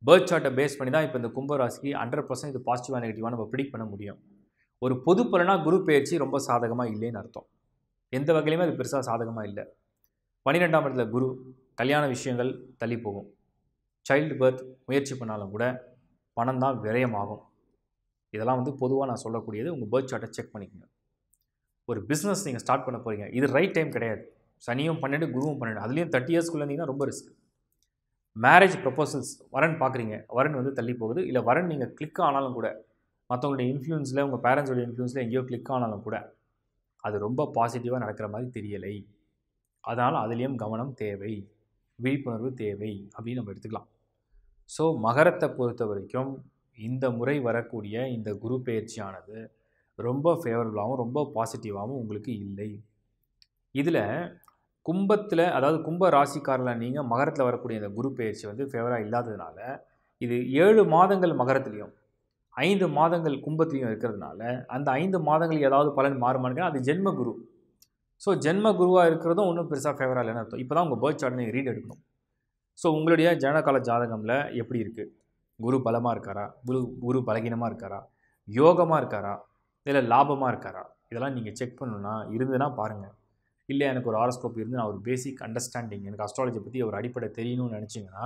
பேர்த் சார்ட்டை பேஸ் பண்ணி தான் இப்போ இந்த கும்பராசிக்கு ஹண்ட்ரட் பர்சன்ட் இது பாசிட்டிவாக நெகட்டிவாக நம்ம ப்ரிடிக் பண்ண முடியும் ஒரு பொது பலனாக குரு பயிற்சி ரொம்ப சாதகமாக இல்லைன்னு அர்த்தம் எந்த வகையிலுமே அது பெருசாக சாதகமாக இல்லை பன்னிரெண்டாம் இடத்துல குரு கல்யாண விஷயங்கள் தள்ளி போகும் சைல்டு பர்த் முயற்சி பண்ணாலும் கூட பணம் தான் விரயமாகும் இதெல்லாம் வந்து பொதுவாக நான் சொல்லக்கூடியது உங்கள் பேர்த் சார்ட்டை செக் பண்ணிக்கோங்க ஒரு பிஸ்னஸ் நீங்கள் ஸ்டார்ட் பண்ண போகிறீங்க இது ரைட் டைம் கிடையாது சனியும் பன்னெண்டு குருவும் பன்னெண்டு அதுலேயும் தேர்ட்டி இயர்ஸ்க்குள்ளே இருந்தீங்கன்னா ரொம்ப ரிஸ்க் மேரேஜ் ப்ரப்போசல்ஸ் வரன் பார்க்குறீங்க வரன் வந்து தள்ளி போகுது இல்லை வரன் நீங்கள் கிளிக் ஆனாலும் கூட மற்றவங்களுடைய இன்ஃப்ளூயன்ஸில் உங்கள் பேரண்ட்ஸோடைய இன்ஃப்ளூயன்ஸில் எங்கேயோ கிளிக் ஆனாலும் கூட அது ரொம்ப பாசிட்டிவாக நடக்கிற மாதிரி தெரியலை அதனால் அதுலேயும் கவனம் தேவை விழிப்புணர்வு தேவை அப்படின்னு நம்ம எடுத்துக்கலாம் ஸோ மகரத்தை பொறுத்த வரைக்கும் இந்த முறை வரக்கூடிய இந்த குரு பயிற்சியானது ரொம்ப ஃபேவரபுளாகவும் ரொம்ப பாசிட்டிவாகவும் உங்களுக்கு இல்லை இதில் கும்பத்தில் அதாவது கும்ப ராசிக்காரில் நீங்கள் மகரத்தில் வரக்கூடிய இந்த குரு பயிற்சி வந்து ஃபேவராக இல்லாததுனால இது ஏழு மாதங்கள் மகரத்துலேயும் ஐந்து மாதங்கள் கும்பத்துலேயும் இருக்கிறதுனால அந்த ஐந்து மாதங்கள் ஏதாவது பலன் மாறுமான்னு அது ஜென்ம குரு ஸோ ஜென்ம குருவாக இருக்கிறதும் ஒன்றும் பெருசாக ஃபேவராக இல்லைன்னு அர்த்தம் இப்போ தான் உங்கள் பேர்த் சார்ட் நீங்கள் ரீட் எடுக்கணும் ஸோ உங்களுடைய ஜனகால ஜாதகமில் எப்படி இருக்குது குரு பலமாக இருக்காரா குரு குரு பலகீனமாக இருக்காரா யோகமாக இருக்காரா இதில் லாபமாக இருக்காரா இதெல்லாம் நீங்கள் செக் பண்ணணுன்னா இருந்துன்னா பாருங்கள் இல்லை எனக்கு ஒரு ஹாரோஸ்கோப் இருந்து நான் ஒரு பேசிக் அண்டர்ஸ்டாண்டிங் எனக்கு அஸ்ட்ராலஜி பற்றி ஒரு அடிப்படை தெரியணும்னு நினச்சிங்கன்னா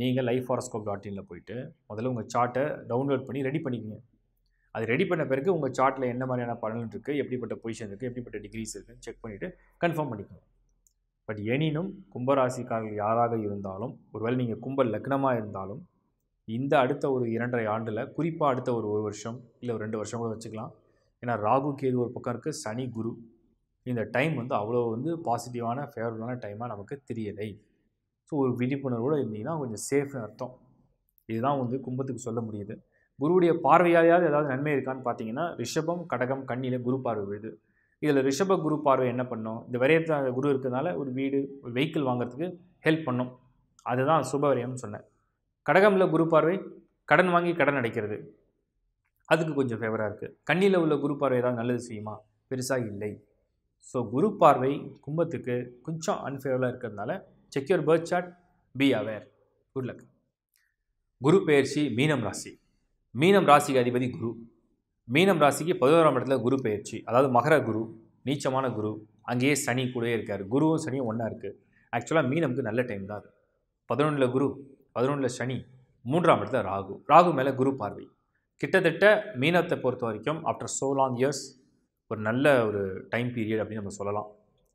நீங்கள் லைஃப் ஹாரோஸ்கோப் டாட் இனில் போயிட்டு முதல்ல உங்கள் சார்ட்டை டவுன்லோட் பண்ணி ரெடி பண்ணிக்கங்க அது ரெடி பண்ண பிறகு உங்கள் சார்ட்டில் என்ன மாதிரியான பலன் இருக்குது எப்படிப்பட்ட பொசிஷன் இருக்குது எப்படிப்பட்ட டிகிரிஸ் இருக்குதுன்னு செக் பண்ணிவிட்டு கன்ஃபார்ம் பண்ணிக்கணும் பட் எனினும் கும்பராசிக்காரர்கள் யாராக இருந்தாலும் ஒருவேளை நீங்கள் கும்ப லக்னமாக இருந்தாலும் இந்த அடுத்த ஒரு இரண்டரை ஆண்டில் குறிப்பாக அடுத்த ஒரு ஒரு வருஷம் இல்லை ஒரு ரெண்டு வருஷம் கூட வச்சுக்கலாம் ஏன்னா ராகு கேது ஒரு பக்கம் இருக்குது சனி குரு இந்த டைம் வந்து அவ்வளோ வந்து பாசிட்டிவான ஃபேவரபுளான டைமாக நமக்கு தெரியலை ஸோ ஒரு விழிப்புணர்வோடு இருந்தீங்கன்னா கொஞ்சம் சேஃப்னு அர்த்தம் இதுதான் வந்து கும்பத்துக்கு சொல்ல முடியுது குருவுடைய பார்வையாவது ஏதாவது நன்மை இருக்கான்னு பார்த்தீங்கன்னா ரிஷபம் கடகம் கண்ணியில் குரு பார்வை விழுது இதில் ரிஷப குரு பார்வை என்ன பண்ணும் இந்த விரயத்தில் குரு இருக்கிறதுனால ஒரு வீடு ஒரு வெஹிக்கிள் வாங்குறதுக்கு ஹெல்ப் பண்ணும் அதுதான் சுபவரியம்னு சொன்னேன் கடகமில் குரு பார்வை கடன் வாங்கி கடன் அடைக்கிறது அதுக்கு கொஞ்சம் ஃபேவராக இருக்குது கண்ணியில் உள்ள குரு பார்வை ஏதாவது நல்லது செய்யுமா பெருசாக இல்லை ஸோ குரு பார்வை கும்பத்துக்கு கொஞ்சம் அன்ஃபேவராக இருக்கிறதுனால check your birth chart be aware good luck Guru பெயர்ச்சி மீனம் ராசி மீனம் ராசிக்கு அதிபதி குரு மீனம் ராசிக்கு பதினோராம் இடத்துல குரு பெயர்ச்சி அதாவது மகர குரு நீச்சமான குரு அங்கேயே சனி கூடவே இருக்கார் குருவும் சனியும் ஒன்றா இருக்குது ஆக்சுவலாக மீனமுக்கு நல்ல டைம் தான் அது பதினொன்றில் குரு பதினொன்றில் சனி மூன்றாம் இடத்துல ராகு ராகு மேலே குரு பார்வை கிட்டத்தட்ட மீனத்தை பொறுத்த வரைக்கும் ஆஃப்டர் சோ லாங் இயர்ஸ் ஒரு நல்ல ஒரு டைம் பீரியட் அப்படின்னு நம்ம சொல்லலாம்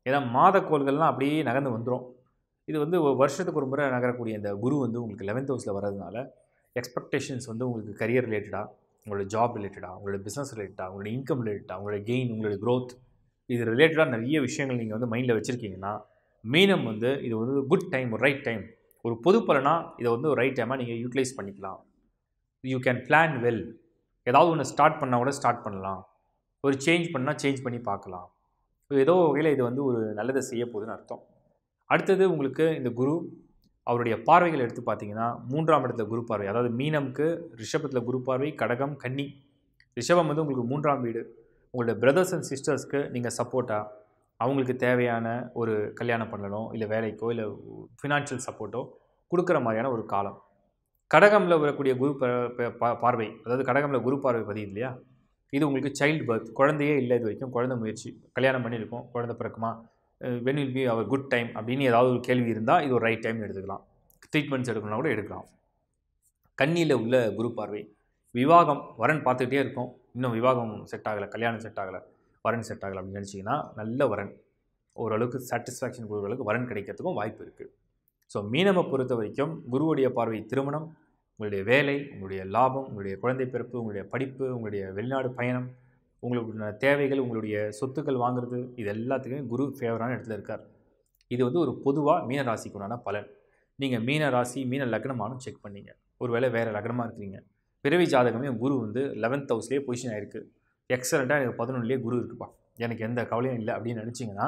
ஏன்னா மாத கோள்கள்லாம் அப்படியே நகர்ந்து வந்துடும் இது வந்து வருஷத்துக்கு ஒரு முறை நகரக்கூடிய இந்த குரு வந்து உங்களுக்கு லெவன்த் ஹவுஸில் வர்றதுனால எக்ஸ்பெக்டேஷன்ஸ் வந்து உங்களுக்கு கரியர் ரிலேட்டடாக உங்களோட ஜாப் ரிலேட்டடாக உங்களோட பிஸ்னஸ் ரிலேட்டடாக உங்களோட இன்கம் ரிலேட்டடாக உங்களோட கெயின் உங்களோட க்ரோத் இது ரிலேட்டடாக நிறைய விஷயங்கள் நீங்கள் வந்து மைண்டில் வச்சுருக்கீங்கன்னா மீனம் வந்து இது வந்து குட் டைம் ரைட் டைம் ஒரு பொதுப்பலனா இதை வந்து ஒரு ரைட் டைமாக நீங்கள் யூட்டிலைஸ் பண்ணிக்கலாம் யூ கேன் பிளான் வெல் ஏதாவது ஒன்று ஸ்டார்ட் பண்ணால் கூட ஸ்டார்ட் பண்ணலாம் ஒரு சேஞ்ச் பண்ணால் சேஞ்ச் பண்ணி பார்க்கலாம் ஏதோ வகையில் இது வந்து ஒரு நல்லதை செய்ய போகுதுன்னு அர்த்தம் அடுத்தது உங்களுக்கு இந்த குரு அவருடைய பார்வைகள் எடுத்து பார்த்தீங்கன்னா மூன்றாம் இடத்துல குரு பார்வை அதாவது மீனம்க்கு ரிஷபத்தில் குரு பார்வை கடகம் கன்னி ரிஷபம் வந்து உங்களுக்கு மூன்றாம் வீடு உங்களோட பிரதர்ஸ் அண்ட் சிஸ்டர்ஸ்க்கு நீங்கள் சப்போர்ட்டாக அவங்களுக்கு தேவையான ஒரு கல்யாணம் பண்ணலோ இல்லை வேலைக்கோ இல்லை ஃபினான்ஷியல் சப்போர்ட்டோ கொடுக்குற மாதிரியான ஒரு காலம் கடகமில் வரக்கூடிய குரு பார்வை அதாவது கடகமில் குரு பார்வை பதிவு இல்லையா இது உங்களுக்கு சைல்டு பர்த் குழந்தையே இல்லை இது வரைக்கும் குழந்தை முயற்சி கல்யாணம் பண்ணியிருக்கோம் குழந்தை பிறக்குமா when will be our good time அப்படின்னு ஏதாவது ஒரு கேள்வி இருந்தால் இது ஒரு ரைட் டைம் எடுத்துக்கலாம் ட்ரீட்மெண்ட்ஸ் எடுக்கணும்னா கூட எடுக்கலாம் கண்ணியில் உள்ள குரு பார்வை விவாகம் வரன் பார்த்துக்கிட்டே இருக்கும் இன்னும் விவாகம் செட் ஆகலை கல்யாணம் செட் ஆகலை வரன் செட் ஆகலை அப்படின்னு நினச்சிங்கன்னா நல்ல வரன் ஓரளவுக்கு சாட்டிஸ்ஃபேக்ஷன் கொடுக்குறளவுக்கு வரன் கிடைக்கிறதுக்கும் வாய்ப்பு இருக்குது ஸோ மீனவை பொறுத்த வரைக்கும் குருவுடைய பார்வை திருமணம் உங்களுடைய வேலை உங்களுடைய லாபம் உங்களுடைய குழந்தை பிறப்பு உங்களுடைய படிப்பு உங்களுடைய வெளிநாடு பயணம் உங்களுடைய தேவைகள் உங்களுடைய சொத்துக்கள் வாங்குறது இது எல்லாத்துக்குமே குரு ஃபேவரான இடத்துல இருக்கார் இது வந்து ஒரு பொதுவாக மீன ராசிக்கு உண்டான பலன் நீங்கள் மீன ராசி மீன லக்னமானும் செக் பண்ணீங்க ஒருவேளை வேறு லக்னமாக இருக்கிறீங்க பிறவி ஜாதகமே குரு வந்து லெவன்த் ஹவுஸ்லேயே பொசிஷன் ஆகிருக்கு எக்ஸலண்ட்டாக எனக்கு பதினொன்றுலேயே குரு இருக்குப்பா எனக்கு எந்த கவலையும் இல்லை அப்படின்னு நினச்சிங்கன்னா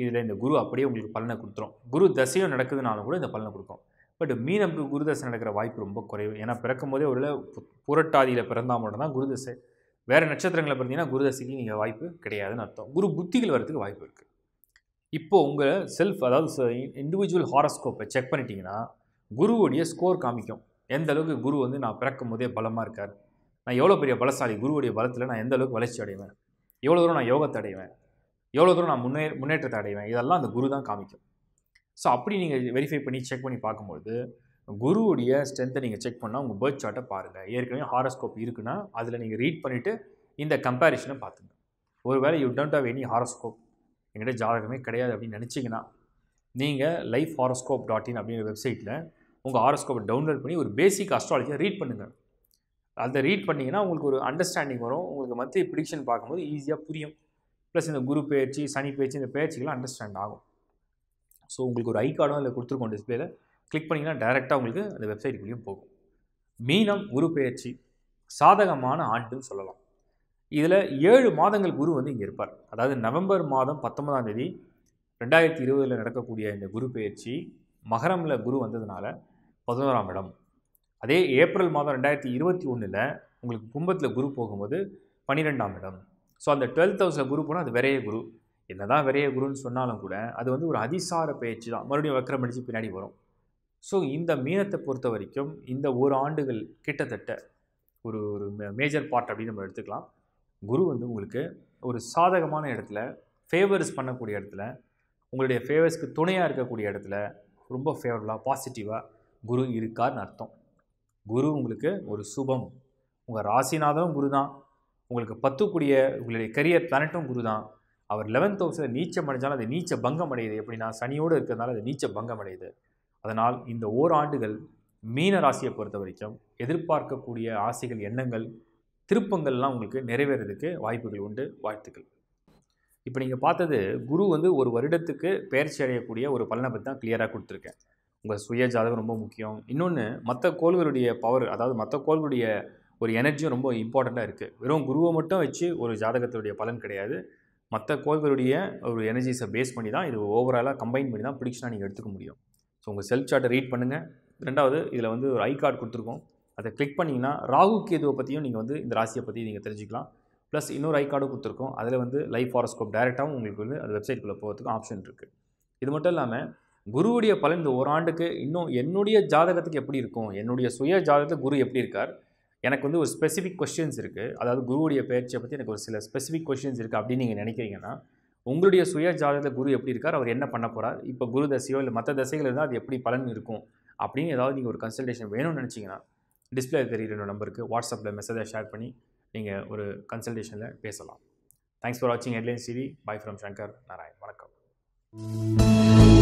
இதில் இந்த குரு அப்படியே உங்களுக்கு பலனை கொடுத்துரும் குரு தசையும் நடக்குதுனாலும் கூட இந்த பலனை கொடுக்கும் பட் மீனம்க்கு குரு தசை நடக்கிற வாய்ப்பு ரொம்ப குறைவு ஏன்னா பிறக்கும் போதே ஒரு புரட்டாதியில் பிறந்தால் மட்டும்தான் குரு தசை வேறு நட்சத்திரங்களை பார்த்தீங்கன்னா குரு தசைக்கு நீங்கள் வாய்ப்பு கிடையாதுன்னு அர்த்தம் குரு புத்திகள் வரதுக்கு வாய்ப்பு இருக்குது இப்போது உங்கள் செல்ஃப் அதாவது இண்டிவிஜுவல் ஹாரஸ்கோப்பை செக் பண்ணிட்டீங்கன்னா குருவுடைய ஸ்கோர் காமிக்கும் எந்த அளவுக்கு குரு வந்து நான் பிறக்கும் போதே பலமாக இருக்கார் நான் எவ்வளோ பெரிய பலசாலி குருவுடைய பலத்தில் நான் எந்த அளவுக்கு வளர்ச்சி அடைவேன் எவ்வளோ தூரம் நான் யோகத்தை அடைவேன் எவ்வளோ தூரம் நான் முன்னே முன்னேற்றத்தை அடைவேன் இதெல்லாம் அந்த குரு தான் காமிக்கும் ஸோ அப்படி நீங்கள் வெரிஃபை பண்ணி செக் பண்ணி பார்க்கும்போது குருவுடைய ஸ்ட்ரென்த்தை நீங்கள் செக் பண்ணால் உங்கள் பேர்த் சார்ட்டை பாருங்கள் ஏற்கனவே ஹாரோஸ்கோப் இருக்குன்னா அதில் நீங்கள் ரீட் பண்ணிவிட்டு இந்த கம்பேரிஷனை பார்த்துங்க ஒருவேளை you don't have any horoscope என்கிட்ட ஜாதகமே கிடையாது அப்படின்னு நினச்சிங்கன்னா நீங்கள் லைஃப் ஹாரோஸ்கோப் டாட் இன் அப்படிங்கிற வெப்சைட்டில் உங்கள் ஹாரோஸ்கோப்பை டவுன்லோட் பண்ணி ஒரு பேசிக் அஸ்ட்ராலஜியை ரீட் பண்ணுங்கள் அதை ரீட் பண்ணிங்கன்னா உங்களுக்கு ஒரு அண்டர்ஸ்டாண்டிங் வரும் உங்களுக்கு மற்ற ப்ரிடிக்ஷன் பார்க்கும்போது ஈஸியாக புரியும் ப்ளஸ் இந்த குரு பயிற்சி சனி பயிற்சி இந்த பயிற்சிகள்லாம் அண்டர்ஸ்டாண்ட் ஆகும் ஸோ உங்களுக்கு ஒரு ஐ கார்டும் அதில் கொடுத்துருக்கோம் டிஸ்பிளேல கிளிக் பண்ணிங்கன்னா டேரெக்டாக உங்களுக்கு அந்த வெப்சைட்டுக்குள்ளேயும் போகும் மீனம் குரு பயிற்சி சாதகமான ஆண்டுன்னு சொல்லலாம் இதில் ஏழு மாதங்கள் குரு வந்து இங்கே இருப்பார் அதாவது நவம்பர் மாதம் பத்தொன்பதாம் தேதி ரெண்டாயிரத்தி இருபதில் நடக்கக்கூடிய இந்த குரு பயிற்சி மகரமில் குரு வந்ததுனால பதினோராம் இடம் அதே ஏப்ரல் மாதம் ரெண்டாயிரத்தி இருபத்தி ஒன்றில் உங்களுக்கு கும்பத்தில் குரு போகும்போது பன்னிரெண்டாம் இடம் ஸோ அந்த டுவெல்த் ஹவுஸில் குரு போனால் அது விரைய குரு என்ன தான் விரைய குருன்னு சொன்னாலும் கூட அது வந்து ஒரு அதிசார பயிற்சி தான் மறுபடியும் வக்கரம் அடித்து பின்னாடி வரும் ஸோ இந்த மீனத்தை பொறுத்த வரைக்கும் இந்த ஒரு ஆண்டுகள் கிட்டத்தட்ட ஒரு ஒரு மேஜர் பார்ட் அப்படின்னு நம்ம எடுத்துக்கலாம் குரு வந்து உங்களுக்கு ஒரு சாதகமான இடத்துல ஃபேவர்ஸ் பண்ணக்கூடிய இடத்துல உங்களுடைய ஃபேவர்ஸ்க்கு துணையாக இருக்கக்கூடிய இடத்துல ரொம்ப ஃபேவரபுளாக பாசிட்டிவாக குரு இருக்கார்னு அர்த்தம் குரு உங்களுக்கு ஒரு சுபம் உங்கள் ராசிநாதனும் குரு தான் உங்களுக்கு பத்துக்கூடிய உங்களுடைய கரியர் பிளானட்டும் குரு தான் அவர் லெவன்த் ஹவுஸில் நீச்சம் அடைஞ்சாலும் அது நீச்ச பங்கம் அடையுது எப்படின்னா சனியோடு இருக்கிறதுனால அது நீச்ச பங்கம் அடையுது அதனால் இந்த ஓராண்டுகள் மீன ராசியை பொறுத்த வரைக்கும் எதிர்பார்க்கக்கூடிய ஆசைகள் எண்ணங்கள் திருப்பங்கள்லாம் உங்களுக்கு நிறைவேறதுக்கு வாய்ப்புகள் உண்டு வாழ்த்துக்கள் இப்போ நீங்கள் பார்த்தது குரு வந்து ஒரு வருடத்துக்கு பயிற்சி அடையக்கூடிய ஒரு பலனை பற்றி தான் கிளியராக கொடுத்துருக்கேன் உங்கள் சுய ஜாதகம் ரொம்ப முக்கியம் இன்னொன்று மற்ற கோள்களுடைய பவர் அதாவது மற்ற கோள்களுடைய ஒரு எனர்ஜியும் ரொம்ப இம்பார்ட்டண்ட்டாக இருக்குது வெறும் குருவை மட்டும் வச்சு ஒரு ஜாதகத்துடைய பலன் கிடையாது மற்ற கோள்களுடைய ஒரு எனர்ஜிஸை பேஸ் பண்ணி தான் இது ஓவராலாக கம்பைன் பண்ணி தான் ப்ரிடிக்ஷனாக நீங்கள் எடுத்துக்க முடியும் ஸோ உங்கள் செல்ஃப் சார்ட்டை ரீட் பண்ணுங்கள் ரெண்டாவது இதில் வந்து ஒரு ஐ கார்டு கொடுத்துருக்கோம் அதை கிளிக் பண்ணிங்கன்னா ராகு கேதுவை பற்றியும் நீங்கள் வந்து இந்த ராசியை பற்றி நீங்கள் தெரிஞ்சுக்கலாம் ப்ளஸ் இன்னொரு ஐ கார்டும் கொடுத்துருக்கோம் அதில் வந்து லைஃப் ஹாரஸ்கோப் டேரெக்டாகவும் உங்களுக்கு வந்து அந்த வெப்சைட்டுக்குள்ளே போகிறதுக்கு ஆப்ஷன் இருக்குது இது மட்டும் இல்லாமல் குருவுடைய பலன் இந்த ஓராண்டுக்கு இன்னும் என்னுடைய ஜாதகத்துக்கு எப்படி இருக்கும் என்னுடைய சுய ஜாதகத்தில் குரு எப்படி இருக்கார் எனக்கு வந்து ஒரு ஸ்பெசிஃபிக் கொஷின்ஸ் இருக்குது அதாவது குருவுடைய பயிற்சியை பற்றி எனக்கு ஒரு சில ஸ்பெசிஃபிக் கொஷின்ஸ் இருக்குது அப்படின்னு நீங்கள் நினைக்கிறீங்கன்னா உங்களுடைய சுய ஜாதகத்தில் குரு எப்படி இருக்கார் அவர் என்ன பண்ண போகிறார் இப்போ குரு தசையோ இல்லை மற்ற தசைகள் இருந்தால் அது எப்படி பலன் இருக்கும் அப்படின்னு ஏதாவது நீங்கள் ஒரு கன்சல்டேஷன் வேணும்னு நினச்சிங்கன்னா டிஸ்பிளே தெரியுற நம்பருக்கு வாட்ஸ்அப்பில் மெசேஜை ஷேர் பண்ணி நீங்கள் ஒரு கன்சல்டேஷனில் பேசலாம் தேங்க்ஸ் ஃபார் வாட்சிங் headlines TV bye from Shankar Narayan வணக்கம்